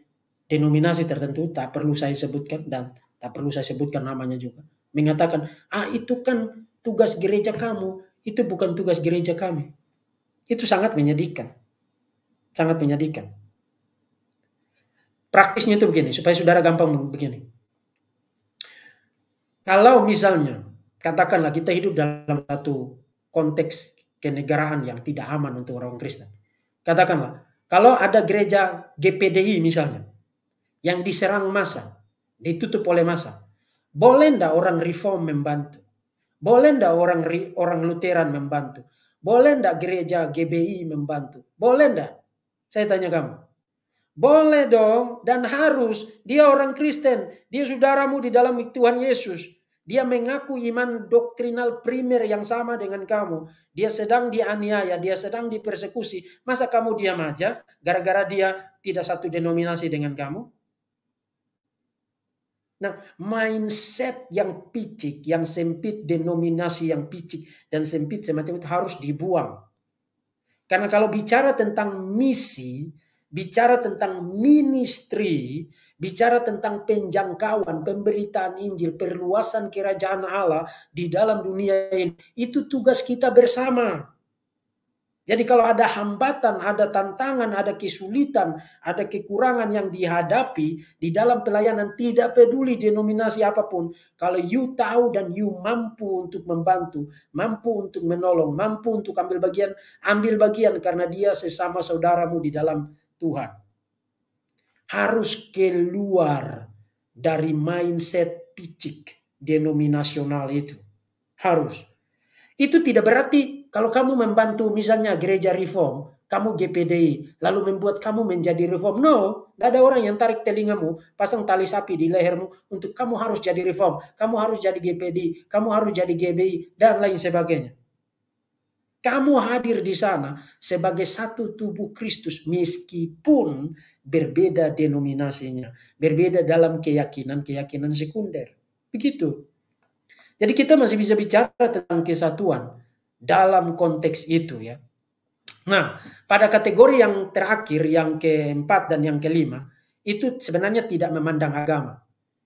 [SPEAKER 1] denominasi tertentu, tak perlu saya sebutkan dan tak perlu saya sebutkan namanya juga, mengatakan, "Ah, itu kan tugas gereja kamu, itu bukan tugas gereja kami." Itu sangat menyedihkan. Sangat menyedihkan. Praktisnya itu begini, supaya saudara gampang begini. Kalau misalnya, katakanlah kita hidup dalam satu konteks kenegaraan yang tidak aman untuk orang Kristen. Katakanlah, kalau ada gereja GPDI misalnya, yang diserang masa, ditutup oleh masa, boleh ndak orang reform membantu? Boleh ndak orang orang Lutheran membantu? Boleh ndak gereja GBI membantu? Boleh ndak? Saya tanya kamu. Boleh dong dan harus. Dia orang Kristen. Dia saudaramu di dalam Tuhan Yesus. Dia mengaku iman doktrinal primer yang sama dengan kamu. Dia sedang dianiaya, dia sedang dipersekusi. Masa kamu diam aja gara-gara dia tidak satu denominasi dengan kamu? Nah, mindset yang picik, yang sempit, denominasi yang picik dan sempit semacam itu harus dibuang. Karena kalau bicara tentang misi, bicara tentang ministry, bicara tentang penjangkauan, pemberitaan Injil, perluasan kerajaan Allah di dalam dunia ini, itu tugas kita bersama. Jadi kalau ada hambatan, ada tantangan, ada kesulitan, ada kekurangan yang dihadapi di dalam pelayanan tidak peduli denominasi apapun. Kalau you tahu dan you mampu untuk membantu, mampu untuk menolong, mampu untuk ambil bagian, ambil bagian karena dia sesama saudaramu di dalam Tuhan. Harus keluar dari mindset picik denominasional itu. Harus. Itu tidak berarti kalau kamu membantu misalnya gereja reform, kamu GPDI, lalu membuat kamu menjadi reform. No, tidak ada orang yang tarik telingamu, pasang tali sapi di lehermu untuk kamu harus jadi reform, kamu harus jadi GPD, kamu harus jadi GBI, dan lain sebagainya. Kamu hadir di sana sebagai satu tubuh Kristus meskipun berbeda denominasinya, berbeda dalam keyakinan-keyakinan sekunder. Begitu. Jadi kita masih bisa bicara tentang kesatuan dalam konteks itu ya. Nah, pada kategori yang terakhir, yang keempat dan yang kelima, itu sebenarnya tidak memandang agama.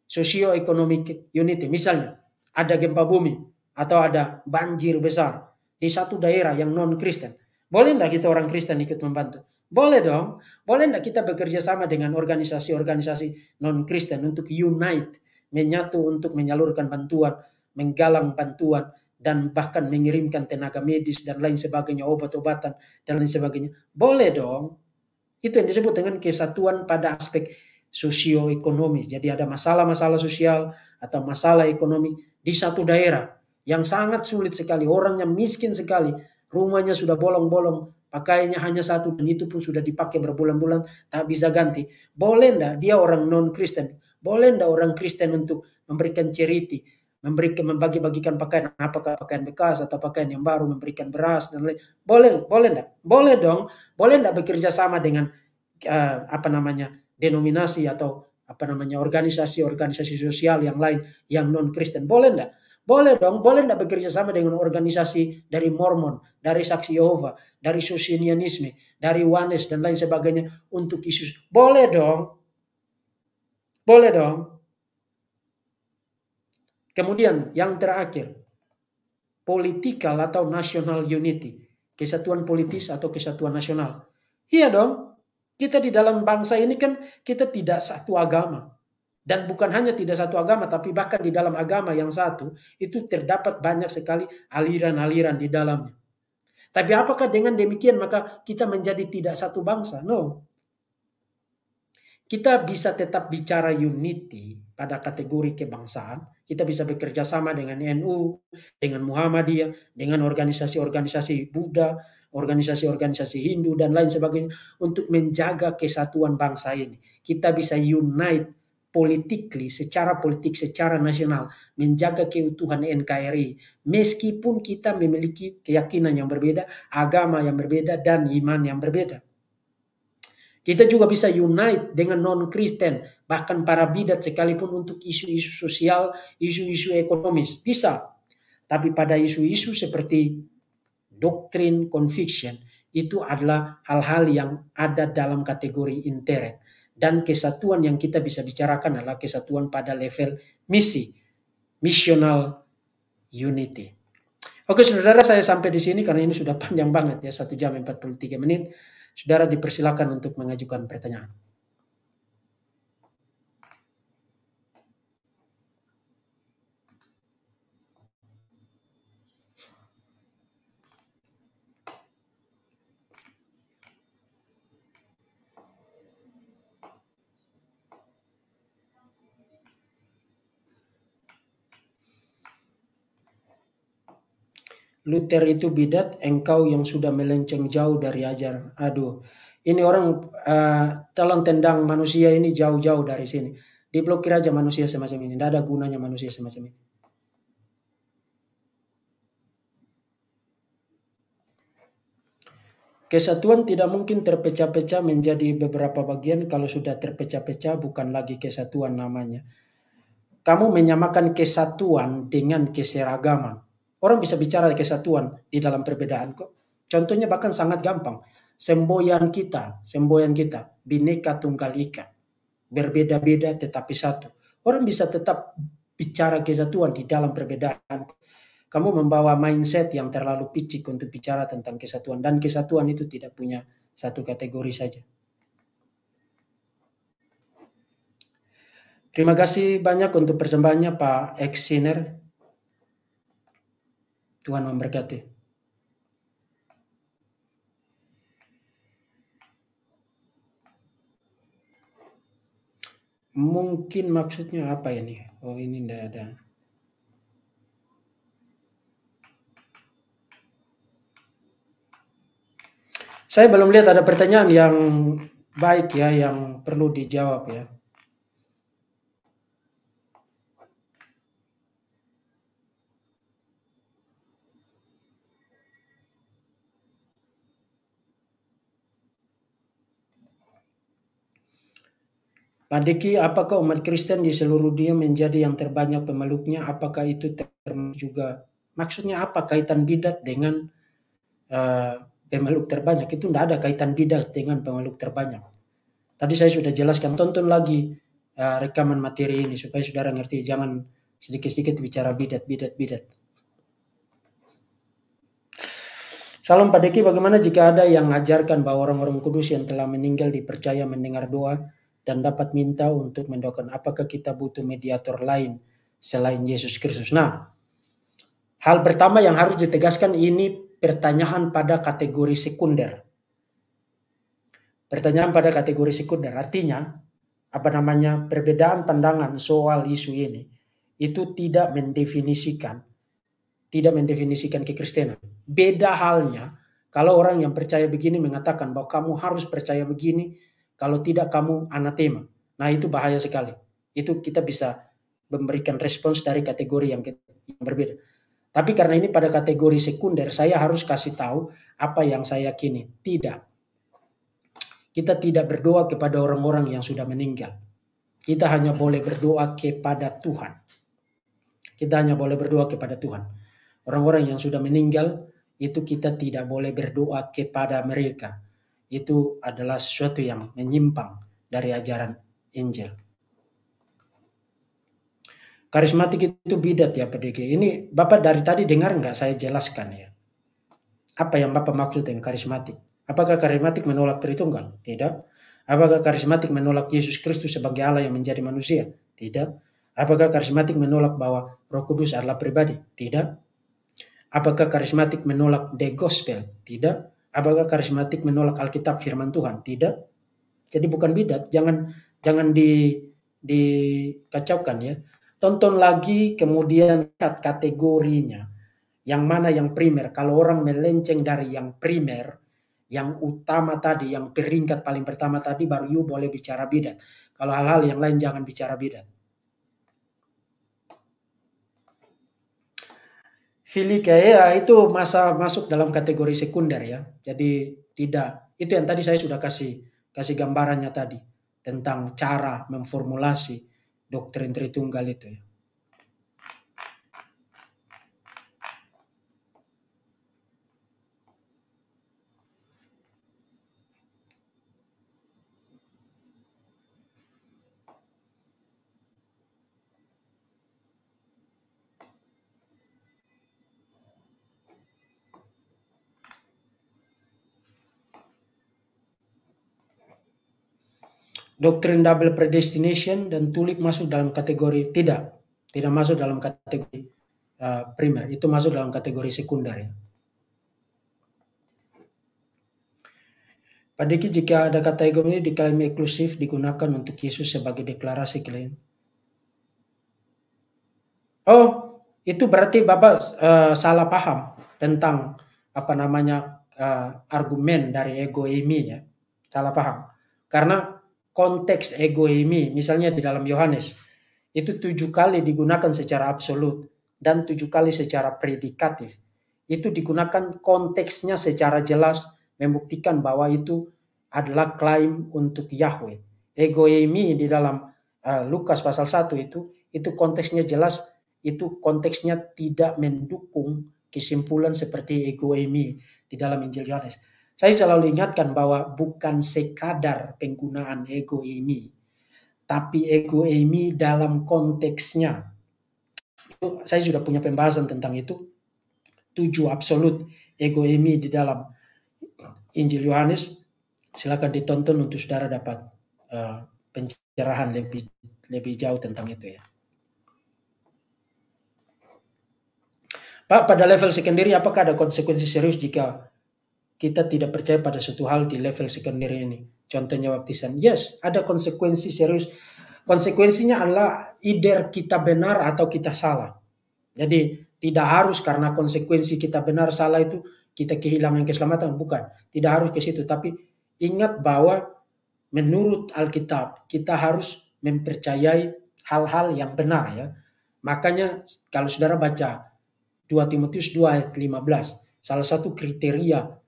[SPEAKER 1] Socio-economic unity, misalnya ada gempa bumi atau ada banjir besar di satu daerah yang non-Kristen. Boleh enggak kita orang Kristen ikut membantu? Boleh dong. Boleh enggak kita bekerja sama dengan organisasi-organisasi non-Kristen untuk unite, menyatu untuk menyalurkan bantuan, menggalang bantuan, dan bahkan mengirimkan tenaga medis dan lain sebagainya, obat-obatan dan lain sebagainya. Boleh dong. Itu yang disebut dengan kesatuan pada aspek sosioekonomi. Jadi ada masalah-masalah sosial atau masalah ekonomi di satu daerah yang sangat sulit sekali, orangnya miskin sekali, rumahnya sudah bolong-bolong, pakainya hanya satu dan itu pun sudah dipakai berbulan-bulan tak bisa ganti. Boleh enggak dia orang non-Kristen? Boleh enggak orang Kristen untuk memberikan ceriti? memberikan membagi-bagikan pakaian apakah pakaian bekas atau pakaian yang baru memberikan beras dan lain boleh boleh enggak boleh dong boleh enggak bekerja sama dengan uh, apa namanya denominasi atau apa namanya organisasi-organisasi sosial yang lain yang non Kristen boleh enggak boleh dong, boleh enggak bekerja sama dengan organisasi dari Mormon, dari Saksi Yehova, dari Sosinianisme dari Wanes, dan lain sebagainya untuk Yesus Boleh dong. Boleh dong. Kemudian yang terakhir, political atau national unity, kesatuan politis atau kesatuan nasional. Iya dong, kita di dalam bangsa ini kan kita tidak satu agama. Dan bukan hanya tidak satu agama, tapi bahkan di dalam agama yang satu, itu terdapat banyak sekali aliran-aliran di dalamnya. Tapi apakah dengan demikian maka kita menjadi tidak satu bangsa? No kita bisa tetap bicara unity pada kategori kebangsaan, kita bisa bekerja sama dengan NU, dengan Muhammadiyah, dengan organisasi-organisasi Buddha, organisasi-organisasi Hindu dan lain sebagainya untuk menjaga kesatuan bangsa ini. Kita bisa unite politically, secara politik, secara nasional, menjaga keutuhan NKRI. Meskipun kita memiliki keyakinan yang berbeda, agama yang berbeda, dan iman yang berbeda. Kita juga bisa unite dengan non-Kristen, bahkan para bidat sekalipun untuk isu-isu sosial, isu-isu ekonomis. Bisa. Tapi pada isu-isu seperti doktrin conviction, itu adalah hal-hal yang ada dalam kategori intern. Dan kesatuan yang kita bisa bicarakan adalah kesatuan pada level misi, missional unity. Oke saudara saya sampai di sini karena ini sudah panjang banget ya, 1 jam 43 menit. Saudara dipersilakan untuk mengajukan pertanyaan. Luther itu bidat, engkau yang sudah melenceng jauh dari ajar. Aduh, ini orang uh, tolong tendang manusia ini jauh-jauh dari sini. Diblokir aja manusia semacam ini. Tidak ada gunanya manusia semacam ini. Kesatuan tidak mungkin terpecah-pecah menjadi beberapa bagian kalau sudah terpecah-pecah bukan lagi kesatuan namanya. Kamu menyamakan kesatuan dengan keseragaman Orang bisa bicara kesatuan di dalam perbedaan kok. Contohnya bahkan sangat gampang. Semboyan kita, semboyan kita, bineka tunggal ika. Berbeda-beda tetapi satu. Orang bisa tetap bicara kesatuan di dalam perbedaan. Kamu membawa mindset yang terlalu picik untuk bicara tentang kesatuan. Dan kesatuan itu tidak punya satu kategori saja. Terima kasih banyak untuk persembahannya Pak Eksiner. Tuhan memberkati. mungkin maksudnya apa ini? Oh ini tidak ada. Saya belum lihat ada pertanyaan yang baik ya yang perlu dijawab ya. Pak Padiki, apakah umat Kristen di seluruh dunia menjadi yang terbanyak pemeluknya? Apakah itu termasuk juga? Maksudnya apa kaitan bidat dengan uh, pemeluk terbanyak? Itu tidak ada kaitan bidat dengan pemeluk terbanyak. Tadi saya sudah jelaskan, tonton lagi uh, rekaman materi ini supaya saudara ngerti. Jangan sedikit-sedikit bicara bidat, bidat, bidat. Salam Pak Deki, bagaimana jika ada yang mengajarkan bahwa orang-orang kudus yang telah meninggal dipercaya mendengar doa dan dapat minta untuk mendoakan apakah kita butuh mediator lain selain Yesus Kristus. Nah, hal pertama yang harus ditegaskan ini pertanyaan pada kategori sekunder. Pertanyaan pada kategori sekunder artinya apa namanya perbedaan pandangan soal isu ini itu tidak mendefinisikan tidak mendefinisikan kekristenan. Beda halnya kalau orang yang percaya begini mengatakan bahwa kamu harus percaya begini kalau tidak kamu anatema. Nah itu bahaya sekali. Itu kita bisa memberikan respons dari kategori yang, yang berbeda. Tapi karena ini pada kategori sekunder, saya harus kasih tahu apa yang saya yakini. Tidak. Kita tidak berdoa kepada orang-orang yang sudah meninggal. Kita hanya boleh berdoa kepada Tuhan. Kita hanya boleh berdoa kepada Tuhan. Orang-orang yang sudah meninggal itu kita tidak boleh berdoa kepada mereka itu adalah sesuatu yang menyimpang dari ajaran Injil. Karismatik itu bidat ya PDG. Ini Bapak dari tadi dengar nggak saya jelaskan ya. Apa yang Bapak maksud dengan karismatik? Apakah karismatik menolak Tritunggal? Tidak. Apakah karismatik menolak Yesus Kristus sebagai Allah yang menjadi manusia? Tidak. Apakah karismatik menolak bahwa Roh Kudus adalah pribadi? Tidak. Apakah karismatik menolak the gospel? Tidak. Apakah karismatik menolak Alkitab firman Tuhan? Tidak. Jadi bukan bidat, jangan jangan di dikacaukan ya. Tonton lagi kemudian lihat kategorinya. Yang mana yang primer? Kalau orang melenceng dari yang primer, yang utama tadi, yang peringkat paling pertama tadi baru you boleh bicara bidat. Kalau hal-hal yang lain jangan bicara bidat. ya itu masa masuk dalam kategori sekunder ya. Jadi tidak. Itu yang tadi saya sudah kasih kasih gambarannya tadi tentang cara memformulasi doktrin Tritunggal itu ya. doktrin double predestination dan tulip masuk dalam kategori tidak, tidak masuk dalam kategori uh, primer, itu masuk dalam kategori sekunder ya. Pak Diki, jika ada kata ego ini diklaim eksklusif digunakan untuk Yesus sebagai deklarasi klaim. Oh, itu berarti Bapak uh, salah paham tentang apa namanya uh, argumen dari ego ini ya. Salah paham. Karena konteks egoimi, misalnya di dalam Yohanes, itu tujuh kali digunakan secara absolut dan tujuh kali secara predikatif. Itu digunakan konteksnya secara jelas membuktikan bahwa itu adalah klaim untuk Yahweh. Egoimi di dalam uh, Lukas pasal 1 itu, itu konteksnya jelas, itu konteksnya tidak mendukung kesimpulan seperti egoimi di dalam Injil Yohanes. Saya selalu ingatkan bahwa bukan sekadar penggunaan ego ini, tapi ego ini dalam konteksnya. saya sudah punya pembahasan tentang itu. Tujuh absolut ego ini di dalam Injil Yohanes. Silakan ditonton untuk saudara dapat uh, pencerahan lebih lebih jauh tentang itu ya. Pak, pada level secondary apakah ada konsekuensi serius jika kita tidak percaya pada suatu hal di level sekunder ini. Contohnya baptisan. Yes, ada konsekuensi serius. Konsekuensinya adalah either kita benar atau kita salah. Jadi tidak harus karena konsekuensi kita benar salah itu kita kehilangan keselamatan. Bukan. Tidak harus ke situ. Tapi ingat bahwa menurut Alkitab kita harus mempercayai hal-hal yang benar ya. Makanya kalau saudara baca 2 Timotius 2 ayat 15, salah satu kriteria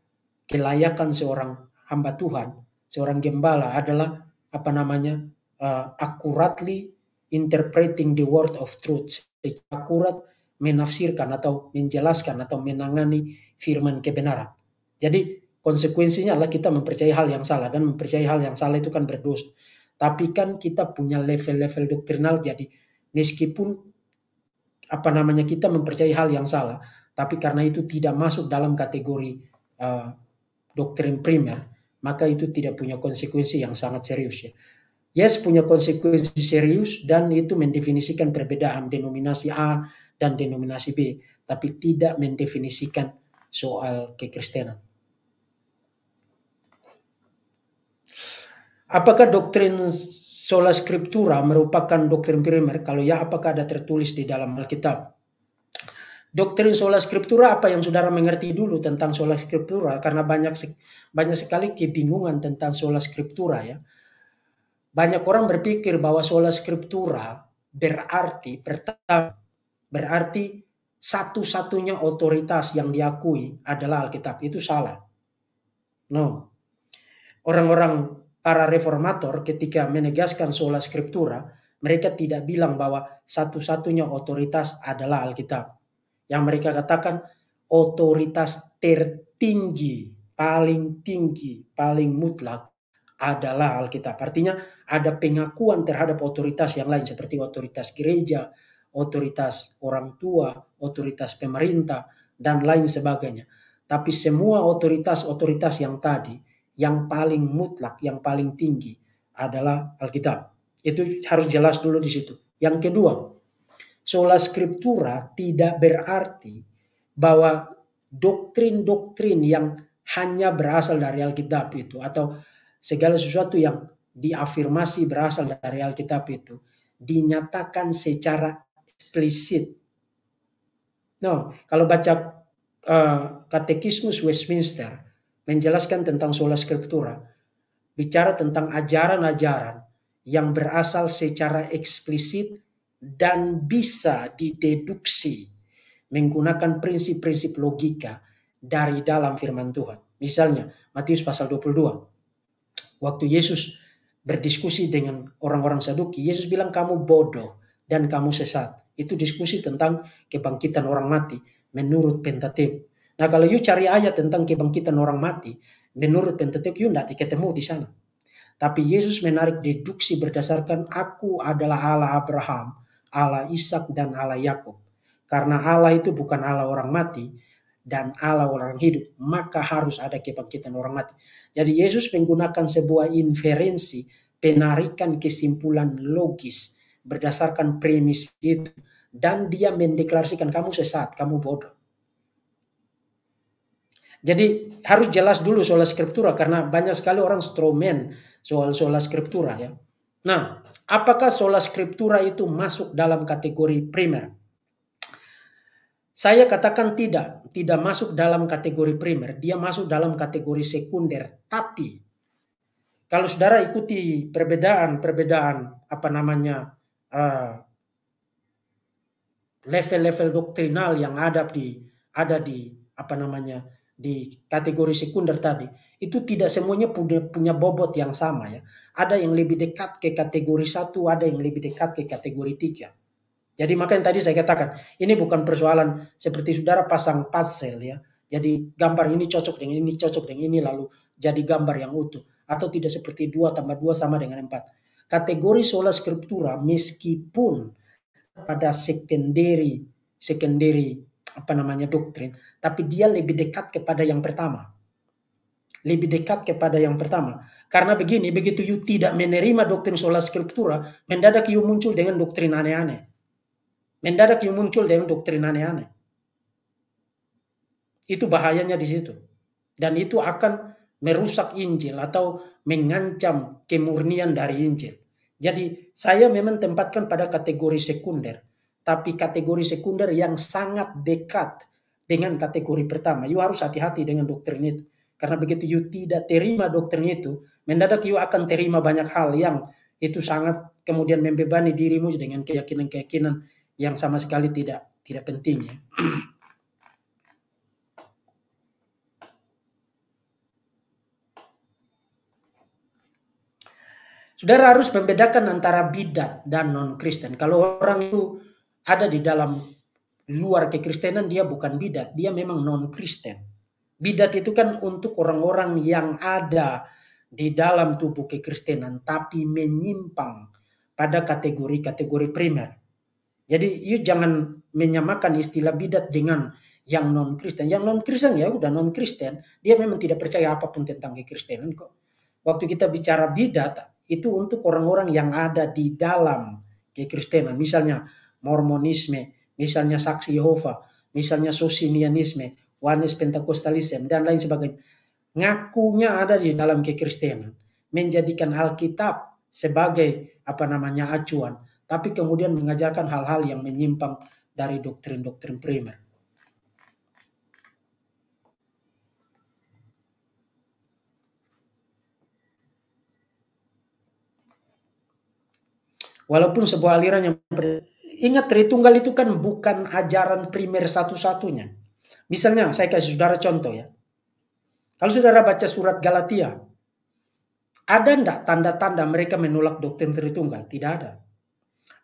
[SPEAKER 1] kelayakan seorang hamba Tuhan, seorang gembala adalah apa namanya uh, accurately interpreting the word of truth, akurat menafsirkan atau menjelaskan atau menangani firman kebenaran. Jadi konsekuensinya adalah kita mempercayai hal yang salah dan mempercayai hal yang salah itu kan berdosa. Tapi kan kita punya level-level doktrinal jadi meskipun apa namanya kita mempercayai hal yang salah, tapi karena itu tidak masuk dalam kategori uh, doktrin primer, maka itu tidak punya konsekuensi yang sangat serius ya. Yes punya konsekuensi serius dan itu mendefinisikan perbedaan denominasi A dan denominasi B, tapi tidak mendefinisikan soal kekristenan. Apakah doktrin sola scriptura merupakan doktrin primer? Kalau ya, apakah ada tertulis di dalam Alkitab? doktrin sola scriptura apa yang saudara mengerti dulu tentang sola scriptura karena banyak banyak sekali kebingungan tentang sola scriptura ya. Banyak orang berpikir bahwa sola scriptura berarti pertama berarti satu-satunya otoritas yang diakui adalah Alkitab. Itu salah. No. Orang-orang para reformator ketika menegaskan sola scriptura, mereka tidak bilang bahwa satu-satunya otoritas adalah Alkitab yang mereka katakan otoritas tertinggi, paling tinggi, paling mutlak adalah Alkitab. Artinya ada pengakuan terhadap otoritas yang lain seperti otoritas gereja, otoritas orang tua, otoritas pemerintah, dan lain sebagainya. Tapi semua otoritas-otoritas yang tadi, yang paling mutlak, yang paling tinggi adalah Alkitab. Itu harus jelas dulu di situ. Yang kedua, sola scriptura tidak berarti bahwa doktrin-doktrin yang hanya berasal dari Alkitab itu atau segala sesuatu yang diafirmasi berasal dari Alkitab itu dinyatakan secara eksplisit. No, kalau baca uh, Katekismus Westminster menjelaskan tentang sola scriptura, bicara tentang ajaran-ajaran yang berasal secara eksplisit dan bisa dideduksi menggunakan prinsip-prinsip logika dari dalam firman Tuhan. Misalnya Matius pasal 22. Waktu Yesus berdiskusi dengan orang-orang Saduki, Yesus bilang kamu bodoh dan kamu sesat. Itu diskusi tentang kebangkitan orang mati menurut Pentateuch. Nah kalau you cari ayat tentang kebangkitan orang mati, menurut Pentateuch, you tidak ketemu di sana. Tapi Yesus menarik deduksi berdasarkan aku adalah Allah Abraham, Allah Ishak dan Allah Yakub. Karena Allah itu bukan Allah orang mati dan Allah orang hidup, maka harus ada kebangkitan orang mati. Jadi Yesus menggunakan sebuah inferensi, penarikan kesimpulan logis berdasarkan premis itu dan dia mendeklarasikan kamu sesat, kamu bodoh. Jadi harus jelas dulu soal skriptura karena banyak sekali orang stromen soal soal skriptura ya. Nah, apakah sola scriptura itu masuk dalam kategori primer? Saya katakan tidak, tidak masuk dalam kategori primer, dia masuk dalam kategori sekunder. Tapi kalau saudara ikuti perbedaan-perbedaan apa namanya eh, level-level uh, doktrinal yang ada di ada di apa namanya di kategori sekunder tadi, itu tidak semuanya punya punya bobot yang sama ya ada yang lebih dekat ke kategori satu, ada yang lebih dekat ke kategori tiga. Jadi makanya tadi saya katakan, ini bukan persoalan seperti saudara pasang pasel ya. Jadi gambar ini cocok dengan ini, cocok dengan ini, lalu jadi gambar yang utuh. Atau tidak seperti dua tambah dua sama dengan empat. Kategori sola scriptura meskipun pada secondary, secondary apa namanya doktrin, tapi dia lebih dekat kepada yang pertama. Lebih dekat kepada yang pertama. Karena begini, begitu you tidak menerima doktrin sola scriptura, mendadak you muncul dengan doktrin aneh-aneh. Mendadak you muncul dengan doktrin aneh-aneh. Itu bahayanya di situ. Dan itu akan merusak Injil atau mengancam kemurnian dari Injil. Jadi saya memang tempatkan pada kategori sekunder. Tapi kategori sekunder yang sangat dekat dengan kategori pertama. You harus hati-hati dengan doktrin itu. Karena begitu you tidak terima doktrin itu, mendadak you akan terima banyak hal yang itu sangat kemudian membebani dirimu dengan keyakinan-keyakinan yang sama sekali tidak tidak penting ya. Saudara harus membedakan antara bidat dan non-Kristen. Kalau orang itu ada di dalam luar kekristenan, dia bukan bidat, dia memang non-Kristen. Bidat itu kan untuk orang-orang yang ada di dalam tubuh kekristenan tapi menyimpang pada kategori-kategori primer. Jadi you jangan menyamakan istilah bidat dengan yang non Kristen. Yang non Kristen ya udah non Kristen, dia memang tidak percaya apapun tentang kekristenan kok. Waktu kita bicara bidat itu untuk orang-orang yang ada di dalam kekristenan, misalnya Mormonisme, misalnya Saksi Yehova, misalnya Sosinianisme, Wanes Pentakostalisme dan lain sebagainya ngakunya ada di dalam kekristenan, menjadikan Alkitab sebagai apa namanya acuan, tapi kemudian mengajarkan hal-hal yang menyimpang dari doktrin-doktrin primer. Walaupun sebuah aliran yang ingat Tritunggal itu kan bukan ajaran primer satu-satunya. Misalnya saya kasih saudara contoh ya. Kalau saudara baca surat Galatia, ada ndak tanda-tanda mereka menolak doktrin Tritunggal? Tidak ada.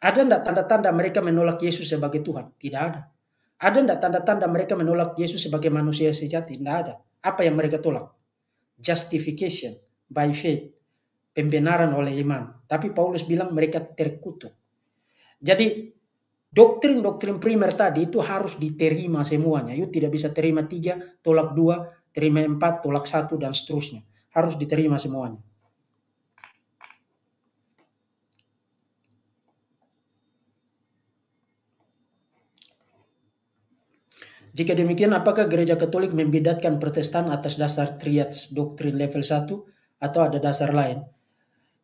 [SPEAKER 1] Ada ndak tanda-tanda mereka menolak Yesus sebagai Tuhan? Tidak ada. Ada ndak tanda-tanda mereka menolak Yesus sebagai manusia sejati? Tidak ada. Apa yang mereka tolak? Justification by faith. Pembenaran oleh iman. Tapi Paulus bilang mereka terkutuk. Jadi doktrin-doktrin primer tadi itu harus diterima semuanya. yuk tidak bisa terima tiga, tolak dua, terima empat, tolak satu dan seterusnya. Harus diterima semuanya. Jika demikian, apakah gereja katolik membedatkan protestan atas dasar triads doktrin level 1 atau ada dasar lain?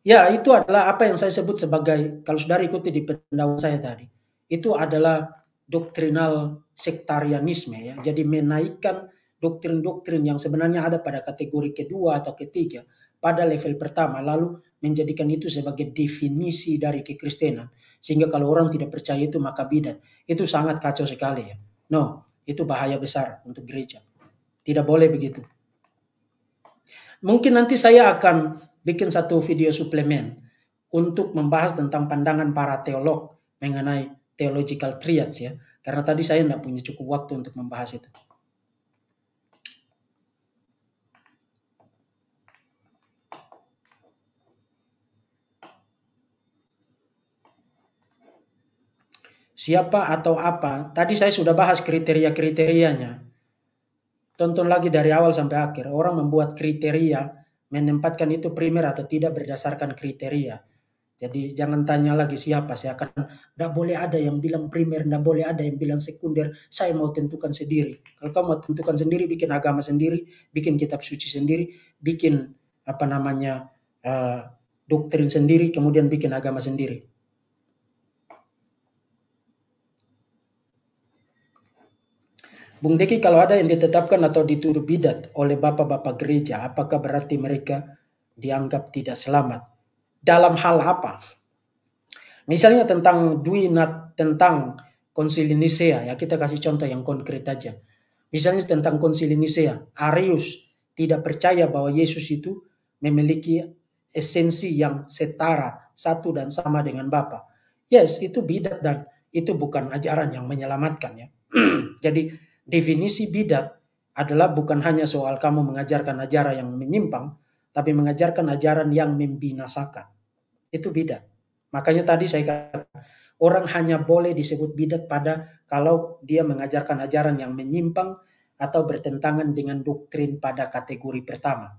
[SPEAKER 1] Ya, itu adalah apa yang saya sebut sebagai, kalau sudah ikuti di pendahuluan saya tadi, itu adalah doktrinal sektarianisme ya. Jadi menaikkan doktrin-doktrin yang sebenarnya ada pada kategori kedua atau ketiga pada level pertama lalu menjadikan itu sebagai definisi dari kekristenan sehingga kalau orang tidak percaya itu maka bidat itu sangat kacau sekali ya no itu bahaya besar untuk gereja tidak boleh begitu mungkin nanti saya akan bikin satu video suplemen untuk membahas tentang pandangan para teolog mengenai theological triads ya karena tadi saya tidak punya cukup waktu untuk membahas itu siapa atau apa. Tadi saya sudah bahas kriteria-kriterianya. Tonton lagi dari awal sampai akhir. Orang membuat kriteria, menempatkan itu primer atau tidak berdasarkan kriteria. Jadi jangan tanya lagi siapa saya akan tidak boleh ada yang bilang primer, tidak boleh ada yang bilang sekunder. Saya mau tentukan sendiri. Kalau kamu mau tentukan sendiri, bikin agama sendiri, bikin kitab suci sendiri, bikin apa namanya uh, doktrin sendiri, kemudian bikin agama sendiri. Bung Deki, kalau ada yang ditetapkan atau dituduh bidat oleh bapak-bapak gereja, apakah berarti mereka dianggap tidak selamat? Dalam hal apa? Misalnya tentang dwi nat tentang konsili Nisea, ya kita kasih contoh yang konkret aja. Misalnya tentang konsili Nisea, Arius tidak percaya bahwa Yesus itu memiliki esensi yang setara, satu dan sama dengan Bapa. Yes, itu bidat dan itu bukan ajaran yang menyelamatkan ya. Jadi definisi bidat adalah bukan hanya soal kamu mengajarkan ajaran yang menyimpang, tapi mengajarkan ajaran yang membinasakan. Itu bidat. Makanya tadi saya kata, orang hanya boleh disebut bidat pada kalau dia mengajarkan ajaran yang menyimpang atau bertentangan dengan doktrin pada kategori pertama.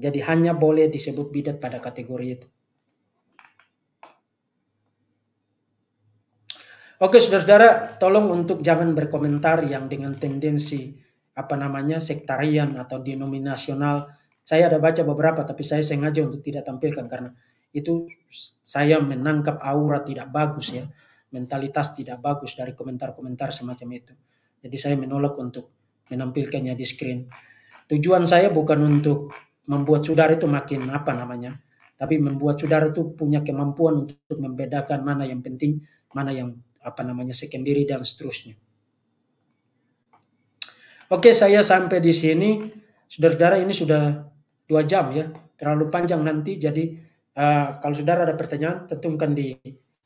[SPEAKER 1] Jadi hanya boleh disebut bidat pada kategori itu. Oke saudara-saudara, tolong untuk jangan berkomentar yang dengan tendensi apa namanya sektarian atau denominasional. Saya ada baca beberapa tapi saya sengaja untuk tidak tampilkan karena itu saya menangkap aura tidak bagus ya, mentalitas tidak bagus dari komentar-komentar semacam itu. Jadi saya menolak untuk menampilkannya di screen. Tujuan saya bukan untuk membuat saudara itu makin apa namanya, tapi membuat saudara itu punya kemampuan untuk membedakan mana yang penting, mana yang apa namanya secondary dan seterusnya. Oke, saya sampai di sini. Saudara-saudara ini sudah dua jam ya, terlalu panjang nanti. Jadi uh, kalau saudara ada pertanyaan, tentukan di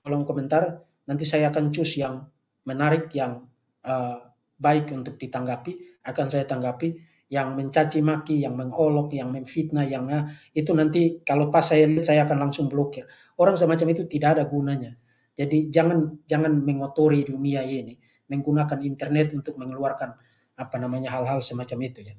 [SPEAKER 1] kolom komentar. Nanti saya akan cus yang menarik, yang uh, baik untuk ditanggapi. Akan saya tanggapi yang mencaci maki, yang mengolok, yang memfitnah, yang uh, itu nanti kalau pas saya lihat saya akan langsung blokir. Orang semacam itu tidak ada gunanya. Jadi jangan jangan mengotori dunia ini, menggunakan internet untuk mengeluarkan apa namanya hal-hal semacam itu ya.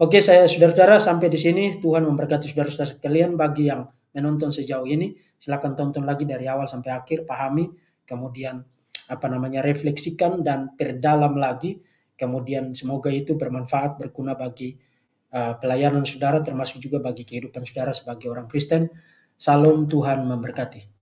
[SPEAKER 1] Oke, saya saudara-saudara sampai di sini. Tuhan memberkati saudara-saudara sekalian bagi yang menonton sejauh ini. Silakan tonton lagi dari awal sampai akhir, pahami, kemudian apa namanya refleksikan dan perdalam lagi. Kemudian semoga itu bermanfaat, berguna bagi uh, pelayanan saudara termasuk juga bagi kehidupan saudara sebagai orang Kristen. Salam Tuhan memberkati.